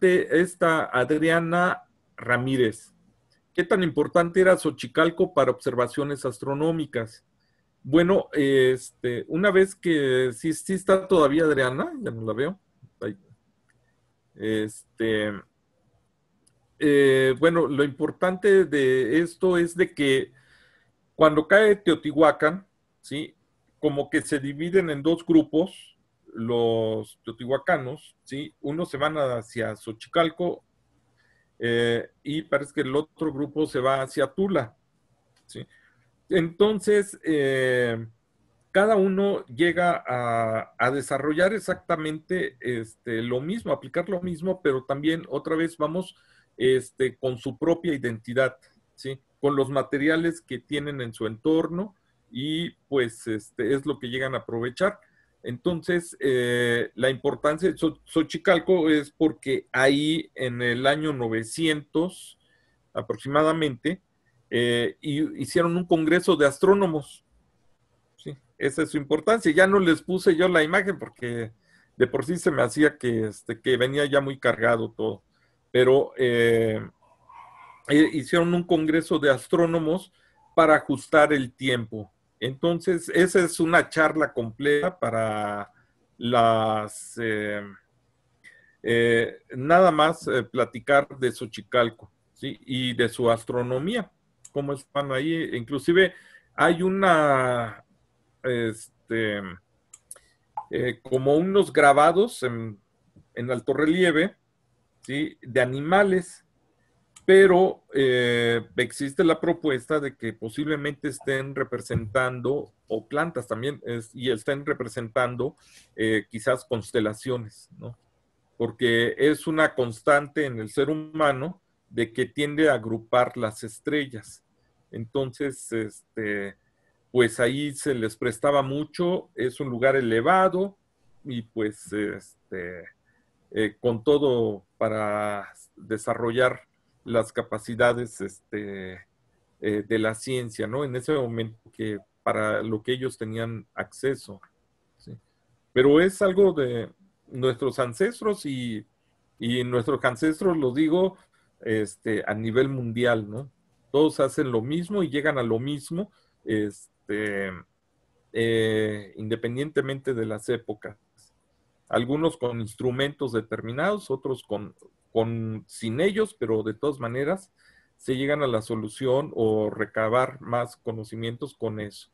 esta Adriana Ramírez, ¿qué tan importante era Xochicalco para observaciones astronómicas? Bueno, este, una vez que sí, está todavía Adriana, ya no la veo. Este, eh, bueno, lo importante de esto es de que cuando cae Teotihuacán, ¿sí? Como que se dividen en dos grupos los teotihuacanos, ¿sí? se van hacia Xochicalco eh, y parece que el otro grupo se va hacia Tula, ¿sí? Entonces, eh, cada uno llega a, desarrollar exactamente este, lo mismo, aplicar lo mismo, pero también otra vez vamos este, con su propia identidad, con los materiales que tienen en su entorno y pues este, es lo que llegan a aprovechar. Entonces, eh, la importancia de Xochicalco es porque ahí en el año 900 aproximadamente eh, hicieron un congreso de astrónomos. Sí, esa es su importancia. Ya no les puse yo la imagen porque de por sí se me hacía que, este, que venía ya muy cargado todo. Pero eh, hicieron un congreso de astrónomos para ajustar el tiempo entonces, esa es una charla completa para las... Eh, eh, nada más eh, platicar de Xochicalco ¿sí? y de su astronomía, cómo están ahí. Inclusive hay una, este, como unos grabados en, en alto relieve ¿sí? de animales pero eh, existe la propuesta de que posiblemente estén representando, o plantas también, es, y estén representando eh, quizás constelaciones, ¿no? Porque es una constante en el ser humano de que tiende a agrupar las estrellas. Entonces, este, pues ahí se les prestaba mucho, es un lugar elevado y pues este, eh, con todo para desarrollar las capacidades este, eh, de la ciencia, ¿no? En ese momento que para lo que ellos tenían acceso. Pero es algo de nuestros ancestros y, nuestros ancestros, lo digo, este, a nivel mundial, ¿no? Todos hacen lo mismo y llegan a lo mismo, este, eh, independientemente de las épocas. Algunos con instrumentos determinados, otros con, con, sin ellos, pero de todas maneras se llegan a la solución o recabar más conocimientos con eso.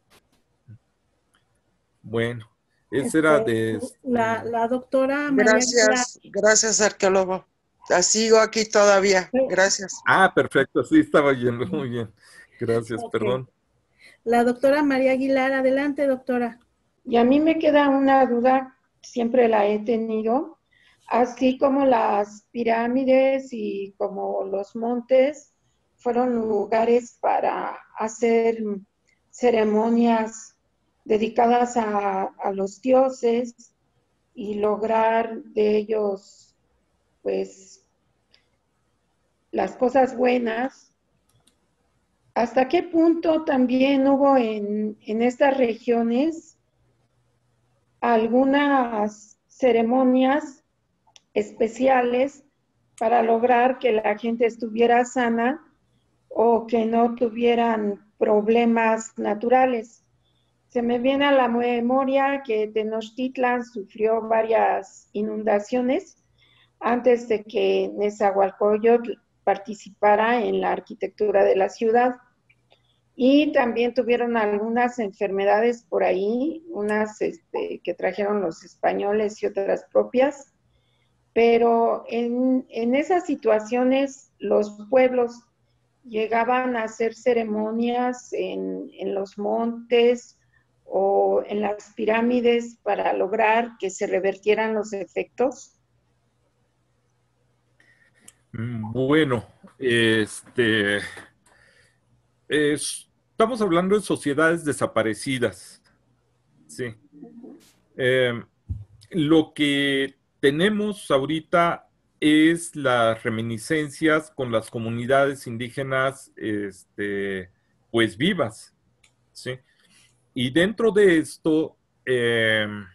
Bueno, esa era de... Este la, doctora Gracias, gracias arqueólogo. La sigo aquí todavía, gracias. Ah, perfecto, sí, estaba yendo muy bien. Gracias, perdón. La doctora María Aguilar, adelante doctora. Y a mí me queda una duda, siempre la he tenido, así como las pirámides y como los montes fueron lugares para hacer ceremonias dedicadas a, los dioses y lograr de ellos pues las cosas buenas. ¿Hasta qué punto también hubo en, en estas regiones algunas ceremonias especiales para lograr que la gente estuviera sana o que no tuvieran problemas naturales. Se me viene a la memoria que Tenochtitlan sufrió varias inundaciones antes de que Nezahualcóyotl participara en la arquitectura de la ciudad. Y también tuvieron algunas enfermedades por ahí, unas este, que trajeron los españoles y otras propias pero en, esas situaciones los pueblos llegaban a hacer ceremonias en, los montes o en las pirámides para lograr que se revertieran los efectos? Mm, bueno, este, estamos hablando de sociedades desaparecidas. Sí. Em, lo que tenemos ahorita es las reminiscencias con las comunidades indígenas, este, pues vivas, ¿sí? Y dentro de esto, em,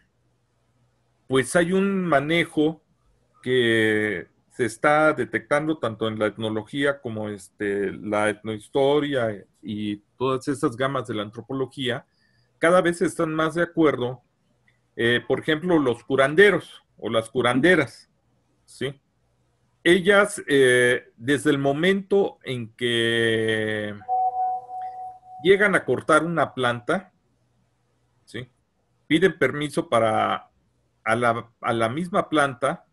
pues hay un manejo que se está detectando tanto en la etnología como este, la etnohistoria y todas esas gamas de la antropología, cada vez están más de acuerdo. Eh, por ejemplo, los curanderos, o las curanderas, ¿sí? Ellas, eh, desde el momento en que llegan a cortar una planta, ¿sí? Piden permiso para a la, a la misma planta,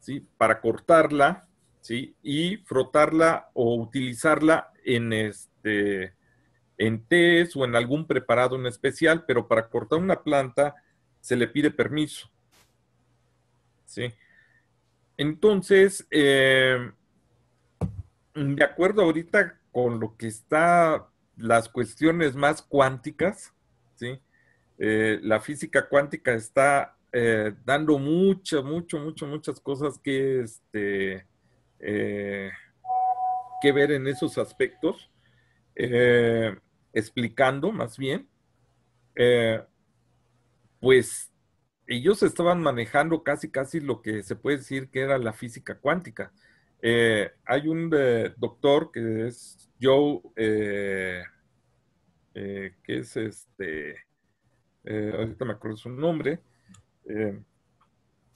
¿sí? Para cortarla, ¿sí? Y frotarla o utilizarla en este en tés o en algún preparado en especial, pero para cortar una planta se le pide permiso. Sí. Entonces, eh, de acuerdo ahorita con lo que está las cuestiones más cuánticas, ¿sí? Eh, la física cuántica está eh, dando muchas, mucho, mucho, muchas cosas que, este, que ver en esos aspectos, explicando más bien, pues ellos estaban manejando casi, casi lo que se puede decir que era la física cuántica. Eh, hay un eh, doctor que es Joe, eh, que es este, ahorita me acuerdo su nombre,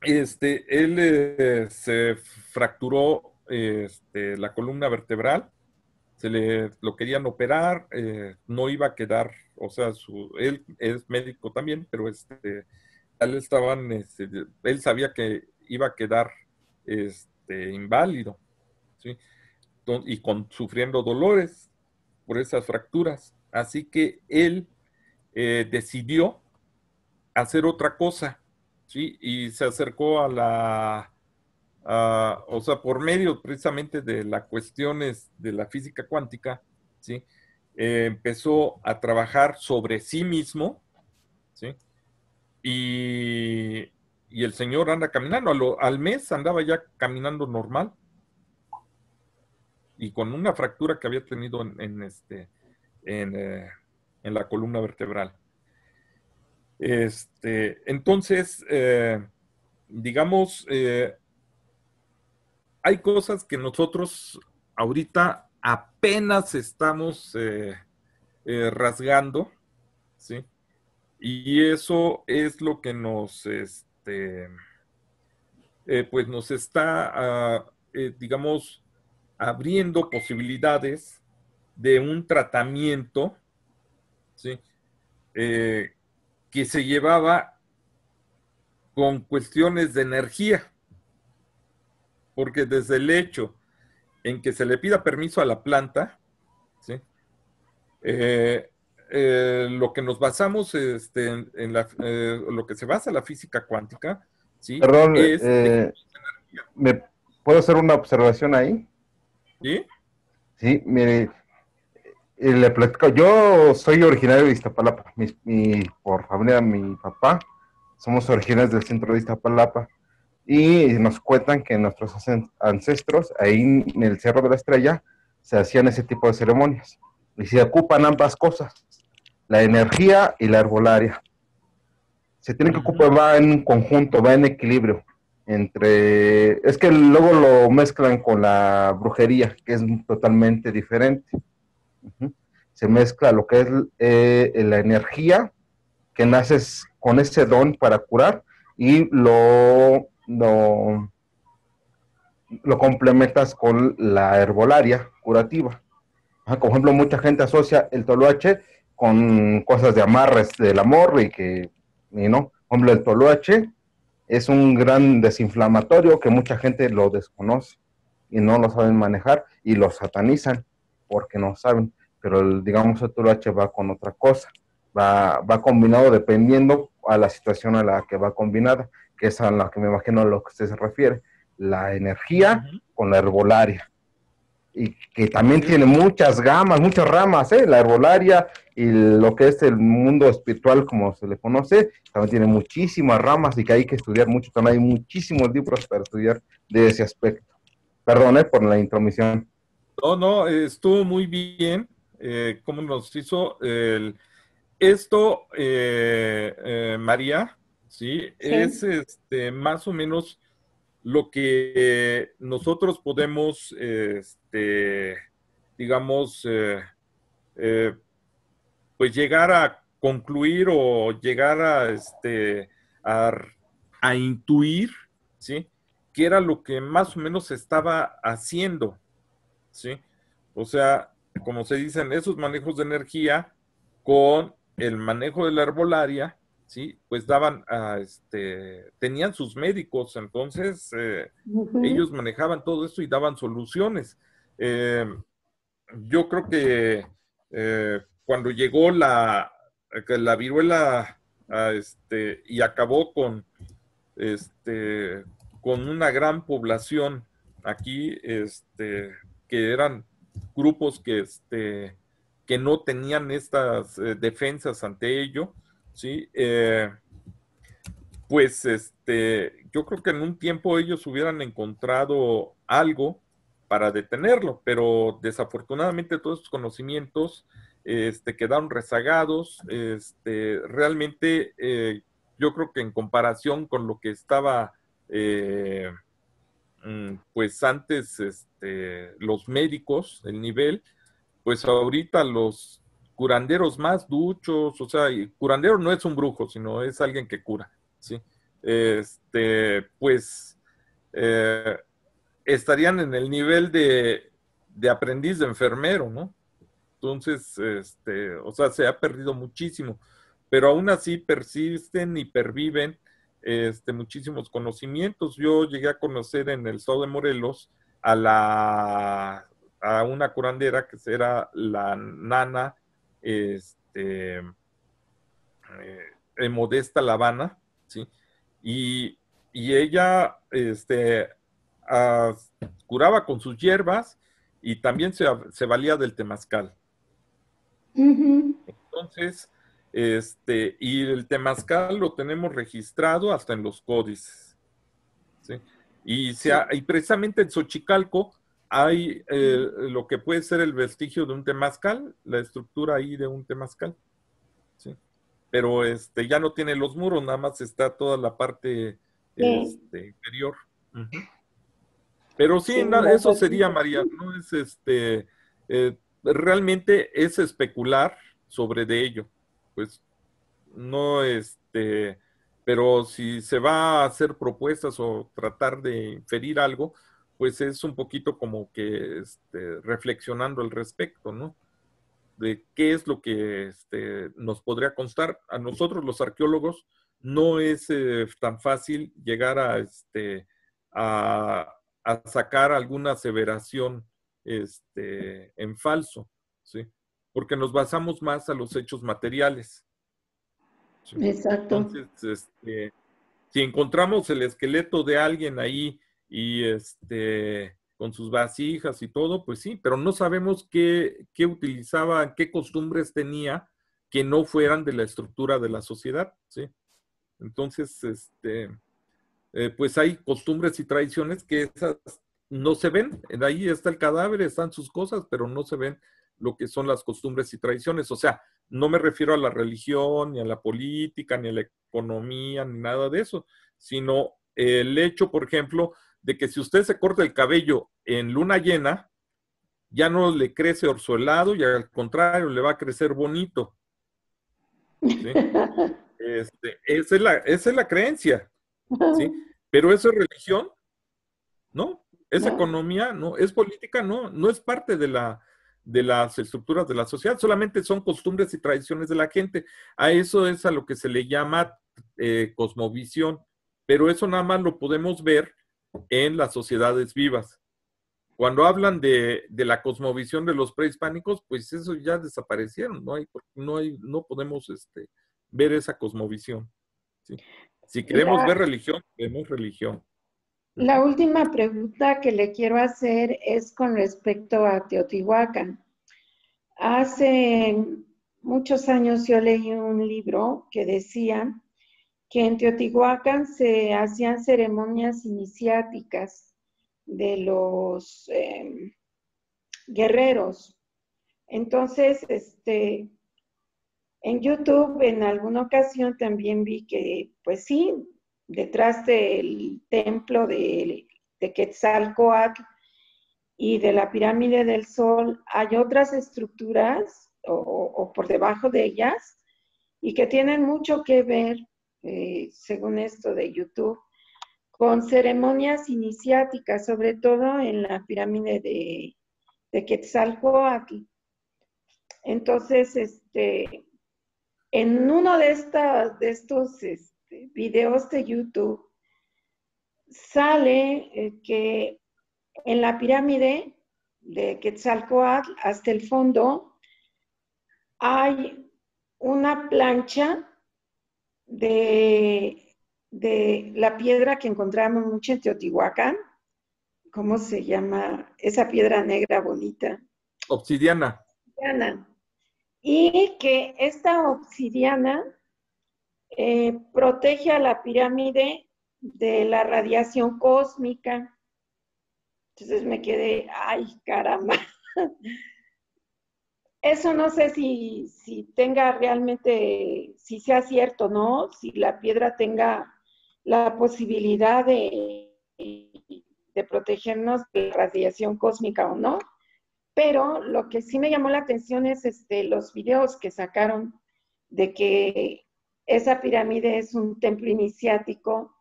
este, él se fracturó este, la columna vertebral, se le lo querían operar, no iba a quedar, o sea, él es médico también, pero este, estaban, este, él sabía que iba a quedar este, inválido, ¿sí? y con, sufriendo dolores por esas fracturas. Así que él eh, decidió hacer otra cosa, ¿sí? y se acercó a la, o sea, por medio precisamente de las cuestiones de la física cuántica, eh, empezó a trabajar sobre sí mismo, ¿sí? y, el señor anda caminando. al mes andaba ya caminando normal y con una fractura que había tenido en, este, eh, en, la columna vertebral. Este, entonces, eh, digamos, eh, hay cosas que nosotros ahorita apenas estamos rasgando, ¿sí? Y eso es lo que nos, este, eh, pues nos está, ah, eh, digamos, abriendo posibilidades de un tratamiento eh, que se llevaba con cuestiones de energía, porque desde el hecho en que se le pida permiso a la planta, ¿sí? Eh, lo que nos basamos este, en, la, eh, lo que se basa la física cuántica, ¿sí? Perdón, eh, ¿me puedo hacer una observación ahí? ¿Sí? Sí, mire, le platico, yo soy originario de Iztapalapa, mi, por familia, mi papá, somos originarios del centro de Iztapalapa, y nos cuentan que nuestros ancestros, ahí en el Cerro de la Estrella, se hacían ese tipo de ceremonias y se ocupan ambas cosas, la energía y la herbolaria. Se tienen que ocupar, va en conjunto, va en equilibrio. Entre, es que luego lo mezclan con la brujería, que es totalmente diferente. Se mezcla lo que es eh, la energía que naces con ese don para curar y lo, lo, lo complementas con la herbolaria curativa por ejemplo, mucha gente asocia el toloache con cosas de amarres del amor y que, ¿no? Hombre, el toloache es un gran desinflamatorio que mucha gente lo desconoce y no lo saben manejar y lo satanizan porque no saben. Pero el, digamos el toloache va con otra cosa, va, combinado dependiendo a la situación a la que va combinada, que es a la que me imagino a lo que usted se refiere, la energía con la herbolaria y que también tiene muchas gamas, muchas ramas, ¿eh? la herbolaria y lo que es el mundo espiritual como se le conoce, también tiene muchísimas ramas y que hay que estudiar mucho, también hay muchísimos libros para estudiar de ese aspecto. Perdone ¿eh? por la intromisión. No, no, estuvo muy bien, eh, cómo nos hizo Esto, eh, eh, María, ¿sí? Es este, más o menos lo que nosotros podemos, este, digamos, eh, eh, pues llegar a concluir o llegar este, a, a, intuir, ¿sí? Que era lo que más o menos se estaba haciendo, ¿sí? O sea, como se dicen, esos manejos de energía con el manejo de la herbolaria, ¿sí? Pues daban a, ah, este, tenían sus médicos, entonces eh, ellos manejaban todo esto y daban soluciones. Eh, yo creo que eh, cuando llegó la, la viruela ah, este, y acabó con, este, con una gran población aquí, este, que eran grupos que, este, que no tenían estas defensas ante ello, Sí, eh, pues este, yo creo que en un tiempo ellos hubieran encontrado algo para detenerlo, pero desafortunadamente todos sus conocimientos este, quedaron rezagados. Este, realmente eh, yo creo que en comparación con lo que estaba eh, mm, pues antes este, los médicos, el nivel, pues ahorita los curanderos más duchos, o sea, y curandero no es un brujo, sino es alguien que cura, ¿sí? Este, pues eh, estarían en el nivel de, aprendiz de enfermero, ¿no? Entonces, este, o sea, se ha perdido muchísimo, pero aún así persisten y perviven este, muchísimos conocimientos. Yo llegué a conocer en el estado de Morelos a la a una curandera que era la nana este, eh, en Modesta La Habana, Y, ella este, ah, curaba con sus hierbas y también se, valía del temazcal. Entonces, este, y el temazcal lo tenemos registrado hasta en los códices. Y, se, y precisamente en Xochicalco hay eh, lo que puede ser el vestigio de un temazcal, la estructura ahí de un temazcal. Pero este, ya no tiene los muros, nada más está toda la parte este, inferior. Pero sí, eso pues, sería, María, no es este, eh, realmente es especular sobre de ello. Pues no, este, pero si se va a hacer propuestas o tratar de inferir algo, pues es un poquito como que este, reflexionando al respecto, ¿no? De qué es lo que este, nos podría constar. A nosotros los arqueólogos no es eh, tan fácil llegar a, este, a, sacar alguna aseveración este, en falso, ¿sí? Porque nos basamos más a los hechos materiales. Exacto. Entonces, este, si encontramos el esqueleto de alguien ahí y este, con sus vasijas y todo, pues sí, pero no sabemos qué, utilizaba, qué costumbres tenía que no fueran de la estructura de la sociedad, ¿sí? Entonces, este, eh, pues hay costumbres y tradiciones que esas no se ven. Ahí está el cadáver, están sus cosas, pero no se ven lo que son las costumbres y tradiciones. O sea, no me refiero a la religión, ni a la política, ni a la economía, ni nada de eso, sino el hecho, por ejemplo, de que si usted se corta el cabello en luna llena, ya no le crece orzuelado y al contrario, le va a crecer bonito. [laughs] Este, esa, es la, esa, es la, creencia. [laughs] Pero eso es religión, ¿no? Es economía, ¿no? Es política, no. No es parte de, la, de las estructuras de la sociedad, solamente son costumbres y tradiciones de la gente. A eso es a lo que se le llama eh, cosmovisión, pero eso nada más lo podemos ver en las sociedades vivas. Cuando hablan de, de la cosmovisión de los prehispánicos, pues eso ya desaparecieron, no hay, no hay, no podemos este, ver esa cosmovisión. Si queremos ver religión, vemos religión. La última pregunta que le quiero hacer es con respecto a Teotihuacán. Hace muchos años yo leí un libro que decía que en Teotihuacán se hacían ceremonias iniciáticas de los em, guerreros. Entonces, este, en YouTube en alguna ocasión también vi que, pues sí, detrás del templo de, de Quetzalcoatl y de la pirámide del Sol hay otras estructuras o por debajo de ellas y que tienen mucho que ver eh, según esto de YouTube, con ceremonias iniciáticas, sobre todo en la pirámide de, de Quetzalcoatl. Entonces, este, en uno de, estas de estos este, videos de YouTube sale eh, que en la pirámide de Quetzalcoatl, hasta el fondo, hay una plancha de, la piedra que encontramos mucho en Teotihuacán. ¿Cómo se llama? Esa piedra negra bonita. Obsidiana. Y que esta obsidiana eh, protege a la pirámide de la radiación cósmica. Entonces me quedé, ay, caramba eso no sé si, tenga realmente, si sea cierto, ¿no? Si la piedra tenga la posibilidad de, protegernos de la radiación cósmica o no. Pero lo que sí me llamó la atención es este, los videos que sacaron de que esa pirámide es un templo iniciático.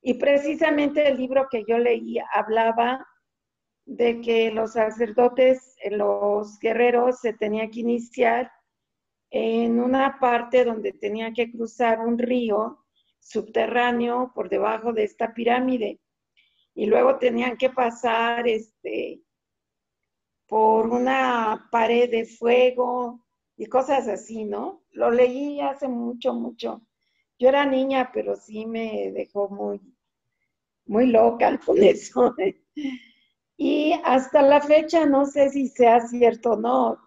Y precisamente el libro que yo leí hablaba de que los sacerdotes, eh, los guerreros, se tenían que iniciar en una parte donde tenían que cruzar un río subterráneo por debajo de esta pirámide y luego tenían que pasar este, por una pared de fuego y cosas así, ¿no? Lo leí hace mucho, mucho. Yo era niña, pero sí me dejó muy, muy loca con eso. [laughs] Y hasta la fecha no sé si sea cierto o no.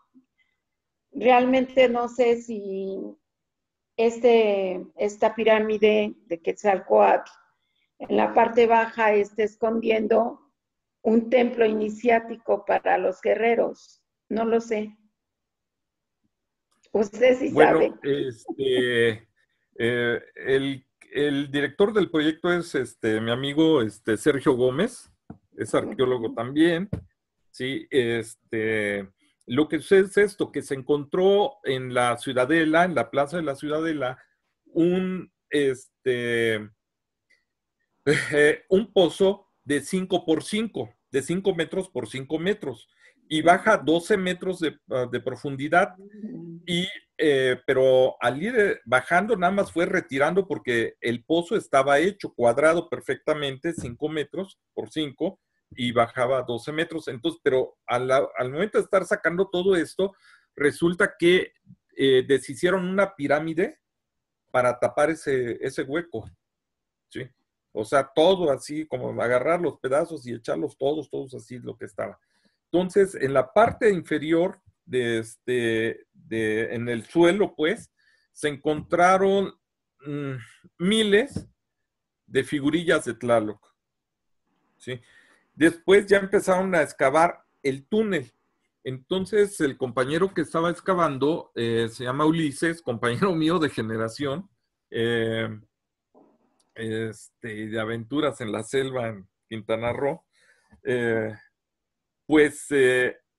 Realmente no sé si este, esta pirámide de Quetzalcoatl en la parte baja está escondiendo un templo iniciático para los guerreros. No lo sé. Usted sí sabe. Este, eh, el, el, director del proyecto es este, mi amigo este, Sergio Gómez es arqueólogo también, ¿sí? Este, lo que es esto, que se encontró en la ciudadela, en la plaza de la ciudadela, un, este, [laughs] un pozo de 5 por 5, de 5 metros por 5 metros, y baja 12 metros de, ah, profundidad, eh, pero al ir eh, bajando nada más fue retirando porque el pozo estaba hecho cuadrado perfectamente, 5 metros por 5, y bajaba 12 metros. Entonces, pero al, momento de estar sacando todo esto, resulta que eh, deshicieron una pirámide para tapar ese, ese hueco. ¿sí? O sea, todo así, como agarrar los pedazos y echarlos todos, todos así, lo que estaba. Entonces, en la parte inferior, de este, de, en el suelo, pues, se encontraron mm, miles de figurillas de Tlaloc. ¿sí? Después ya empezaron a excavar el túnel. Entonces el compañero que estaba excavando, eh, se llama Ulises, compañero mío de generación, eh, este, de aventuras en la selva en Quintana Roo, eh, pues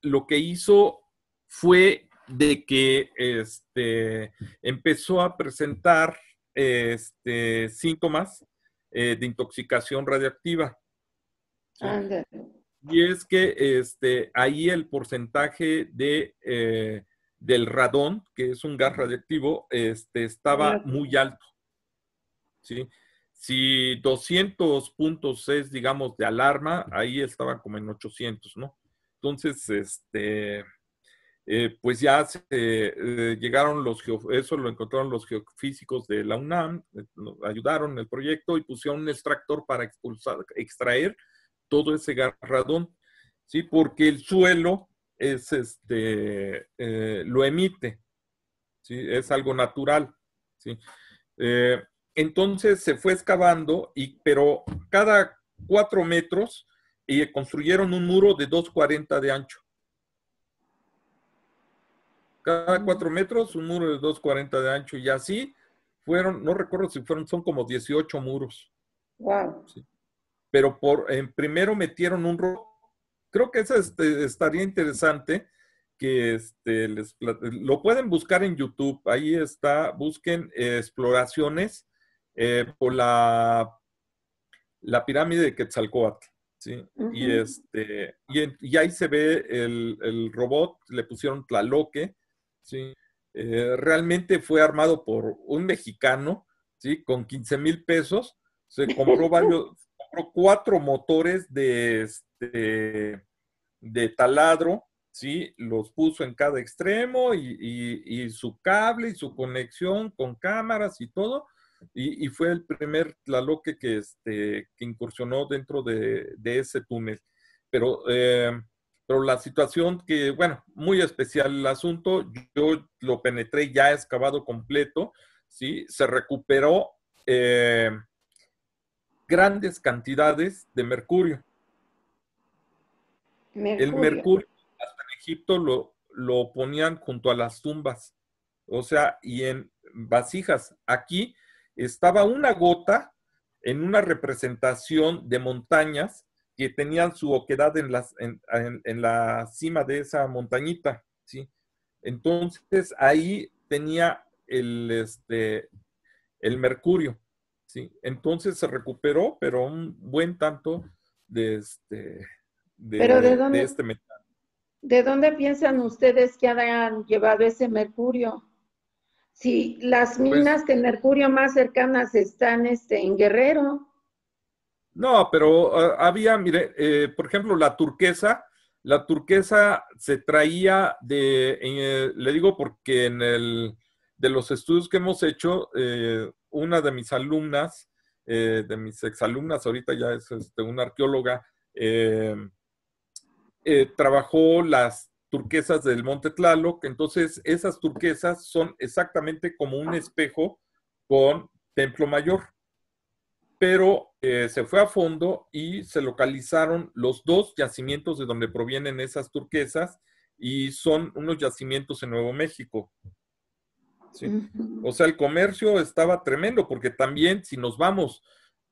lo que hizo fue de que este, empezó a presentar este, síntomas de intoxicación radiactiva y es que este, ahí el porcentaje de, eh, del radón, que es un gas radiactivo, este, estaba muy alto. Si 200 puntos es, digamos, de alarma, ahí estaba como en 800, ¿no? Entonces, este, eh, pues ya eh, llegaron los, eso lo encontraron los geofísicos de la UNAM, ayudaron en el proyecto y pusieron un extractor para expulsar, extraer todo ese garradón, ¿sí? Porque el suelo es este, eh, lo emite, ¿sí? Es algo natural, ¿sí? Eh, entonces se fue excavando, y, pero cada cuatro metros y construyeron un muro de 2,40 de ancho. Cada mm. cuatro metros, un muro de 2,40 de ancho. Y así fueron, no recuerdo si fueron, son como 18 muros. Wow pero por, en primero metieron un robot. Creo que eso este, estaría interesante que este, lo pueden buscar en YouTube. Ahí está, busquen eh, exploraciones eh, por la, la pirámide de Quetzalcoatl. ¿sí? y, este, y, ahí se ve el, robot, le pusieron Tlaloque. ¿sí? Eh, realmente fue armado por un mexicano, ¿sí? con 15 mil pesos. Se compró [laughs] varios, cuatro motores de, este, de taladro, ¿sí? Los puso en cada extremo y, su cable y su conexión con cámaras y todo. Y, fue el primer Tlaloque que, este, que incursionó dentro de, ese túnel. Pero, eh, pero la situación que, bueno, muy especial el asunto, yo lo penetré ya excavado completo, ¿sí? Se recuperó eh, grandes cantidades de mercurio. El mercurio hasta en Egipto lo, lo ponían junto a las tumbas, o sea, y en vasijas. Aquí estaba una gota en una representación de montañas que tenían su oquedad en, las, en la cima de esa montañita, ¿sí? Entonces ahí tenía el, este, el mercurio. ¿sí? Entonces se recuperó, pero un buen tanto de este, de, este metal. ¿De dónde piensan ustedes que han llevado ese mercurio? Si las pues minas de mercurio más cercanas están este, en Guerrero. No, pero ah, había, mire, eh, por ejemplo, la turquesa, la turquesa se traía de, le digo porque en el, de los estudios que hemos hecho, eh, una de mis alumnas, eh, de mis exalumnas, ahorita ya es este, una arqueóloga, eh, eh, trabajó las turquesas del Monte Tlaloc, entonces esas turquesas son exactamente como un espejo con Templo Mayor, pero se fue a fondo y se localizaron los dos yacimientos de donde provienen esas turquesas y son unos yacimientos en Nuevo México, o sea, el comercio estaba tremendo, porque también si nos vamos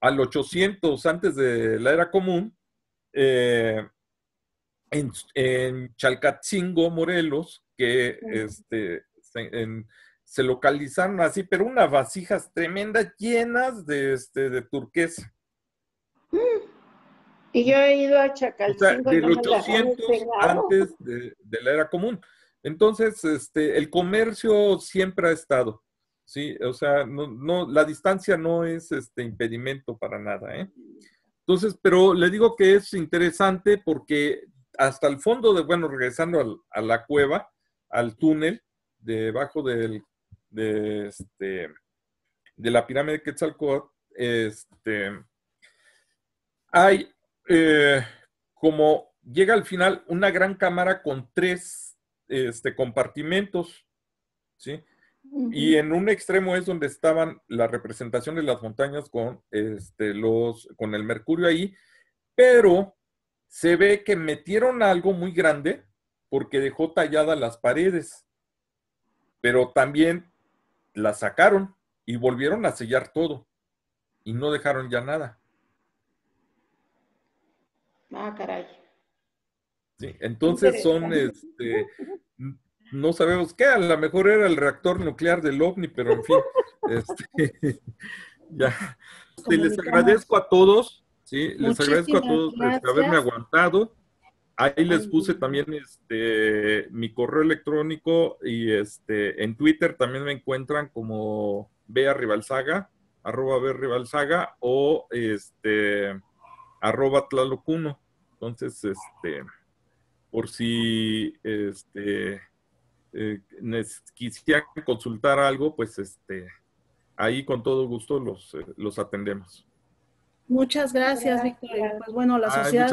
al 800 antes de la era común, eh, en, Chalcatzingo, Morelos, que este, se, localizaron así, pero unas vasijas tremendas llenas de, este, turquesa. Mm. Y yo he ido a Chalcatzingo. O sea, del 800 antes de, la era común. Entonces, este, el comercio siempre ha estado, ¿sí? O sea, no, la distancia no es este impedimento para nada, ¿eh? Entonces, pero le digo que es interesante porque hasta el fondo de, bueno, regresando a la cueva, al túnel, debajo del, de, este, de la pirámide de Quetzalcóatl, este, hay eh, como llega al final una gran cámara con tres este, compartimentos, ¿sí? Y en un extremo es donde estaban la representación de las montañas con, este, los, con el mercurio ahí, pero se ve que metieron algo muy grande porque dejó talladas las paredes, pero también la sacaron y volvieron a sellar todo y no dejaron ya nada. Ah, caray. Sí, entonces son, este, no sabemos qué, a lo mejor era el reactor nuclear del ovni, pero en fin, [laughs] este, [laughs] ya. les agradezco a todos, sí, les agradezco a todos por haberme aguantado. Ahí les puse también este, mi correo electrónico y este en Twitter también me encuentran como Bea Rivalsaga, arroba Bea o este, arroba Tlalocuno. Entonces, este, por si este, eh, quisiera consultar algo, pues este, ahí con todo gusto los, eh, atendemos. Muchas gracias, Víctor. Pues bueno, la Sociedad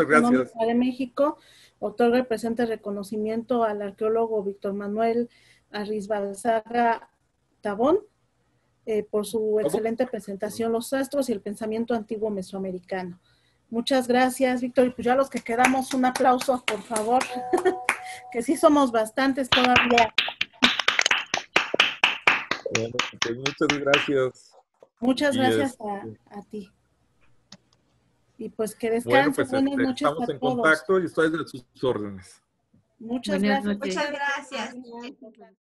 de México otorga el presente reconocimiento al arqueólogo Víctor Manuel Arrizbalzaga Tabón eh, por su excelente presentación Los Astros y el Pensamiento Antiguo Mesoamericano. Muchas gracias, Víctor. Y pues ya los que quedamos, un aplauso, por favor, [laughs] que sí somos bastantes todavía. Pues muchas gracias. Muchas gracias este, a, ti. Y pues que descansen. Bueno, pues, este, estamos en contacto y estoy de sus órdenes. Muchas gracias. Muchas gracias.